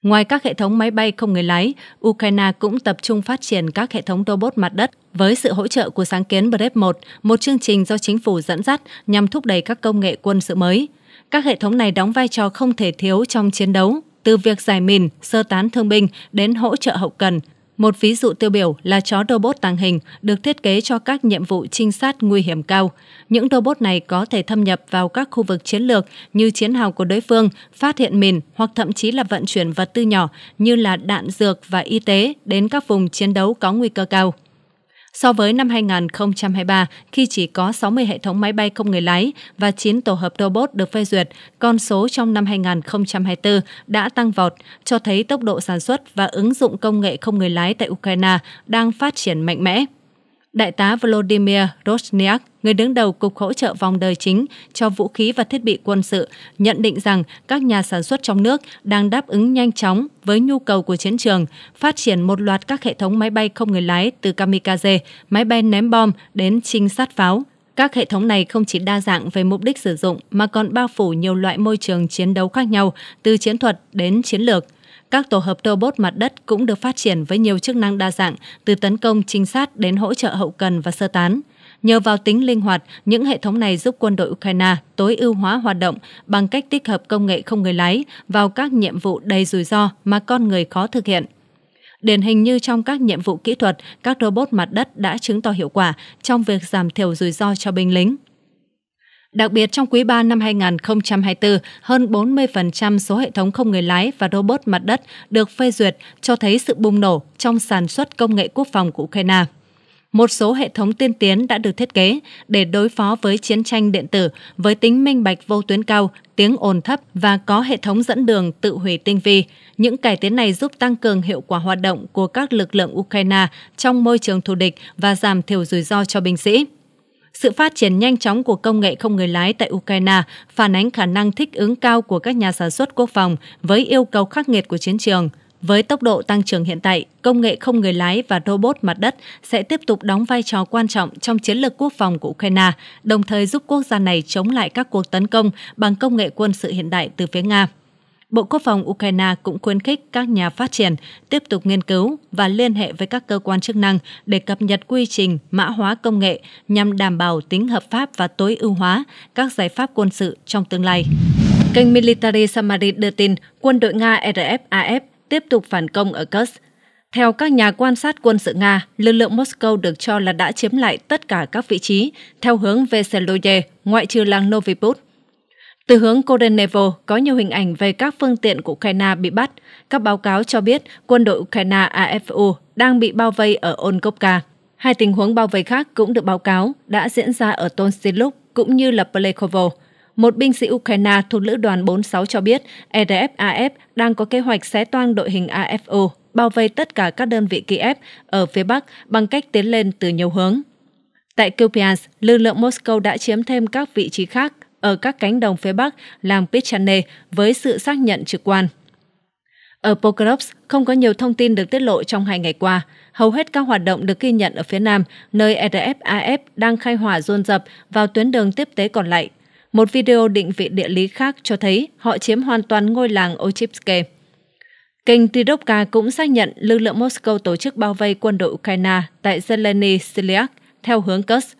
Ngoài các hệ thống máy bay không người lái, Ukraine cũng tập trung phát triển các hệ thống robot mặt đất với sự hỗ trợ của sáng kiến BREP 1, một chương trình do chính phủ dẫn dắt nhằm thúc đẩy các công nghệ quân sự mới. Các hệ thống này đóng vai trò không thể thiếu trong chiến đấu, từ việc giải mìn, sơ tán thương binh đến hỗ trợ hậu cần, một ví dụ tiêu biểu là chó robot tàng hình được thiết kế cho các nhiệm vụ trinh sát nguy hiểm cao. Những robot này có thể thâm nhập vào các khu vực chiến lược như chiến hào của đối phương, phát hiện mìn hoặc thậm chí là vận chuyển vật tư nhỏ như là đạn dược và y tế đến các vùng chiến đấu có nguy cơ cao so với năm 2023 khi chỉ có 60 hệ thống máy bay không người lái và 9 tổ hợp robot được phê duyệt, con số trong năm 2024 đã tăng vọt, cho thấy tốc độ sản xuất và ứng dụng công nghệ không người lái tại Ukraine đang phát triển mạnh mẽ. Đại tá Volodymyr Rozniak, người đứng đầu Cục Hỗ trợ Vòng Đời Chính cho Vũ khí và Thiết bị Quân sự, nhận định rằng các nhà sản xuất trong nước đang đáp ứng nhanh chóng với nhu cầu của chiến trường, phát triển một loạt các hệ thống máy bay không người lái từ kamikaze, máy bay ném bom đến trinh sát pháo. Các hệ thống này không chỉ đa dạng về mục đích sử dụng mà còn bao phủ nhiều loại môi trường chiến đấu khác nhau, từ chiến thuật đến chiến lược – các tổ hợp robot mặt đất cũng được phát triển với nhiều chức năng đa dạng, từ tấn công, trinh sát đến hỗ trợ hậu cần và sơ tán. Nhờ vào tính linh hoạt, những hệ thống này giúp quân đội Ukraine tối ưu hóa hoạt động bằng cách tích hợp công nghệ không người lái vào các nhiệm vụ đầy rủi ro mà con người khó thực hiện. Điển hình như trong các nhiệm vụ kỹ thuật, các robot mặt đất đã chứng tỏ hiệu quả trong việc giảm thiểu rủi ro cho binh lính. Đặc biệt trong quý 3 năm 2024, hơn 40% số hệ thống không người lái và robot mặt đất được phê duyệt cho thấy sự bùng nổ trong sản xuất công nghệ quốc phòng của Ukraine. Một số hệ thống tiên tiến đã được thiết kế để đối phó với chiến tranh điện tử với tính minh bạch vô tuyến cao, tiếng ồn thấp và có hệ thống dẫn đường tự hủy tinh vi. Những cải tiến này giúp tăng cường hiệu quả hoạt động của các lực lượng Ukraine trong môi trường thù địch và giảm thiểu rủi ro cho binh sĩ. Sự phát triển nhanh chóng của công nghệ không người lái tại Ukraine phản ánh khả năng thích ứng cao của các nhà sản xuất quốc phòng với yêu cầu khắc nghiệt của chiến trường. Với tốc độ tăng trưởng hiện tại, công nghệ không người lái và robot mặt đất sẽ tiếp tục đóng vai trò quan trọng trong chiến lược quốc phòng của Ukraine, đồng thời giúp quốc gia này chống lại các cuộc tấn công bằng công nghệ quân sự hiện đại từ phía Nga. Bộ Quốc phòng Ukraine cũng khuyến khích các nhà phát triển tiếp tục nghiên cứu và liên hệ với các cơ quan chức năng để cập nhật quy trình mã hóa công nghệ nhằm đảm bảo tính hợp pháp và tối ưu hóa các giải pháp quân sự trong tương lai. Kênh Military Summary đưa tin quân đội Nga RFAF tiếp tục phản công ở Kursk. Theo các nhà quan sát quân sự Nga, lực lượng Moscow được cho là đã chiếm lại tất cả các vị trí theo hướng Veseloye, ngoại trừ làng Novibut. Từ hướng Korenevo có nhiều hình ảnh về các phương tiện của Ukraine bị bắt. Các báo cáo cho biết quân đội Ukraine AFU đang bị bao vây ở Onkovka. Hai tình huống bao vây khác cũng được báo cáo đã diễn ra ở Tonsiluk cũng như là Plekovo. Một binh sĩ Ukraine thuộc lữ đoàn 46 cho biết EDF AF đang có kế hoạch xé toang đội hình AFU, bao vây tất cả các đơn vị Kiev ở phía Bắc bằng cách tiến lên từ nhiều hướng. Tại Kupiansk, lực lượng Moscow đã chiếm thêm các vị trí khác ở các cánh đồng phía Bắc làng Pichane với sự xác nhận trực quan. Ở Pokrovsk không có nhiều thông tin được tiết lộ trong hai ngày qua. Hầu hết các hoạt động được ghi nhận ở phía Nam, nơi RFAF e đang khai hỏa dồn dập vào tuyến đường tiếp tế còn lại. Một video định vị địa lý khác cho thấy họ chiếm hoàn toàn ngôi làng Ochipske. Kênh Tidovka cũng xác nhận lực lượng Moscow tổ chức bao vây quân đội Ukraine tại Zeleny Siliak theo hướng Kursk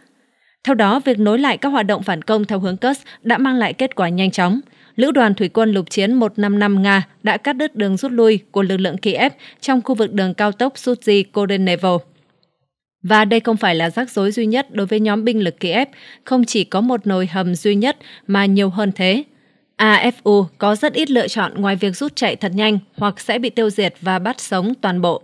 theo đó, việc nối lại các hoạt động phản công theo hướng Kursk đã mang lại kết quả nhanh chóng. Lữ đoàn Thủy quân lục chiến 155 Nga đã cắt đứt đường rút lui của lực lượng Kiev trong khu vực đường cao tốc Suzy Kodenevo. Và đây không phải là rắc rối duy nhất đối với nhóm binh lực Kiev, không chỉ có một nồi hầm duy nhất mà nhiều hơn thế. AFU có rất ít lựa chọn ngoài việc rút chạy thật nhanh hoặc sẽ bị tiêu diệt và bắt sống toàn bộ.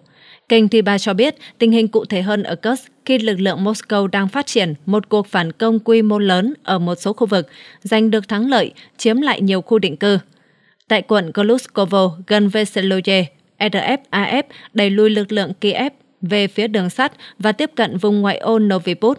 Kênh Tiba cho biết tình hình cụ thể hơn ở Kursk khi lực lượng Moscow đang phát triển một cuộc phản công quy mô lớn ở một số khu vực, giành được thắng lợi, chiếm lại nhiều khu định cư. Tại quận Goluskovo gần Veseloye, RFAF đẩy lùi lực lượng Kiev về phía đường sắt và tiếp cận vùng ngoại ô Noviput.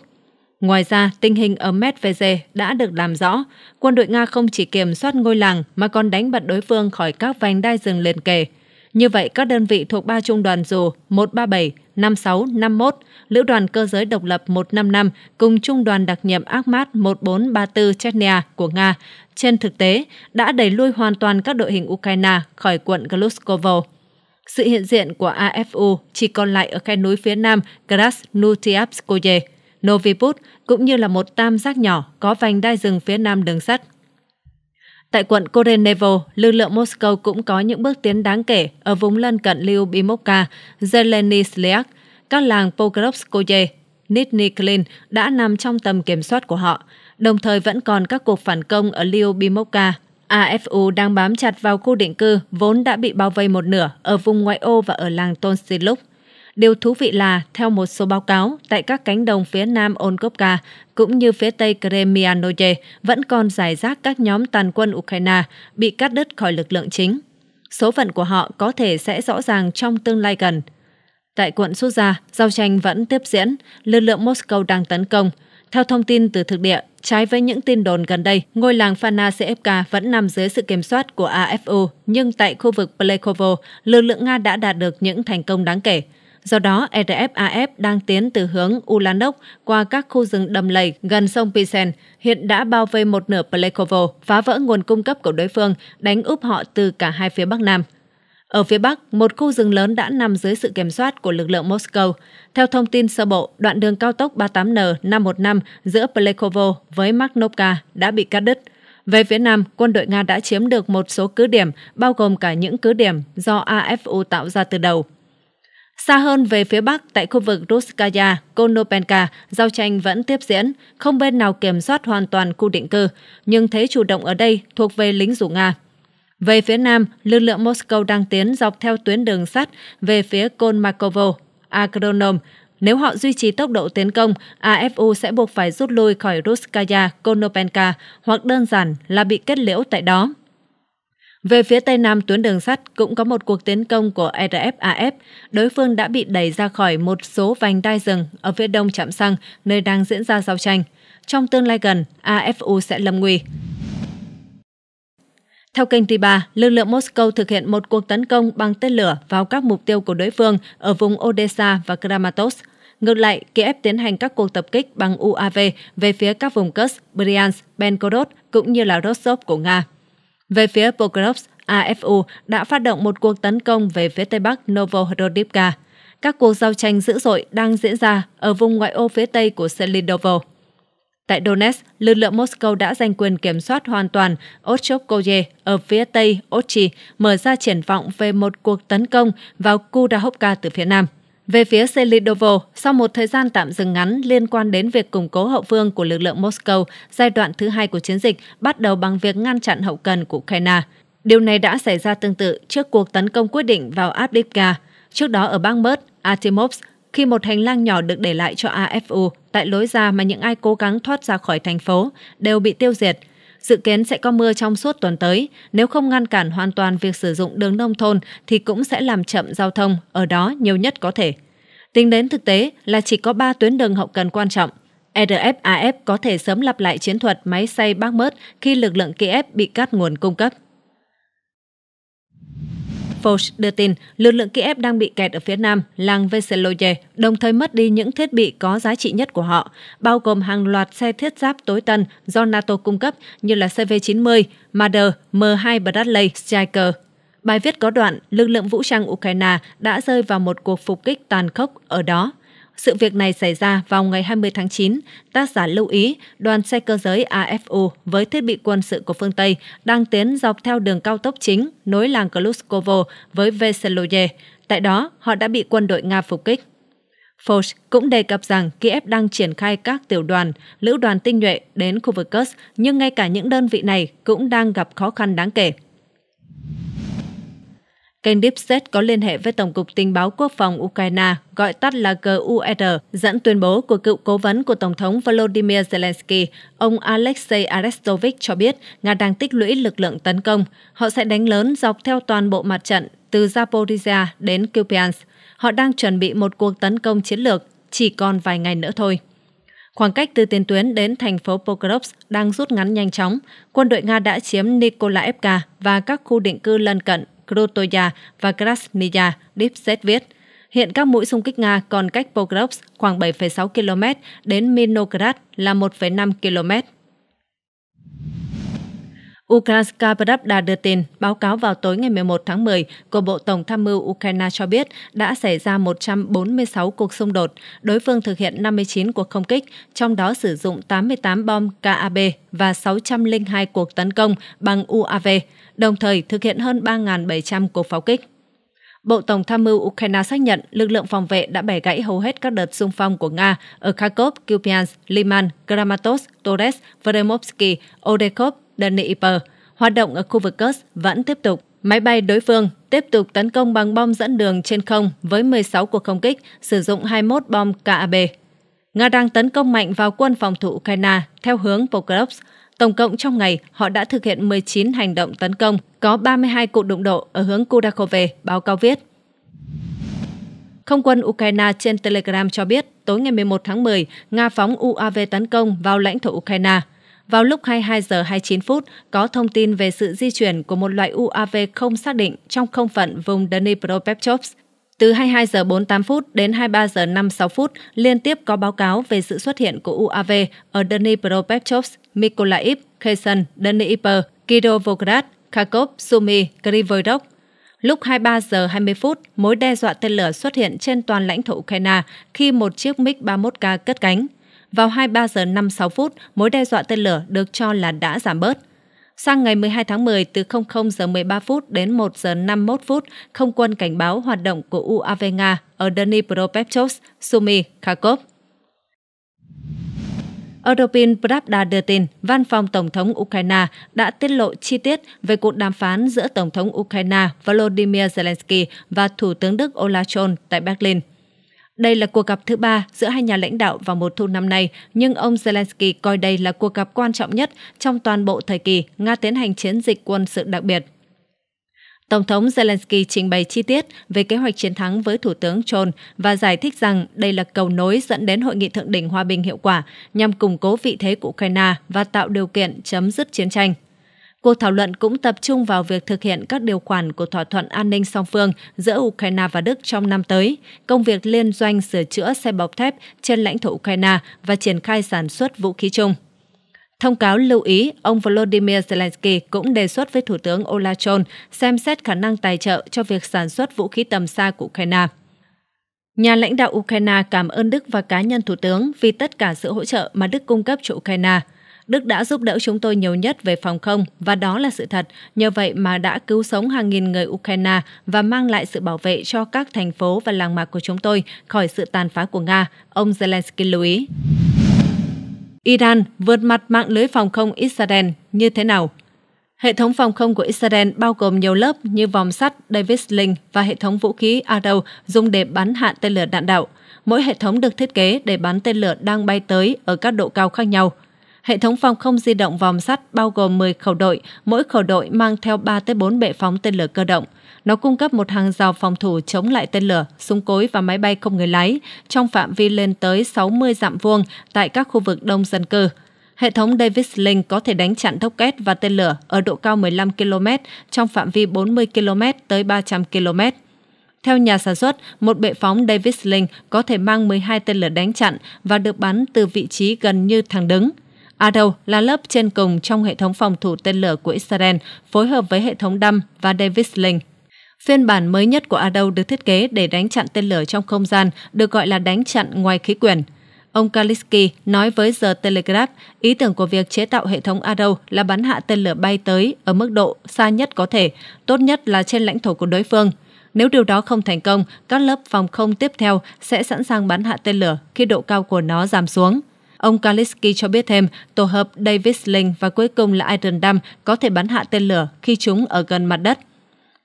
Ngoài ra, tình hình ở Medvedev đã được làm rõ. Quân đội Nga không chỉ kiểm soát ngôi làng mà còn đánh bật đối phương khỏi các vành đai rừng liền kề. Như vậy, các đơn vị thuộc ba trung đoàn dù 137, 5651, Lữ đoàn cơ giới độc lập 155 cùng Trung đoàn đặc nhiệm Akhmat 1434 Chechnya của Nga, trên thực tế đã đẩy lui hoàn toàn các đội hình Ukraine khỏi quận Gluskovo. Sự hiện diện của AFU chỉ còn lại ở khe núi phía nam Krasnutiavskoye, Noviput cũng như là một tam giác nhỏ có vành đai rừng phía nam đường sắt Tại quận Korenevo, lực lượng Moscow cũng có những bước tiến đáng kể ở vùng lân cận Lyubimovka, Zeleny các làng Pokrovskoye, Nitniklin đã nằm trong tầm kiểm soát của họ, đồng thời vẫn còn các cuộc phản công ở Lyubimovka. AFU đang bám chặt vào khu định cư vốn đã bị bao vây một nửa ở vùng ngoại ô và ở làng Tonsiluk. Điều thú vị là, theo một số báo cáo, tại các cánh đồng phía nam Onkovka cũng như phía tây Kremianoye vẫn còn giải rác các nhóm tàn quân Ukraine bị cắt đứt khỏi lực lượng chính. Số phận của họ có thể sẽ rõ ràng trong tương lai gần. Tại quận Suza, giao tranh vẫn tiếp diễn, lực lượng Moscow đang tấn công. Theo thông tin từ thực địa, trái với những tin đồn gần đây, ngôi làng Fana Fanasevka vẫn nằm dưới sự kiểm soát của AFU, nhưng tại khu vực Plekovo, lực lượng Nga đã đạt được những thành công đáng kể – Do đó, RFAF e đang tiến từ hướng Ulanok qua các khu rừng đầm lầy gần sông Pisen, hiện đã bao vây một nửa Plekovo, phá vỡ nguồn cung cấp của đối phương, đánh úp họ từ cả hai phía Bắc Nam. Ở phía Bắc, một khu rừng lớn đã nằm dưới sự kiểm soát của lực lượng Moscow. Theo thông tin sơ bộ, đoạn đường cao tốc 38N515 giữa Plekovo với Makhnovka đã bị cắt đứt. Về phía Nam, quân đội Nga đã chiếm được một số cứ điểm, bao gồm cả những cứ điểm do AFU tạo ra từ đầu. Xa hơn về phía Bắc, tại khu vực Ruskaya, Konopenka, giao tranh vẫn tiếp diễn, không bên nào kiểm soát hoàn toàn khu định cư, nhưng thế chủ động ở đây thuộc về lính dù Nga. Về phía Nam, lực lượng Moscow đang tiến dọc theo tuyến đường sắt về phía Kolmakovo, Akronom. Nếu họ duy trì tốc độ tiến công, AFU sẽ buộc phải rút lui khỏi Ruskaya, Konopenka hoặc đơn giản là bị kết liễu tại đó. Về phía tây nam tuyến đường sắt cũng có một cuộc tiến công của e RFAF. Đối phương đã bị đẩy ra khỏi một số vành đai rừng ở phía đông trạm xăng, nơi đang diễn ra giao tranh. Trong tương lai gần, AFU sẽ lâm nguy. Theo kênh T3, lực lượng Moscow thực hiện một cuộc tấn công bằng tên lửa vào các mục tiêu của đối phương ở vùng Odessa và Kramatorsk. Ngược lại, Kiev tiến hành các cuộc tập kích bằng UAV về phía các vùng Kursk, Bryansk, Belgorod cũng như là Rostov của Nga. Về phía Pokrovsk, AFU đã phát động một cuộc tấn công về phía Tây Bắc Novohrodivka. Các cuộc giao tranh dữ dội đang diễn ra ở vùng ngoại ô phía Tây của Selidovo. Tại Donetsk, lực lượng Moscow đã giành quyền kiểm soát hoàn toàn Ochokoye ở phía Tây Ochi, mở ra triển vọng về một cuộc tấn công vào Kudahovka từ phía Nam. Về phía Selidovo, sau một thời gian tạm dừng ngắn liên quan đến việc củng cố hậu phương của lực lượng Moscow, giai đoạn thứ hai của chiến dịch bắt đầu bằng việc ngăn chặn hậu cần của Ukraine. Điều này đã xảy ra tương tự trước cuộc tấn công quyết định vào Avdiivka, trước đó ở bang Mert, Artemovsk, khi một hành lang nhỏ được để lại cho AFU tại lối ra mà những ai cố gắng thoát ra khỏi thành phố đều bị tiêu diệt – Dự kiến sẽ có mưa trong suốt tuần tới, nếu không ngăn cản hoàn toàn việc sử dụng đường nông thôn thì cũng sẽ làm chậm giao thông ở đó nhiều nhất có thể. Tính đến thực tế là chỉ có 3 tuyến đường hậu cần quan trọng. RFAF e có thể sớm lặp lại chiến thuật máy xay bác mớt khi lực lượng Kiev bị cắt nguồn cung cấp. Forbes đưa tin lực lượng Kiev đang bị kẹt ở phía nam làng Veseloye, đồng thời mất đi những thiết bị có giá trị nhất của họ, bao gồm hàng loạt xe thiết giáp tối tân do NATO cung cấp như là CV-90, Marder, M2 Bradley, Striker, Bài viết có đoạn lực lượng vũ trang Ukraine đã rơi vào một cuộc phục kích tàn khốc ở đó. Sự việc này xảy ra vào ngày 20 tháng 9. Tác giả lưu ý, đoàn xe cơ giới AFU với thiết bị quân sự của phương Tây đang tiến dọc theo đường cao tốc chính nối làng Kluskovo với Veseloye. Tại đó, họ đã bị quân đội Nga phục kích. Foch cũng đề cập rằng Kiev đang triển khai các tiểu đoàn, lữ đoàn tinh nhuệ đến khu vực Kursk, nhưng ngay cả những đơn vị này cũng đang gặp khó khăn đáng kể. Kênh Dipset có liên hệ với Tổng cục Tình báo Quốc phòng Ukraine, gọi tắt là GUR, e dẫn tuyên bố của cựu cố vấn của Tổng thống Volodymyr Zelensky, ông Alexei Arestovich cho biết Nga đang tích lũy lực lượng tấn công. Họ sẽ đánh lớn dọc theo toàn bộ mặt trận, từ Zaporizhia đến Kupiansk. Họ đang chuẩn bị một cuộc tấn công chiến lược, chỉ còn vài ngày nữa thôi. Khoảng cách từ tiền tuyến đến thành phố Pokrovsk đang rút ngắn nhanh chóng. Quân đội Nga đã chiếm Nikolaevka và các khu định cư lân cận Krotoya và Krasnaya, Dipset viết. Hiện các mũi xung kích Nga còn cách Pokrovsk khoảng 7,6 km đến Minograd là 1,5 km. Ukrainska Pravda đưa tin, báo cáo vào tối ngày 11 tháng 10 của Bộ Tổng tham mưu Ukraine cho biết đã xảy ra 146 cuộc xung đột, đối phương thực hiện 59 cuộc không kích, trong đó sử dụng 88 bom KAB và 602 cuộc tấn công bằng UAV đồng thời thực hiện hơn 3.700 cuộc pháo kích. Bộ Tổng tham mưu Ukraine xác nhận lực lượng phòng vệ đã bẻ gãy hầu hết các đợt xung phong của Nga ở Kharkov, Kupiansk, Liman, Kramatorsk, Torres, Vremovsky, Odekov, Dnipro. Hoạt động ở khu vực Kursk vẫn tiếp tục. Máy bay đối phương tiếp tục tấn công bằng bom dẫn đường trên không với 16 cuộc không kích, sử dụng 21 bom KAB. Nga đang tấn công mạnh vào quân phòng thủ Ukraine theo hướng Pokrovsk, Tổng cộng trong ngày, họ đã thực hiện 19 hành động tấn công, có 32 cuộc đụng độ ở hướng Kudakove, báo cáo viết. Không quân Ukraine trên Telegram cho biết, tối ngày 11 tháng 10, Nga phóng UAV tấn công vào lãnh thổ Ukraine. Vào lúc 22 giờ 29 phút, có thông tin về sự di chuyển của một loại UAV không xác định trong không phận vùng Dnipropetrovsk từ 22 giờ 48 phút đến 23 giờ 56 phút, liên tiếp có báo cáo về sự xuất hiện của UAV ở Dnipropetrovsk, Mykolaiv, Kherson, Dnipro, Kirovograd, Kharkov, Sumy, Kryvyi Rih. Lúc 23 giờ 20 phút, mối đe dọa tên lửa xuất hiện trên toàn lãnh thổ Ukraine khi một chiếc MiG-31K cất cánh. Vào 23 giờ 56 phút, mối đe dọa tên lửa được cho là đã giảm bớt. Sang ngày 12 tháng 10, từ 00 giờ 13 phút đến 1 giờ 51 phút, không quân cảnh báo hoạt động của UAV Nga ở Dnipropetrovsk, Sumy, Kharkov. Europin Pravda đưa tin, văn phòng Tổng thống Ukraine đã tiết lộ chi tiết về cuộc đàm phán giữa Tổng thống Ukraine Volodymyr Zelensky và Thủ tướng Đức Olaf Scholz tại Berlin. Đây là cuộc gặp thứ ba giữa hai nhà lãnh đạo vào mùa thu năm nay, nhưng ông Zelensky coi đây là cuộc gặp quan trọng nhất trong toàn bộ thời kỳ Nga tiến hành chiến dịch quân sự đặc biệt. Tổng thống Zelensky trình bày chi tiết về kế hoạch chiến thắng với Thủ tướng Chol và giải thích rằng đây là cầu nối dẫn đến hội nghị thượng đỉnh hòa bình hiệu quả nhằm củng cố vị thế của Ukraine và tạo điều kiện chấm dứt chiến tranh. Cuộc thảo luận cũng tập trung vào việc thực hiện các điều khoản của thỏa thuận an ninh song phương giữa Ukraine và Đức trong năm tới, công việc liên doanh sửa chữa xe bọc thép trên lãnh thổ Ukraine và triển khai sản xuất vũ khí chung. Thông cáo lưu ý, ông Volodymyr Zelensky cũng đề xuất với Thủ tướng Olaf Scholz xem xét khả năng tài trợ cho việc sản xuất vũ khí tầm xa của Ukraine. Nhà lãnh đạo Ukraine cảm ơn Đức và cá nhân Thủ tướng vì tất cả sự hỗ trợ mà Đức cung cấp cho Ukraine – Đức đã giúp đỡ chúng tôi nhiều nhất về phòng không và đó là sự thật. Nhờ vậy mà đã cứu sống hàng nghìn người Ukraine và mang lại sự bảo vệ cho các thành phố và làng mạc của chúng tôi khỏi sự tàn phá của Nga, ông Zelensky lưu ý. Iran vượt mặt mạng lưới phòng không Israel như thế nào? Hệ thống phòng không của Israel bao gồm nhiều lớp như vòng sắt Davis Link và hệ thống vũ khí Arrow dùng để bắn hạ tên lửa đạn đạo. Mỗi hệ thống được thiết kế để bắn tên lửa đang bay tới ở các độ cao khác nhau – Hệ thống phòng không di động vòng sắt bao gồm 10 khẩu đội, mỗi khẩu đội mang theo 3-4 bệ phóng tên lửa cơ động. Nó cung cấp một hàng rào phòng thủ chống lại tên lửa, súng cối và máy bay không người lái trong phạm vi lên tới 60 dặm vuông tại các khu vực đông dân cư. Hệ thống Davis Link có thể đánh chặn thốc két và tên lửa ở độ cao 15 km trong phạm vi 40 km tới 300 km. Theo nhà sản xuất, một bệ phóng Davis Link có thể mang 12 tên lửa đánh chặn và được bắn từ vị trí gần như thẳng đứng – Ado à là lớp trên cùng trong hệ thống phòng thủ tên lửa của Israel phối hợp với hệ thống đâm và Davis Link. Phiên bản mới nhất của Ado được thiết kế để đánh chặn tên lửa trong không gian, được gọi là đánh chặn ngoài khí quyển. Ông Kalisky nói với The Telegraph, ý tưởng của việc chế tạo hệ thống Ado là bắn hạ tên lửa bay tới ở mức độ xa nhất có thể, tốt nhất là trên lãnh thổ của đối phương. Nếu điều đó không thành công, các lớp phòng không tiếp theo sẽ sẵn sàng bắn hạ tên lửa khi độ cao của nó giảm xuống. Ông Kalisky cho biết thêm, tổ hợp Davis Link và cuối cùng là Iron Dam có thể bắn hạ tên lửa khi chúng ở gần mặt đất.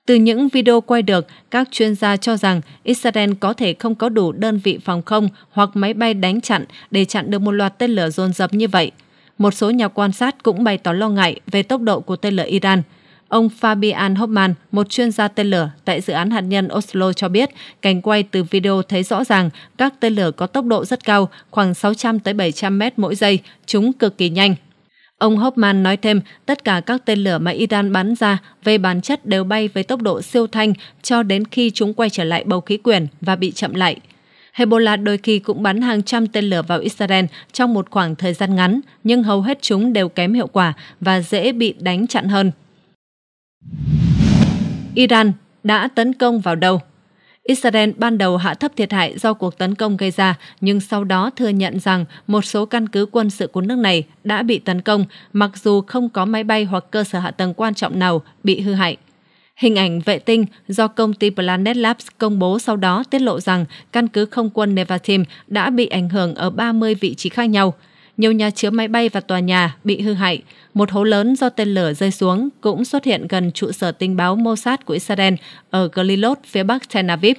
Từ những video quay được, các chuyên gia cho rằng Israel có thể không có đủ đơn vị phòng không hoặc máy bay đánh chặn để chặn được một loạt tên lửa dồn dập như vậy. Một số nhà quan sát cũng bày tỏ lo ngại về tốc độ của tên lửa Iran – Ông Fabian Hoffman, một chuyên gia tên lửa tại dự án hạt nhân Oslo cho biết, cảnh quay từ video thấy rõ ràng các tên lửa có tốc độ rất cao, khoảng 600 tới 700 mét mỗi giây, chúng cực kỳ nhanh. Ông Hoffman nói thêm, tất cả các tên lửa mà Iran bắn ra về bản chất đều bay với tốc độ siêu thanh cho đến khi chúng quay trở lại bầu khí quyển và bị chậm lại. Hezbollah đôi khi cũng bắn hàng trăm tên lửa vào Israel trong một khoảng thời gian ngắn, nhưng hầu hết chúng đều kém hiệu quả và dễ bị đánh chặn hơn. Iran đã tấn công vào đâu? Israel ban đầu hạ thấp thiệt hại do cuộc tấn công gây ra, nhưng sau đó thừa nhận rằng một số căn cứ quân sự của nước này đã bị tấn công, mặc dù không có máy bay hoặc cơ sở hạ tầng quan trọng nào bị hư hại. Hình ảnh vệ tinh do công ty Planet Labs công bố sau đó tiết lộ rằng căn cứ không quân Nevatim đã bị ảnh hưởng ở 30 vị trí khác nhau – nhiều nhà chứa máy bay và tòa nhà bị hư hại. Một hố lớn do tên lửa rơi xuống cũng xuất hiện gần trụ sở tình báo Mossad của Israel ở Gelilot, phía bắc Tel Aviv.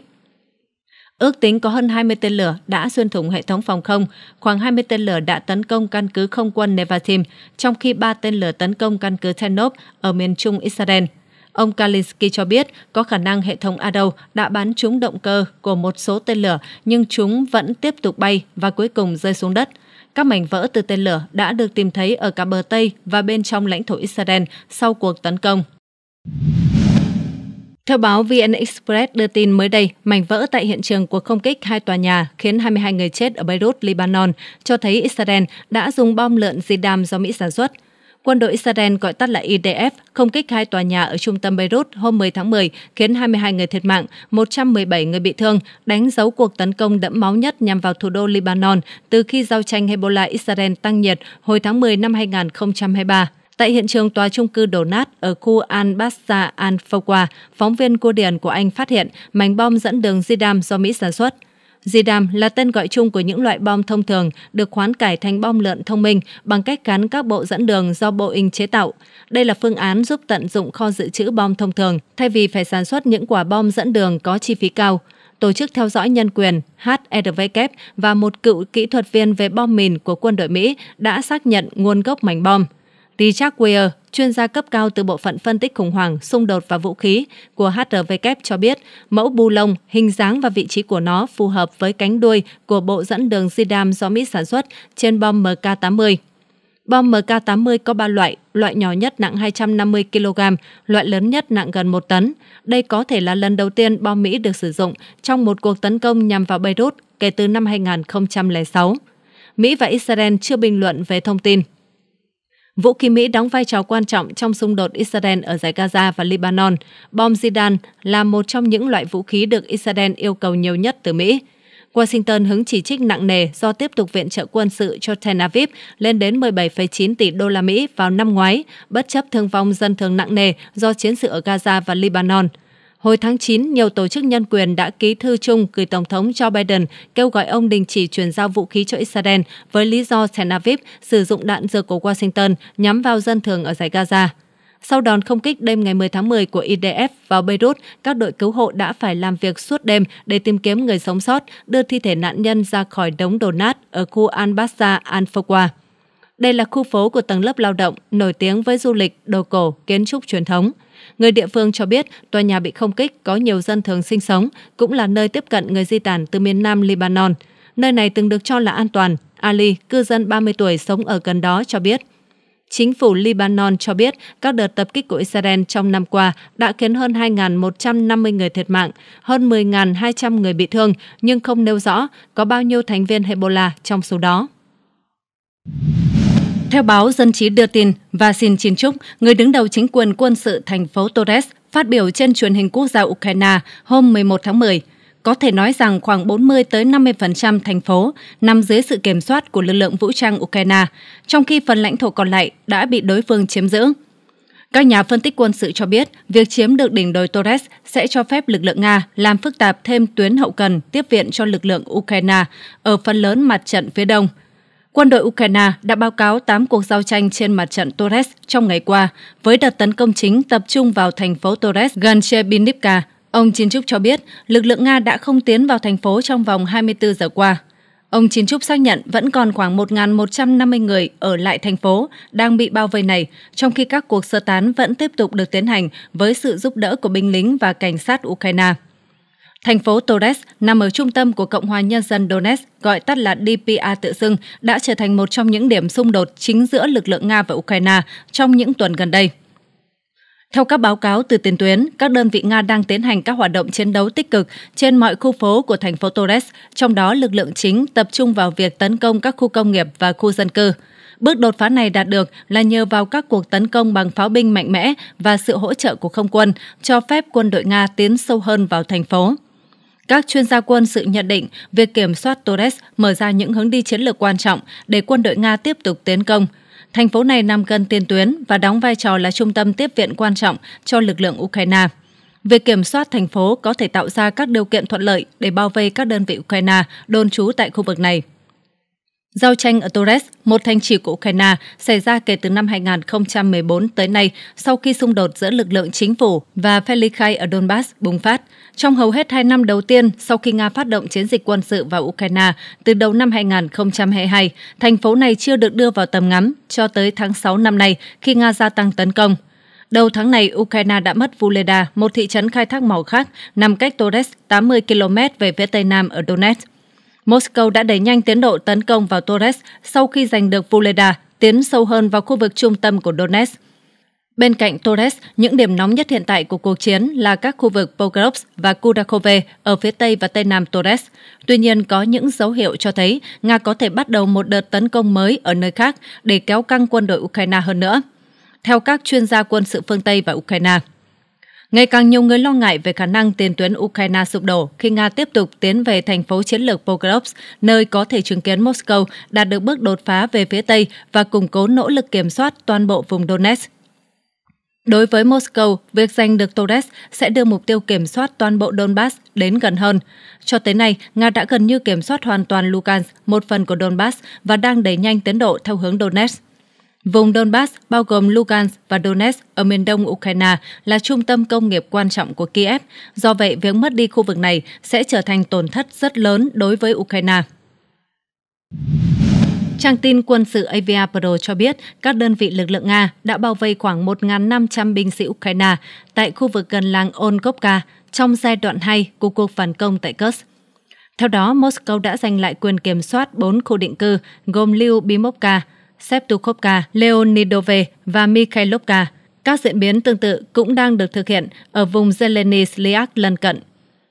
Ước tính có hơn 20 tên lửa đã xuyên thủng hệ thống phòng không, khoảng 20 tên lửa đã tấn công căn cứ không quân Nevatim, trong khi 3 tên lửa tấn công căn cứ Tenop ở miền trung Israel. Ông Kalinsky cho biết có khả năng hệ thống Ado đã bắn trúng động cơ của một số tên lửa nhưng chúng vẫn tiếp tục bay và cuối cùng rơi xuống đất – các mảnh vỡ từ tên lửa đã được tìm thấy ở cả bờ Tây và bên trong lãnh thổ Israel sau cuộc tấn công. Theo báo VN Express đưa tin mới đây, mảnh vỡ tại hiện trường cuộc không kích hai tòa nhà khiến 22 người chết ở Beirut, Lebanon, cho thấy Israel đã dùng bom lợn di đàm do Mỹ sản xuất. Quân đội Israel gọi tắt là IDF không kích hai tòa nhà ở trung tâm Beirut hôm 10 tháng 10 khiến 22 người thiệt mạng, 117 người bị thương, đánh dấu cuộc tấn công đẫm máu nhất nhằm vào thủ đô Lebanon từ khi giao tranh Hezbollah Israel tăng nhiệt hồi tháng 10 năm 2023. Tại hiện trường tòa trung cư đổ nát ở khu Al-Bassa Al-Fawwa, phóng viên Cô Điền của Anh phát hiện mảnh bom dẫn đường Zidam do Mỹ sản xuất. Di đàm là tên gọi chung của những loại bom thông thường được khoán cải thành bom lợn thông minh bằng cách gắn các bộ dẫn đường do Boeing chế tạo. Đây là phương án giúp tận dụng kho dự trữ bom thông thường thay vì phải sản xuất những quả bom dẫn đường có chi phí cao. Tổ chức theo dõi nhân quyền HRW và một cựu kỹ thuật viên về bom mìn của quân đội Mỹ đã xác nhận nguồn gốc mảnh bom. Richard Weir, chuyên gia cấp cao từ bộ phận phân tích khủng hoảng, xung đột và vũ khí của HRW e cho biết mẫu bu lông, hình dáng và vị trí của nó phù hợp với cánh đuôi của bộ dẫn đường SIDAM do Mỹ sản xuất trên bom MK-80. Bom MK-80 có 3 loại, loại nhỏ nhất nặng 250 kg, loại lớn nhất nặng gần 1 tấn. Đây có thể là lần đầu tiên bom Mỹ được sử dụng trong một cuộc tấn công nhằm vào Beirut kể từ năm 2006. Mỹ và Israel chưa bình luận về thông tin. Vũ khí Mỹ đóng vai trò quan trọng trong xung đột Israel ở giải Gaza và Lebanon. Bom Zidane là một trong những loại vũ khí được Israel yêu cầu nhiều nhất từ Mỹ. Washington hứng chỉ trích nặng nề do tiếp tục viện trợ quân sự cho Tel Aviv lên đến 17,9 tỷ đô la Mỹ vào năm ngoái, bất chấp thương vong dân thường nặng nề do chiến sự ở Gaza và Lebanon – Hồi tháng 9, nhiều tổ chức nhân quyền đã ký thư chung gửi Tổng thống Joe Biden kêu gọi ông đình chỉ chuyển giao vũ khí cho Israel với lý do Tel Aviv sử dụng đạn dược của Washington nhắm vào dân thường ở giải Gaza. Sau đòn không kích đêm ngày 10 tháng 10 của IDF vào Beirut, các đội cứu hộ đã phải làm việc suốt đêm để tìm kiếm người sống sót, đưa thi thể nạn nhân ra khỏi đống đổ nát ở khu Al-Bassa al fawqa Đây là khu phố của tầng lớp lao động, nổi tiếng với du lịch, đồ cổ, kiến trúc truyền thống – Người địa phương cho biết tòa nhà bị không kích có nhiều dân thường sinh sống, cũng là nơi tiếp cận người di tản từ miền nam Lebanon. Nơi này từng được cho là an toàn. Ali, cư dân 30 tuổi sống ở gần đó cho biết. Chính phủ Lebanon cho biết các đợt tập kích của Israel trong năm qua đã khiến hơn 2.150 người thiệt mạng, hơn 10.200 người bị thương, nhưng không nêu rõ có bao nhiêu thành viên Hezbollah trong số đó. Theo báo Dân trí đưa tin, Vasin Chinchuk, người đứng đầu chính quyền quân sự thành phố Torres, phát biểu trên truyền hình quốc gia Ukraine hôm 11 tháng 10, có thể nói rằng khoảng 40 tới 50% thành phố nằm dưới sự kiểm soát của lực lượng vũ trang Ukraine, trong khi phần lãnh thổ còn lại đã bị đối phương chiếm giữ. Các nhà phân tích quân sự cho biết, việc chiếm được đỉnh đồi Torres sẽ cho phép lực lượng Nga làm phức tạp thêm tuyến hậu cần tiếp viện cho lực lượng Ukraine ở phần lớn mặt trận phía đông – Quân đội Ukraine đã báo cáo 8 cuộc giao tranh trên mặt trận Torres trong ngày qua, với đợt tấn công chính tập trung vào thành phố Torres gần Chebinivka. Ông chiến trúc cho biết lực lượng Nga đã không tiến vào thành phố trong vòng 24 giờ qua. Ông chiến trúc xác nhận vẫn còn khoảng 1.150 người ở lại thành phố đang bị bao vây này, trong khi các cuộc sơ tán vẫn tiếp tục được tiến hành với sự giúp đỡ của binh lính và cảnh sát Ukraine. Thành phố Torres nằm ở trung tâm của Cộng hòa Nhân dân Donetsk, gọi tắt là DPA tự xưng, đã trở thành một trong những điểm xung đột chính giữa lực lượng Nga và Ukraine trong những tuần gần đây. Theo các báo cáo từ tiền tuyến, các đơn vị Nga đang tiến hành các hoạt động chiến đấu tích cực trên mọi khu phố của thành phố Torres, trong đó lực lượng chính tập trung vào việc tấn công các khu công nghiệp và khu dân cư. Bước đột phá này đạt được là nhờ vào các cuộc tấn công bằng pháo binh mạnh mẽ và sự hỗ trợ của không quân, cho phép quân đội Nga tiến sâu hơn vào thành phố. Các chuyên gia quân sự nhận định việc kiểm soát Torres mở ra những hướng đi chiến lược quan trọng để quân đội Nga tiếp tục tiến công. Thành phố này nằm gần tiền tuyến và đóng vai trò là trung tâm tiếp viện quan trọng cho lực lượng Ukraine. Việc kiểm soát thành phố có thể tạo ra các điều kiện thuận lợi để bao vây các đơn vị Ukraine đồn trú tại khu vực này. Giao tranh ở Torres, một thành trì của Ukraine, xảy ra kể từ năm 2014 tới nay sau khi xung đột giữa lực lượng chính phủ và phe ly khai ở Donbass bùng phát. Trong hầu hết hai năm đầu tiên sau khi Nga phát động chiến dịch quân sự vào Ukraine từ đầu năm 2022, thành phố này chưa được đưa vào tầm ngắm cho tới tháng 6 năm nay khi Nga gia tăng tấn công. Đầu tháng này, Ukraine đã mất Vuleda, một thị trấn khai thác mỏ khác nằm cách Torres 80 km về phía tây nam ở Donetsk. Moscow đã đẩy nhanh tiến độ tấn công vào Torres sau khi giành được Vuleda, tiến sâu hơn vào khu vực trung tâm của Donetsk. Bên cạnh Torres, những điểm nóng nhất hiện tại của cuộc chiến là các khu vực Pokrovs và Kudakove ở phía tây và tây nam Torres. Tuy nhiên, có những dấu hiệu cho thấy Nga có thể bắt đầu một đợt tấn công mới ở nơi khác để kéo căng quân đội Ukraine hơn nữa. Theo các chuyên gia quân sự phương Tây và Ukraine, Ngày càng nhiều người lo ngại về khả năng tiền tuyến Ukraine sụp đổ khi Nga tiếp tục tiến về thành phố chiến lược Pokrovsk, nơi có thể chứng kiến Moscow đạt được bước đột phá về phía Tây và củng cố nỗ lực kiểm soát toàn bộ vùng Donetsk. Đối với Moscow, việc giành được Torres sẽ đưa mục tiêu kiểm soát toàn bộ Donbass đến gần hơn. Cho tới nay, Nga đã gần như kiểm soát hoàn toàn Lugansk, một phần của Donbass, và đang đẩy nhanh tiến độ theo hướng Donetsk. Vùng Donbass bao gồm Lugansk và Donetsk ở miền đông Ukraine là trung tâm công nghiệp quan trọng của Kiev, do vậy việc mất đi khu vực này sẽ trở thành tổn thất rất lớn đối với Ukraine. Trang tin quân sự Avia Pro cho biết các đơn vị lực lượng Nga đã bao vây khoảng 1.500 binh sĩ Ukraine tại khu vực gần làng Onkovka trong giai đoạn 2 của cuộc phản công tại Kursk. Theo đó, Moscow đã giành lại quyền kiểm soát 4 khu định cư gồm Liubimovka. Septukovka, Leonidove và Mikhailovka. Các diễn biến tương tự cũng đang được thực hiện ở vùng Zeleny lân cận.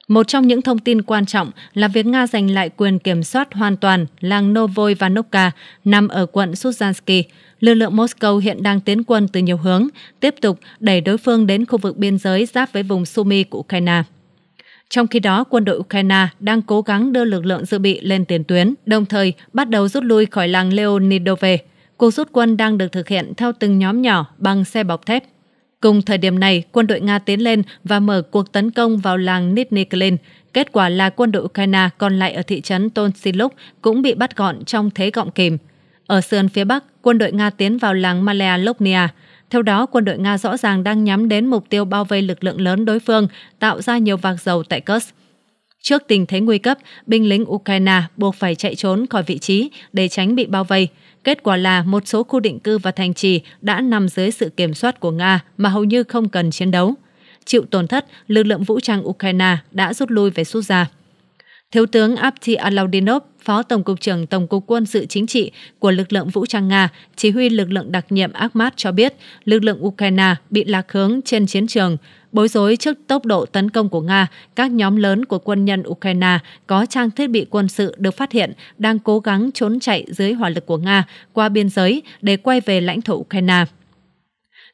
Một trong những thông tin quan trọng là việc Nga giành lại quyền kiểm soát hoàn toàn làng Novoy và Novka nằm ở quận Suzansky. Lực lượng Moscow hiện đang tiến quân từ nhiều hướng, tiếp tục đẩy đối phương đến khu vực biên giới giáp với vùng Sumy của Ukraine. Trong khi đó, quân đội Ukraine đang cố gắng đưa lực lượng dự bị lên tiền tuyến, đồng thời bắt đầu rút lui khỏi làng Leonidove. Cuộc rút quân đang được thực hiện theo từng nhóm nhỏ bằng xe bọc thép. Cùng thời điểm này, quân đội Nga tiến lên và mở cuộc tấn công vào làng Nipniklin. Kết quả là quân đội Ukraine còn lại ở thị trấn Tonsiluk cũng bị bắt gọn trong thế gọng kìm. Ở sườn phía Bắc, quân đội Nga tiến vào làng Malea Theo đó, quân đội Nga rõ ràng đang nhắm đến mục tiêu bao vây lực lượng lớn đối phương, tạo ra nhiều vạc dầu tại Kursk. Trước tình thế nguy cấp, binh lính Ukraine buộc phải chạy trốn khỏi vị trí để tránh bị bao vây – Kết quả là một số khu định cư và thành trì đã nằm dưới sự kiểm soát của Nga mà hầu như không cần chiến đấu. Chịu tổn thất, lực lượng vũ trang Ukraine đã rút lui về Suza. Thiếu tướng Apti Alaudinov, Phó Tổng cục trưởng Tổng cục Quân sự Chính trị của lực lượng vũ trang Nga, chỉ huy lực lượng đặc nhiệm Akhmat cho biết lực lượng Ukraine bị lạc hướng trên chiến trường. Bối rối trước tốc độ tấn công của Nga, các nhóm lớn của quân nhân Ukraine có trang thiết bị quân sự được phát hiện đang cố gắng trốn chạy dưới hỏa lực của Nga qua biên giới để quay về lãnh thổ Ukraine.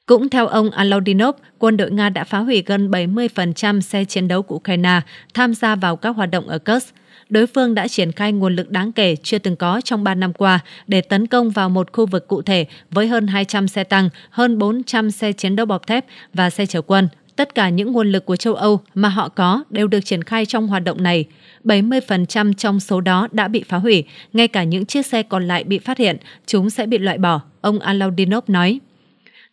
Cũng theo ông Alaudinov, quân đội Nga đã phá hủy gần 70% xe chiến đấu của Ukraine tham gia vào các hoạt động ở Kursk đối phương đã triển khai nguồn lực đáng kể chưa từng có trong 3 năm qua để tấn công vào một khu vực cụ thể với hơn 200 xe tăng, hơn 400 xe chiến đấu bọc thép và xe chở quân. Tất cả những nguồn lực của châu Âu mà họ có đều được triển khai trong hoạt động này. 70% trong số đó đã bị phá hủy, ngay cả những chiếc xe còn lại bị phát hiện, chúng sẽ bị loại bỏ, ông Alaudinov nói.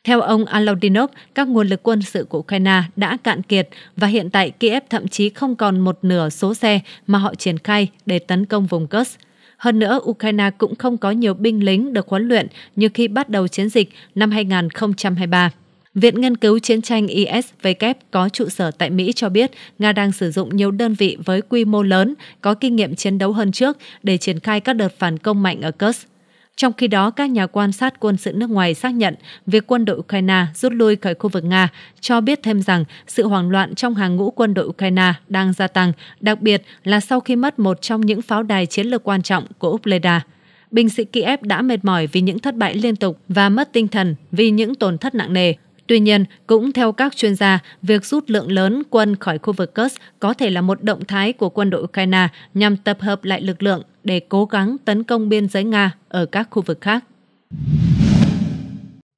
Theo ông Alaudinov, các nguồn lực quân sự của Ukraine đã cạn kiệt và hiện tại Kiev thậm chí không còn một nửa số xe mà họ triển khai để tấn công vùng Kursk. Hơn nữa, Ukraine cũng không có nhiều binh lính được huấn luyện như khi bắt đầu chiến dịch năm 2023. Viện Nghiên cứu Chiến tranh ISW có trụ sở tại Mỹ cho biết Nga đang sử dụng nhiều đơn vị với quy mô lớn, có kinh nghiệm chiến đấu hơn trước để triển khai các đợt phản công mạnh ở Kursk. Trong khi đó, các nhà quan sát quân sự nước ngoài xác nhận việc quân đội Ukraine rút lui khỏi khu vực Nga, cho biết thêm rằng sự hoảng loạn trong hàng ngũ quân đội Ukraine đang gia tăng, đặc biệt là sau khi mất một trong những pháo đài chiến lược quan trọng của Upleda. Binh sĩ Kiev đã mệt mỏi vì những thất bại liên tục và mất tinh thần vì những tổn thất nặng nề Tuy nhiên, cũng theo các chuyên gia, việc rút lượng lớn quân khỏi khu vực Kursk có thể là một động thái của quân đội Ukraine nhằm tập hợp lại lực lượng để cố gắng tấn công biên giới Nga ở các khu vực khác.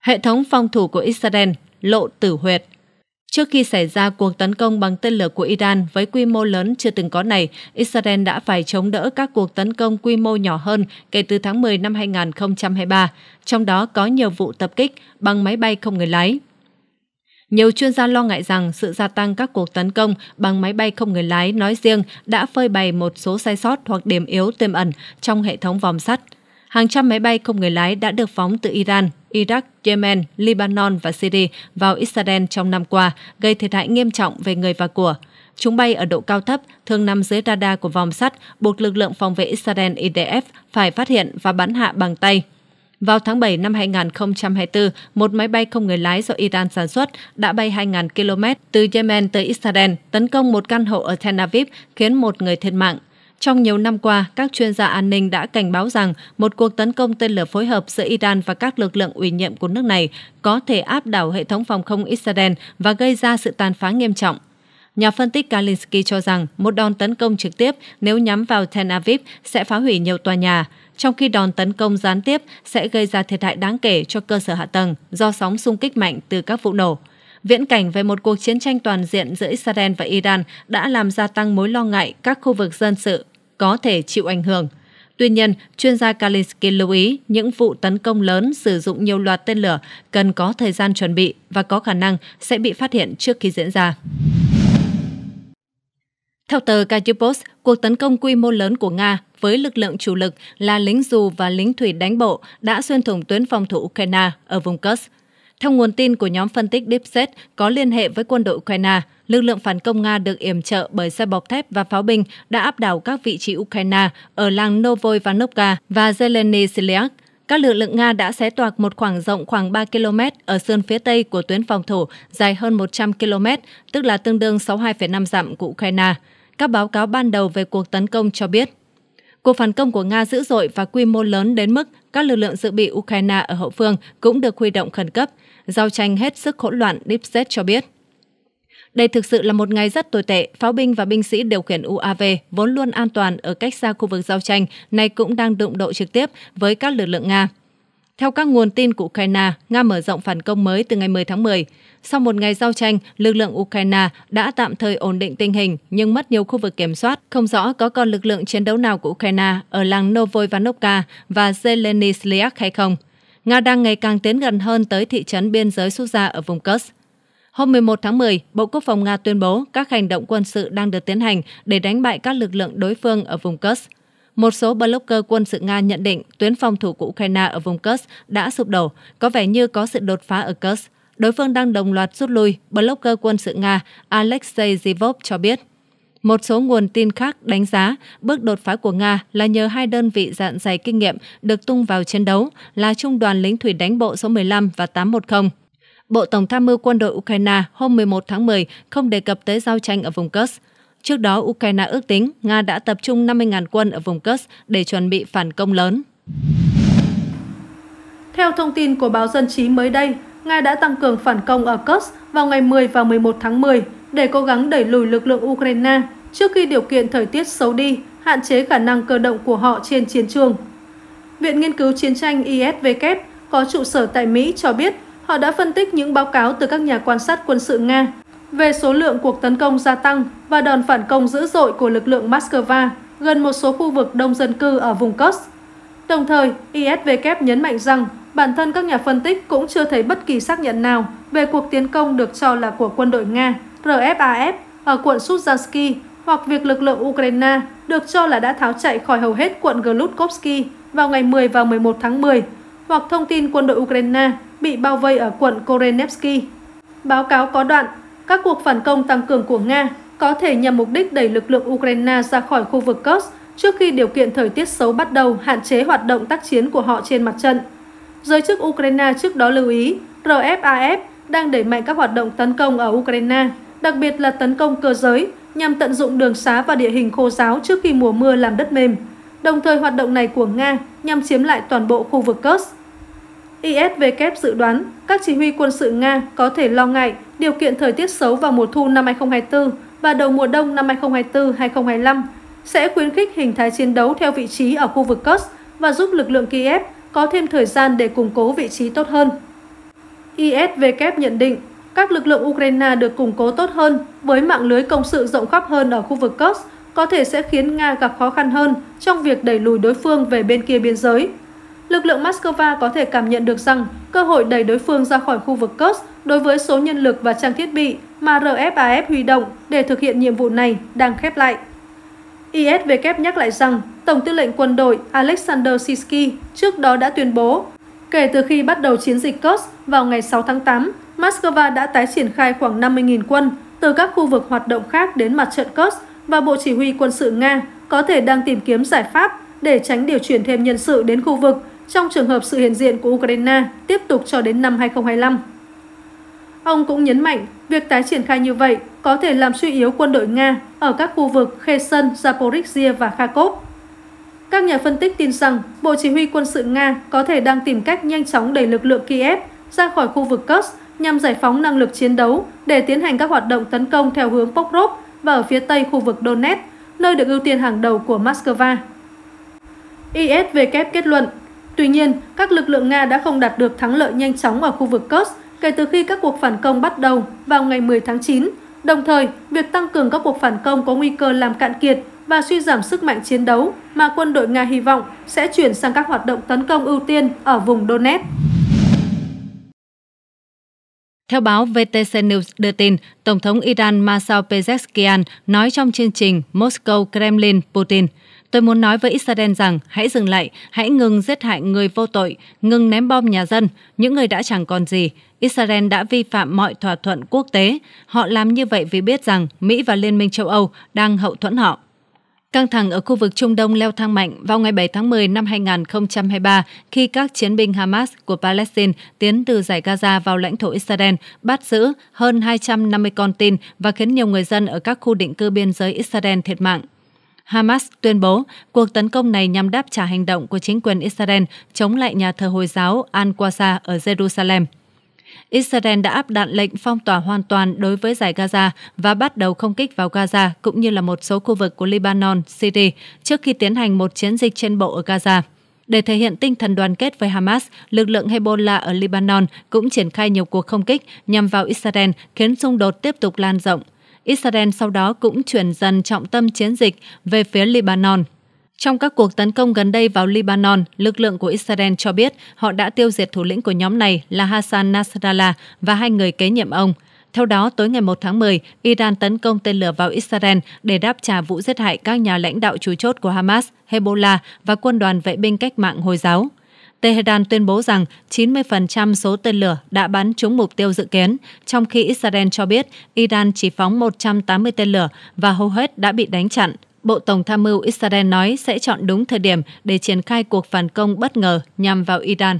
Hệ thống phòng thủ của Israel lộ tử huyệt Trước khi xảy ra cuộc tấn công bằng tên lửa của Iran với quy mô lớn chưa từng có này, Israel đã phải chống đỡ các cuộc tấn công quy mô nhỏ hơn kể từ tháng 10 năm 2023, trong đó có nhiều vụ tập kích bằng máy bay không người lái. Nhiều chuyên gia lo ngại rằng sự gia tăng các cuộc tấn công bằng máy bay không người lái nói riêng đã phơi bày một số sai sót hoặc điểm yếu tiềm ẩn trong hệ thống vòm sắt. Hàng trăm máy bay không người lái đã được phóng từ Iran, Iraq, Yemen, Lebanon và Syria vào Israel trong năm qua, gây thiệt hại nghiêm trọng về người và của. Chúng bay ở độ cao thấp, thường nằm dưới radar của vòm sắt, buộc lực lượng phòng vệ Israel IDF phải phát hiện và bắn hạ bằng tay. Vào tháng 7 năm 2024, một máy bay không người lái do Iran sản xuất đã bay 2.000 km từ Yemen tới Israel, tấn công một căn hộ ở Tel Aviv, khiến một người thiệt mạng. Trong nhiều năm qua, các chuyên gia an ninh đã cảnh báo rằng một cuộc tấn công tên lửa phối hợp giữa Iran và các lực lượng ủy nhiệm của nước này có thể áp đảo hệ thống phòng không Israel và gây ra sự tàn phá nghiêm trọng. Nhà phân tích Kalinsky cho rằng một đòn tấn công trực tiếp nếu nhắm vào Tel Aviv sẽ phá hủy nhiều tòa nhà, trong khi đòn tấn công gián tiếp sẽ gây ra thiệt hại đáng kể cho cơ sở hạ tầng do sóng xung kích mạnh từ các vụ nổ. Viễn cảnh về một cuộc chiến tranh toàn diện giữa Israel và Iran đã làm gia tăng mối lo ngại các khu vực dân sự có thể chịu ảnh hưởng. Tuy nhiên, chuyên gia Kalinsky lưu ý những vụ tấn công lớn sử dụng nhiều loạt tên lửa cần có thời gian chuẩn bị và có khả năng sẽ bị phát hiện trước khi diễn ra. Theo tờ Kajupost, cuộc tấn công quy mô lớn của Nga với lực lượng chủ lực là lính dù và lính thủy đánh bộ đã xuyên thủng tuyến phòng thủ Ukraine ở vùng Kursk. Theo nguồn tin của nhóm phân tích DeepSet có liên hệ với quân đội Ukraine, lực lượng phản công Nga được yểm trợ bởi xe bọc thép và pháo binh đã áp đảo các vị trí Ukraine ở làng Novoy và Zeleny Siliak. Các lực lượng Nga đã xé toạc một khoảng rộng khoảng 3 km ở sườn phía tây của tuyến phòng thủ dài hơn 100 km, tức là tương đương 62,5 dặm của Ukraine các báo cáo ban đầu về cuộc tấn công cho biết. Cuộc phản công của Nga dữ dội và quy mô lớn đến mức các lực lượng dự bị Ukraine ở hậu phương cũng được huy động khẩn cấp, giao tranh hết sức hỗn loạn, Deep cho biết. Đây thực sự là một ngày rất tồi tệ, pháo binh và binh sĩ điều khiển UAV vốn luôn an toàn ở cách xa khu vực giao tranh, nay cũng đang đụng độ trực tiếp với các lực lượng Nga. Theo các nguồn tin của Ukraine, Nga mở rộng phản công mới từ ngày 10 tháng 10. Sau một ngày giao tranh, lực lượng Ukraine đã tạm thời ổn định tình hình nhưng mất nhiều khu vực kiểm soát. Không rõ có còn lực lượng chiến đấu nào của Ukraine ở làng Novoivanovka và Zelenislyak hay không. Nga đang ngày càng tiến gần hơn tới thị trấn biên giới quốc gia ở vùng Kursk. Hôm 11 tháng 10, Bộ Quốc phòng Nga tuyên bố các hành động quân sự đang được tiến hành để đánh bại các lực lượng đối phương ở vùng Kursk. Một số blogger quân sự Nga nhận định tuyến phòng thủ của Ukraine ở vùng Kursk đã sụp đổ, có vẻ như có sự đột phá ở Kursk. Đối phương đang đồng loạt rút lui, blogger quân sự Nga Alexei Zivov cho biết. Một số nguồn tin khác đánh giá bước đột phá của Nga là nhờ hai đơn vị dạn dày kinh nghiệm được tung vào chiến đấu là Trung đoàn lính thủy đánh bộ số 15 và 810. Bộ Tổng tham mưu quân đội Ukraine hôm 11 tháng 10 không đề cập tới giao tranh ở vùng Kursk. Trước đó, Ukraine ước tính Nga đã tập trung 50.000 quân ở vùng Kursk để chuẩn bị phản công lớn. Theo thông tin của báo Dân trí mới đây, Nga đã tăng cường phản công ở Kursk vào ngày 10 và 11 tháng 10 để cố gắng đẩy lùi lực lượng Ukraine trước khi điều kiện thời tiết xấu đi, hạn chế khả năng cơ động của họ trên chiến trường. Viện Nghiên cứu Chiến tranh ISW có trụ sở tại Mỹ cho biết họ đã phân tích những báo cáo từ các nhà quan sát quân sự Nga về số lượng cuộc tấn công gia tăng và đòn phản công dữ dội của lực lượng Moscow gần một số khu vực đông dân cư ở vùng Kursk. Đồng thời, ISW nhấn mạnh rằng bản thân các nhà phân tích cũng chưa thấy bất kỳ xác nhận nào về cuộc tiến công được cho là của quân đội Nga RFAF ở quận Suzansky hoặc việc lực lượng Ukraine được cho là đã tháo chạy khỏi hầu hết quận Glutkovsky vào ngày 10 và 11 tháng 10, hoặc thông tin quân đội Ukraine bị bao vây ở quận Korenevsky. Báo cáo có đoạn các cuộc phản công tăng cường của Nga có thể nhằm mục đích đẩy lực lượng Ukraine ra khỏi khu vực Kursk trước khi điều kiện thời tiết xấu bắt đầu hạn chế hoạt động tác chiến của họ trên mặt trận. Giới chức Ukraine trước đó lưu ý, RFAF đang đẩy mạnh các hoạt động tấn công ở Ukraine, đặc biệt là tấn công cơ giới nhằm tận dụng đường xá và địa hình khô giáo trước khi mùa mưa làm đất mềm. Đồng thời hoạt động này của Nga nhằm chiếm lại toàn bộ khu vực Kursk. ISW dự đoán các chỉ huy quân sự Nga có thể lo ngại điều kiện thời tiết xấu vào mùa thu năm 2024 và đầu mùa đông năm 2024-2025 sẽ khuyến khích hình thái chiến đấu theo vị trí ở khu vực Kursk và giúp lực lượng Kiev có thêm thời gian để củng cố vị trí tốt hơn. ISW nhận định các lực lượng Ukraine được củng cố tốt hơn với mạng lưới công sự rộng khắp hơn ở khu vực Kursk có thể sẽ khiến Nga gặp khó khăn hơn trong việc đẩy lùi đối phương về bên kia biên giới lực lượng Moscow có thể cảm nhận được rằng cơ hội đẩy đối phương ra khỏi khu vực Kursk đối với số nhân lực và trang thiết bị mà RFAF huy động để thực hiện nhiệm vụ này đang khép lại. ISW nhắc lại rằng Tổng tư lệnh quân đội Alexander Sisky trước đó đã tuyên bố kể từ khi bắt đầu chiến dịch Kursk vào ngày 6 tháng 8, Moscow đã tái triển khai khoảng 50.000 quân từ các khu vực hoạt động khác đến mặt trận Kursk và Bộ Chỉ huy quân sự Nga có thể đang tìm kiếm giải pháp để tránh điều chuyển thêm nhân sự đến khu vực trong trường hợp sự hiện diện của Ukraine tiếp tục cho đến năm 2025. Ông cũng nhấn mạnh việc tái triển khai như vậy có thể làm suy yếu quân đội Nga ở các khu vực Kherson, Zaporizhia và Kharkov. Các nhà phân tích tin rằng Bộ Chỉ huy quân sự Nga có thể đang tìm cách nhanh chóng đẩy lực lượng Kiev ra khỏi khu vực Kursk nhằm giải phóng năng lực chiến đấu để tiến hành các hoạt động tấn công theo hướng Pokrov và ở phía tây khu vực Donetsk, nơi được ưu tiên hàng đầu của Moscow. ISW kết luận Tuy nhiên, các lực lượng Nga đã không đạt được thắng lợi nhanh chóng ở khu vực Kursk kể từ khi các cuộc phản công bắt đầu vào ngày 10 tháng 9. Đồng thời, việc tăng cường các cuộc phản công có nguy cơ làm cạn kiệt và suy giảm sức mạnh chiến đấu mà quân đội Nga hy vọng sẽ chuyển sang các hoạt động tấn công ưu tiên ở vùng Donetsk. Theo báo VTC News đưa tin, Tổng thống Iran Masao Pezeshkian nói trong chương trình Moscow Kremlin Putin – Tôi muốn nói với Israel rằng hãy dừng lại, hãy ngừng giết hại người vô tội, ngừng ném bom nhà dân, những người đã chẳng còn gì. Israel đã vi phạm mọi thỏa thuận quốc tế. Họ làm như vậy vì biết rằng Mỹ và Liên minh châu Âu đang hậu thuẫn họ. Căng thẳng ở khu vực Trung Đông leo thang mạnh vào ngày 7 tháng 10 năm 2023 khi các chiến binh Hamas của Palestine tiến từ giải Gaza vào lãnh thổ Israel, bắt giữ hơn 250 con tin và khiến nhiều người dân ở các khu định cư biên giới Israel thiệt mạng. Hamas tuyên bố cuộc tấn công này nhằm đáp trả hành động của chính quyền Israel chống lại nhà thờ Hồi giáo Al-Aqsa ở Jerusalem. Israel đã áp đặt lệnh phong tỏa hoàn toàn đối với giải Gaza và bắt đầu không kích vào Gaza cũng như là một số khu vực của Lebanon, Syria trước khi tiến hành một chiến dịch trên bộ ở Gaza. Để thể hiện tinh thần đoàn kết với Hamas, lực lượng Hezbollah ở Lebanon cũng triển khai nhiều cuộc không kích nhằm vào Israel khiến xung đột tiếp tục lan rộng. Israel sau đó cũng chuyển dần trọng tâm chiến dịch về phía Lebanon. Trong các cuộc tấn công gần đây vào Lebanon, lực lượng của Israel cho biết họ đã tiêu diệt thủ lĩnh của nhóm này là Hassan Nasrallah và hai người kế nhiệm ông. Theo đó, tối ngày 1 tháng 10, Iran tấn công tên lửa vào Israel để đáp trả vụ giết hại các nhà lãnh đạo chủ chốt của Hamas, Hezbollah và quân đoàn vệ binh cách mạng Hồi giáo. Tehran tuyên bố rằng 90% số tên lửa đã bắn trúng mục tiêu dự kiến, trong khi Israel cho biết Iran chỉ phóng 180 tên lửa và hầu hết đã bị đánh chặn. Bộ Tổng tham mưu Israel nói sẽ chọn đúng thời điểm để triển khai cuộc phản công bất ngờ nhằm vào Iran.